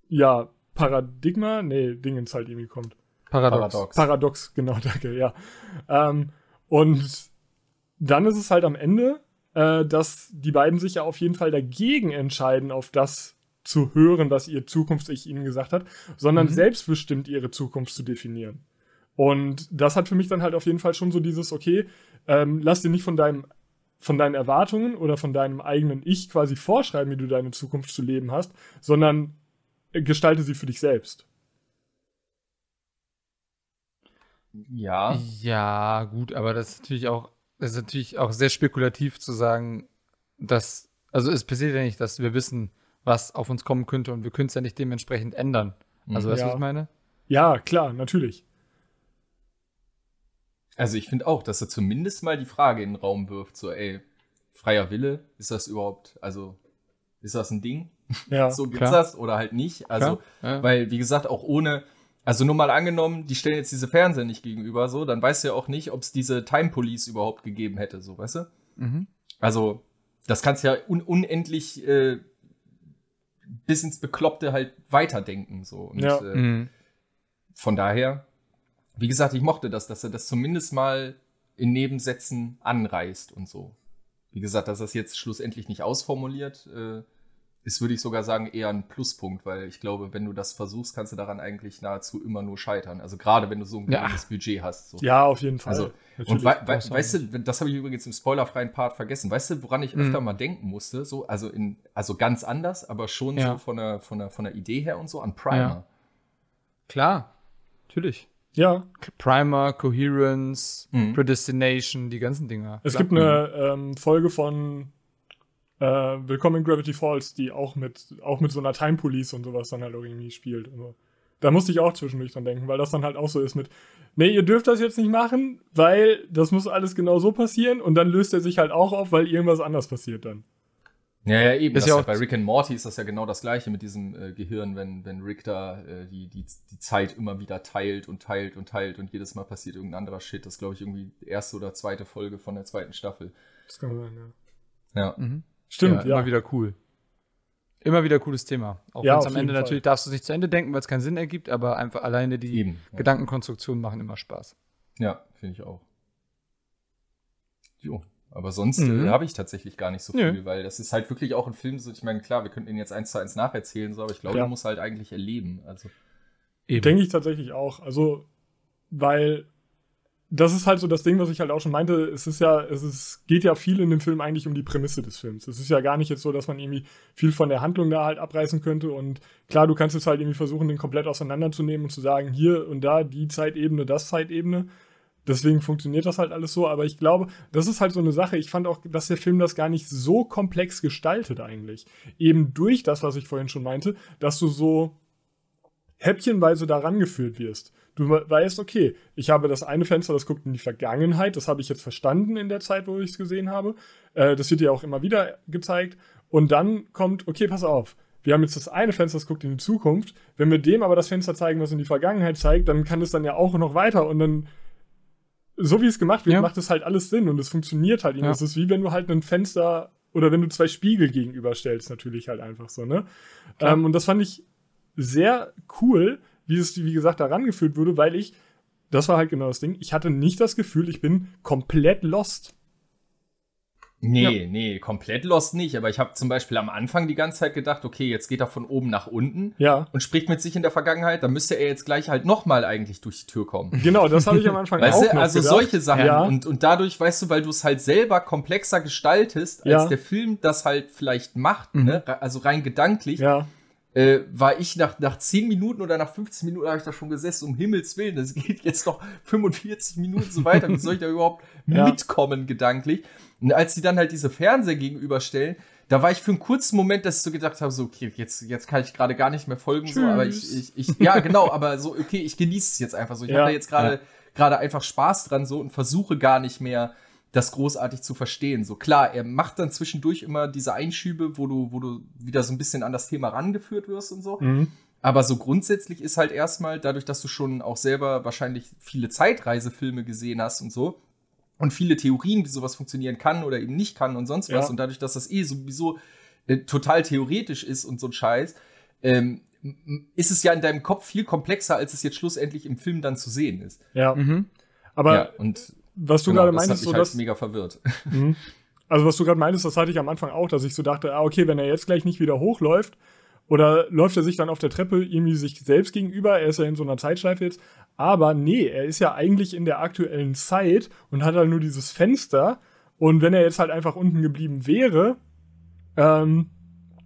ja, Paradigma, nee, Dingens halt irgendwie kommt. Paradox. Paradox, Paradox genau, danke, ja. Ähm, und dann ist es halt am Ende, äh, dass die beiden sich ja auf jeden Fall dagegen entscheiden, auf das zu hören, was ihr Zukunfts-Ich ihnen gesagt hat, sondern mhm. selbstbestimmt ihre Zukunft zu definieren. Und das hat für mich dann halt auf jeden Fall schon so dieses, okay, ähm, lass dir nicht von deinem von deinen Erwartungen oder von deinem eigenen Ich quasi vorschreiben, wie du deine Zukunft zu leben hast, sondern gestalte sie für dich selbst. Ja. Ja, gut, aber das ist natürlich auch, das ist natürlich auch sehr spekulativ zu sagen, dass, also es passiert ja nicht, dass wir wissen, was auf uns kommen könnte und wir können es ja nicht dementsprechend ändern. Also, weißt du, ja. was ich meine? Ja, klar, natürlich. Also ich finde auch, dass er zumindest mal die Frage in den Raum wirft, so ey, freier Wille, ist das überhaupt, also ist das ein Ding? Ja, so gibt's klar. das oder halt nicht? Also, ja. weil wie gesagt, auch ohne, also nur mal angenommen, die stellen jetzt diese Fernseher nicht gegenüber, so, dann weißt du ja auch nicht, ob es diese Time Police überhaupt gegeben hätte, so, weißt du? Mhm. Also, das kannst du ja un unendlich äh, bis ins Bekloppte halt weiterdenken, so. Und, ja. äh, mhm. Von daher, wie gesagt, ich mochte das, dass er das zumindest mal in Nebensätzen anreißt und so. Wie gesagt, dass er es jetzt schlussendlich nicht ausformuliert, äh, ist, würde ich sogar sagen, eher ein Pluspunkt, weil ich glaube, wenn du das versuchst, kannst du daran eigentlich nahezu immer nur scheitern. Also gerade wenn du so ein geringes Budget hast. So. Ja, auf jeden Fall. Also, und we we weißt du, das habe ich übrigens im spoilerfreien Part vergessen. Weißt du, woran ich mhm. öfter mal denken musste? So, also, in, also ganz anders, aber schon ja. so von der, von, der, von der Idee her und so an Primer. Ja. Klar. Natürlich. Ja. Primer, Coherence, mhm. Predestination, die ganzen Dinger. Es Klappen. gibt eine mhm. ähm, Folge von äh, Willkommen in Gravity Falls, die auch mit, auch mit so einer Time Police und sowas dann halt irgendwie spielt. Also, da musste ich auch zwischendurch dran denken, weil das dann halt auch so ist mit, nee, ihr dürft das jetzt nicht machen, weil das muss alles genau so passieren und dann löst er sich halt auch auf, weil irgendwas anders passiert dann. Ja, ja, eben. Ist ja bei Rick and Morty ist das ja genau das Gleiche mit diesem äh, Gehirn, wenn, wenn Rick da äh, die, die, die Zeit immer wieder teilt und teilt und teilt und jedes Mal passiert irgendein anderer Shit. Das glaube ich, irgendwie erste oder zweite Folge von der zweiten Staffel. Das kann sein, ja. Ja. Mhm. Stimmt, ja, ja. Immer wieder cool. Immer wieder cooles Thema. Auch ja, wenn es am Ende Fall. natürlich darfst du es nicht zu Ende denken, weil es keinen Sinn ergibt, aber einfach alleine die eben, ja. Gedankenkonstruktionen machen immer Spaß. Ja, finde ich auch. Jo. Aber sonst äh, mhm. habe ich tatsächlich gar nicht so viel, Nö. weil das ist halt wirklich auch ein Film, so ich meine, klar, wir könnten ihn jetzt eins zu eins nacherzählen, so, aber ich glaube, ja. man muss halt eigentlich erleben. Also. Denke ich tatsächlich auch. Also, weil das ist halt so das Ding, was ich halt auch schon meinte. Es ist ja, es ist, geht ja viel in dem Film eigentlich um die Prämisse des Films. Es ist ja gar nicht jetzt so, dass man irgendwie viel von der Handlung da halt abreißen könnte. Und klar, du kannst jetzt halt irgendwie versuchen, den komplett auseinanderzunehmen und zu sagen, hier und da die Zeitebene, das Zeitebene. Deswegen funktioniert das halt alles so, aber ich glaube, das ist halt so eine Sache. Ich fand auch, dass der Film das gar nicht so komplex gestaltet eigentlich. Eben durch das, was ich vorhin schon meinte, dass du so häppchenweise daran geführt wirst. Du weißt, okay, ich habe das eine Fenster, das guckt in die Vergangenheit, das habe ich jetzt verstanden in der Zeit, wo ich es gesehen habe. Äh, das wird dir auch immer wieder gezeigt. Und dann kommt, okay, pass auf, wir haben jetzt das eine Fenster, das guckt in die Zukunft. Wenn wir dem aber das Fenster zeigen, was in die Vergangenheit zeigt, dann kann es dann ja auch noch weiter und dann so wie es gemacht wird, ja. macht es halt alles Sinn und es funktioniert halt. Ja. Es ist wie wenn du halt ein Fenster oder wenn du zwei Spiegel gegenüberstellst, natürlich halt einfach so, ne? Ähm, und das fand ich sehr cool, wie es, wie gesagt, da rangeführt wurde, weil ich, das war halt genau das Ding, ich hatte nicht das Gefühl, ich bin komplett lost. Nee, ja. nee, komplett lost nicht. Aber ich habe zum Beispiel am Anfang die ganze Zeit gedacht, okay, jetzt geht er von oben nach unten ja. und spricht mit sich in der Vergangenheit. Dann müsste er jetzt gleich halt nochmal eigentlich durch die Tür kommen. Genau, das habe ich am Anfang weißt auch du, Also gedacht. solche Sachen. Ja. Und, und dadurch, weißt du, weil du es halt selber komplexer gestaltest, als der Film das halt vielleicht macht, mhm. ne? also rein gedanklich, äh, war ich nach, nach 10 Minuten oder nach 15 Minuten habe ich da schon gesessen, um Himmels Willen, das geht jetzt noch 45 Minuten so weiter, wie soll ich da überhaupt ja. mitkommen gedanklich? Und als sie dann halt diese Fernseher gegenüberstellen, da war ich für einen kurzen Moment, dass ich so gedacht habe, so, okay, jetzt, jetzt kann ich gerade gar nicht mehr folgen, so, aber ich, ich, ich, ja, genau, aber so, okay, ich genieße es jetzt einfach so. Ich ja. habe da jetzt gerade, ja. einfach Spaß dran, so, und versuche gar nicht mehr, das großartig zu verstehen. So klar, er macht dann zwischendurch immer diese Einschübe, wo du, wo du wieder so ein bisschen an das Thema rangeführt wirst und so. Mhm. Aber so grundsätzlich ist halt erstmal, dadurch, dass du schon auch selber wahrscheinlich viele Zeitreisefilme gesehen hast und so, und viele Theorien, wie sowas funktionieren kann oder eben nicht kann und sonst was. Ja. Und dadurch, dass das eh sowieso äh, total theoretisch ist und so ein Scheiß, ähm, ist es ja in deinem Kopf viel komplexer, als es jetzt schlussendlich im Film dann zu sehen ist. Ja. Mhm. Aber ja, und was du genau, gerade meinst, das hat mich so halt mega verwirrt. Mhm. Also was du gerade meinst, das hatte ich am Anfang auch, dass ich so dachte, ah, okay, wenn er jetzt gleich nicht wieder hochläuft, oder läuft er sich dann auf der Treppe irgendwie sich selbst gegenüber? Er ist ja in so einer Zeitschleife jetzt. Aber nee, er ist ja eigentlich in der aktuellen Zeit und hat halt nur dieses Fenster. Und wenn er jetzt halt einfach unten geblieben wäre, ähm,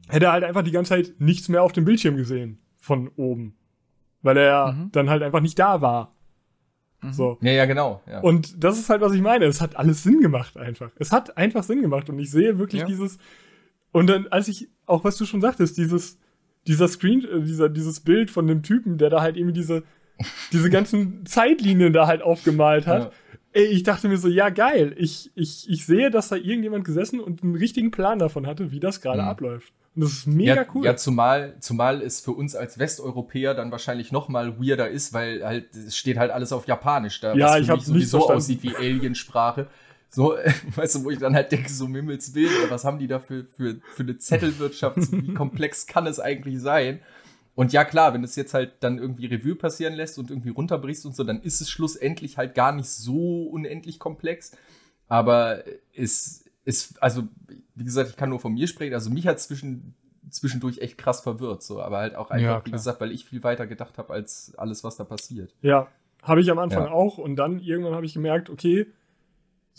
hätte er halt einfach die ganze Zeit nichts mehr auf dem Bildschirm gesehen von oben. Weil er mhm. dann halt einfach nicht da war. Mhm. So. Ja, ja, genau. Ja. Und das ist halt, was ich meine. Es hat alles Sinn gemacht einfach. Es hat einfach Sinn gemacht. Und ich sehe wirklich ja. dieses. Und dann, als ich, auch was du schon sagtest, dieses, dieser Screen, äh, dieser, dieses Bild von dem Typen, der da halt eben diese, diese ganzen Zeitlinien da halt aufgemalt hat. Ja. Ey, ich dachte mir so, ja geil, ich, ich, ich sehe, dass da irgendjemand gesessen und einen richtigen Plan davon hatte, wie das gerade mhm. abläuft. Und das ist mega ja, cool. Ja, zumal, zumal es für uns als Westeuropäer dann wahrscheinlich noch mal weirder ist, weil halt, es steht halt alles auf Japanisch da, ja, was für ich mich sowieso aussieht wie Aliensprache. So, weißt du, wo ich dann halt denke, so Mimmels Willen, was haben die da für, für, für eine Zettelwirtschaft? Wie komplex kann es eigentlich sein? Und ja, klar, wenn es jetzt halt dann irgendwie Revue passieren lässt und irgendwie runterbrichst und so, dann ist es schlussendlich halt gar nicht so unendlich komplex. Aber es ist, also, wie gesagt, ich kann nur von mir sprechen. Also, mich hat zwischen, zwischendurch echt krass verwirrt, so, aber halt auch einfach, ja, wie gesagt, weil ich viel weiter gedacht habe als alles, was da passiert. Ja, habe ich am Anfang ja. auch und dann irgendwann habe ich gemerkt, okay,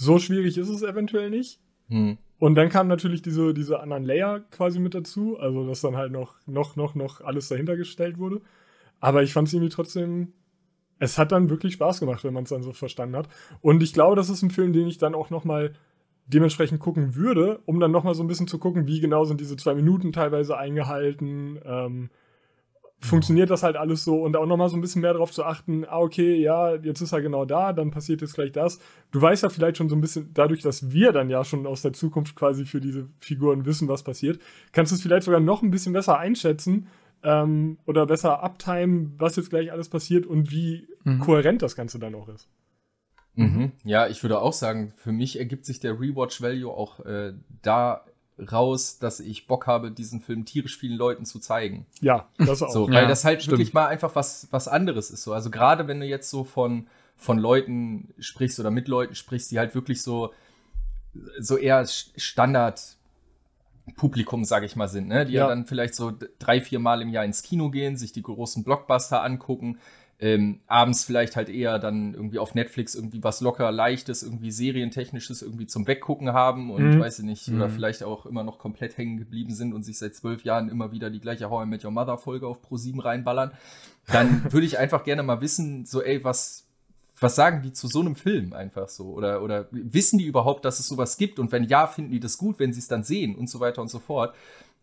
so schwierig ist es eventuell nicht. Hm. Und dann kamen natürlich diese, diese anderen Layer quasi mit dazu, also dass dann halt noch, noch, noch, noch alles dahinter gestellt wurde. Aber ich fand es irgendwie trotzdem, es hat dann wirklich Spaß gemacht, wenn man es dann so verstanden hat. Und ich glaube, das ist ein Film, den ich dann auch nochmal dementsprechend gucken würde, um dann nochmal so ein bisschen zu gucken, wie genau sind diese zwei Minuten teilweise eingehalten, ähm, funktioniert das halt alles so und auch noch mal so ein bisschen mehr darauf zu achten, ah, okay, ja, jetzt ist er genau da, dann passiert jetzt gleich das. Du weißt ja vielleicht schon so ein bisschen, dadurch, dass wir dann ja schon aus der Zukunft quasi für diese Figuren wissen, was passiert, kannst du es vielleicht sogar noch ein bisschen besser einschätzen ähm, oder besser abtimen, was jetzt gleich alles passiert und wie mhm. kohärent das Ganze dann auch ist. Mhm. Ja, ich würde auch sagen, für mich ergibt sich der Rewatch-Value auch äh, da raus, dass ich Bock habe, diesen Film tierisch vielen Leuten zu zeigen. Ja, das auch. So, weil ja, das halt stimmt. wirklich mal einfach was, was anderes ist. So. Also gerade wenn du jetzt so von, von Leuten sprichst oder mit Leuten sprichst, die halt wirklich so, so eher Standardpublikum, Publikum, sage ich mal, sind, ne? die ja. ja. dann vielleicht so drei, vier Mal im Jahr ins Kino gehen, sich die großen Blockbuster angucken, ähm, abends vielleicht halt eher dann irgendwie auf Netflix irgendwie was locker leichtes, irgendwie serientechnisches irgendwie zum Weggucken haben und mhm. weiß ich nicht, mhm. oder vielleicht auch immer noch komplett hängen geblieben sind und sich seit zwölf Jahren immer wieder die gleiche How I Met Your Mother Folge auf ProSieben reinballern, dann würde ich einfach gerne mal wissen, so ey, was was sagen die zu so einem Film einfach so? Oder, oder wissen die überhaupt, dass es sowas gibt? Und wenn ja, finden die das gut, wenn sie es dann sehen und so weiter und so fort.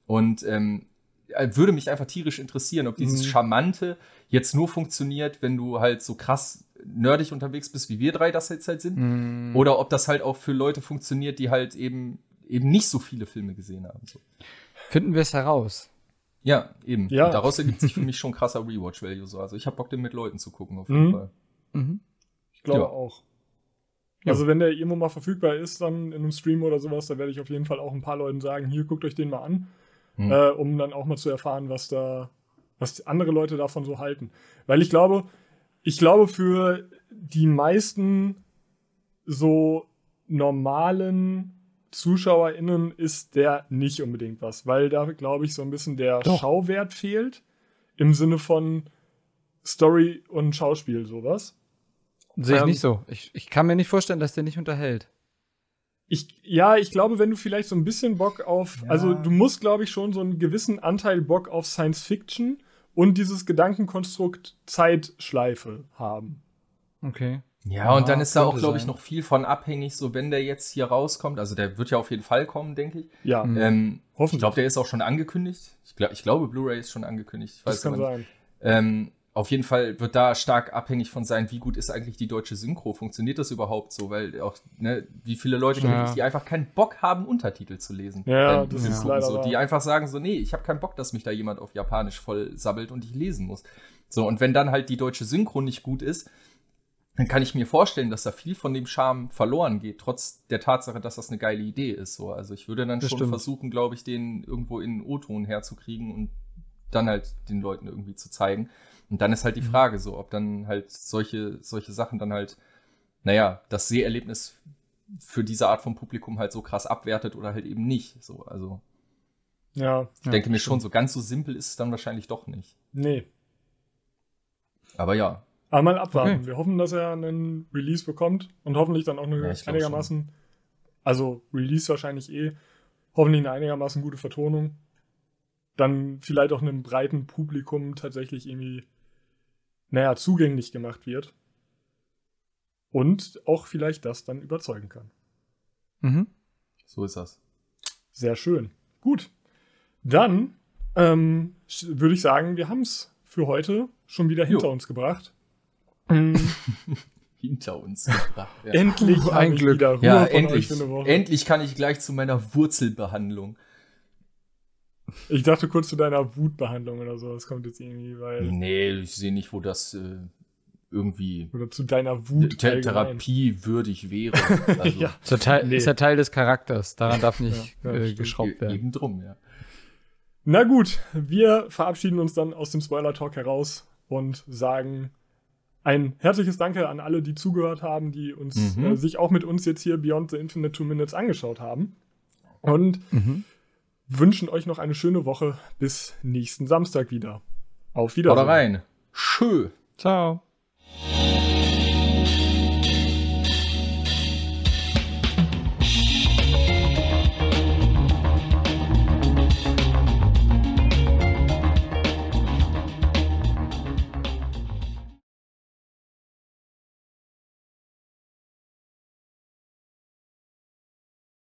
Und ähm, äh, würde mich einfach tierisch interessieren, ob dieses mhm. Charmante jetzt nur funktioniert, wenn du halt so krass nerdig unterwegs bist, wie wir drei das jetzt halt sind, mm. oder ob das halt auch für Leute funktioniert, die halt eben eben nicht so viele Filme gesehen haben. So. Finden wir es heraus. Ja, eben. Ja. Und daraus ergibt sich für mich schon krasser Rewatch-Value. So. Also ich habe Bock, den mit Leuten zu gucken, auf jeden mhm. Fall. Mhm. Ich glaube ja. auch. Also wenn der irgendwo mal verfügbar ist, dann in einem Stream oder sowas, da werde ich auf jeden Fall auch ein paar Leuten sagen, hier, guckt euch den mal an hm. äh, um dann auch mal zu erfahren, was da, was andere Leute davon so halten. Weil ich glaube, ich glaube, für die meisten so normalen ZuschauerInnen ist der nicht unbedingt was, weil da, glaube ich, so ein bisschen der Doch. Schauwert fehlt im Sinne von Story und Schauspiel, sowas. Sehe ich ähm, nicht so. Ich, ich kann mir nicht vorstellen, dass der nicht unterhält ich, ja, ich glaube, wenn du vielleicht so ein bisschen Bock auf, ja. also du musst, glaube ich, schon so einen gewissen Anteil Bock auf Science Fiction und dieses Gedankenkonstrukt Zeitschleife haben. Okay. Ja, ja und dann ist da auch, glaube ich, noch viel von abhängig, so wenn der jetzt hier rauskommt. Also der wird ja auf jeden Fall kommen, denke ich. Ja. Mhm. Ähm, Hoffentlich. Ich glaube, der ist auch schon angekündigt. Ich, glaub, ich glaube, Blu-ray ist schon angekündigt. Ich weiß das kann sein. Ähm, auf jeden Fall wird da stark abhängig von sein, wie gut ist eigentlich die deutsche Synchro. Funktioniert das überhaupt so? Weil auch, ne, wie viele Leute ja. die einfach keinen Bock haben, Untertitel zu lesen. Ja, ähm, das ist leider so. Die einfach sagen so, nee, ich habe keinen Bock, dass mich da jemand auf Japanisch voll sabbelt und ich lesen muss. So, und wenn dann halt die deutsche Synchro nicht gut ist, dann kann ich mir vorstellen, dass da viel von dem Charme verloren geht, trotz der Tatsache, dass das eine geile Idee ist. So, also ich würde dann das schon stimmt. versuchen, glaube ich, den irgendwo in O-Ton herzukriegen und dann halt den Leuten irgendwie zu zeigen. Und dann ist halt die mhm. Frage so, ob dann halt solche, solche Sachen dann halt, naja, das Seherlebnis für diese Art von Publikum halt so krass abwertet oder halt eben nicht. So, also. Ja. Ich denke ja, mir schon, so ganz so simpel ist es dann wahrscheinlich doch nicht. Nee. Aber ja. Aber mal abwarten. Okay. Wir hoffen, dass er einen Release bekommt und hoffentlich dann auch eine ja, einigermaßen, schon. also Release wahrscheinlich eh, hoffentlich eine einigermaßen gute Vertonung. Dann vielleicht auch einem breiten Publikum tatsächlich irgendwie naja, zugänglich gemacht wird und auch vielleicht das dann überzeugen kann. Mhm. So ist das. Sehr schön. Gut. Dann ähm, würde ich sagen, wir haben es für heute schon wieder hinter jo. uns gebracht. Mhm. hinter uns gebracht. Ja. Endlich ein Glück. ja, endlich. Endlich kann ich gleich zu meiner Wurzelbehandlung. Ich dachte kurz zu deiner Wutbehandlung oder so, das kommt jetzt irgendwie, weil. Nee, ich sehe nicht, wo das äh, irgendwie. Oder zu deiner Wut. Th Therapie würdig wäre. Also, ja. ist, ja Teil, nee. ist ja Teil des Charakters, daran darf nicht ja, äh, geschraubt werden. Eben drum, ja. Na gut, wir verabschieden uns dann aus dem Spoiler-Talk heraus und sagen ein herzliches Danke an alle, die zugehört haben, die uns mhm. äh, sich auch mit uns jetzt hier Beyond the Infinite Two Minutes angeschaut haben. Und mhm wünschen euch noch eine schöne Woche. Bis nächsten Samstag wieder. Auf Wiedersehen. Haut rein. Tschö. Ciao.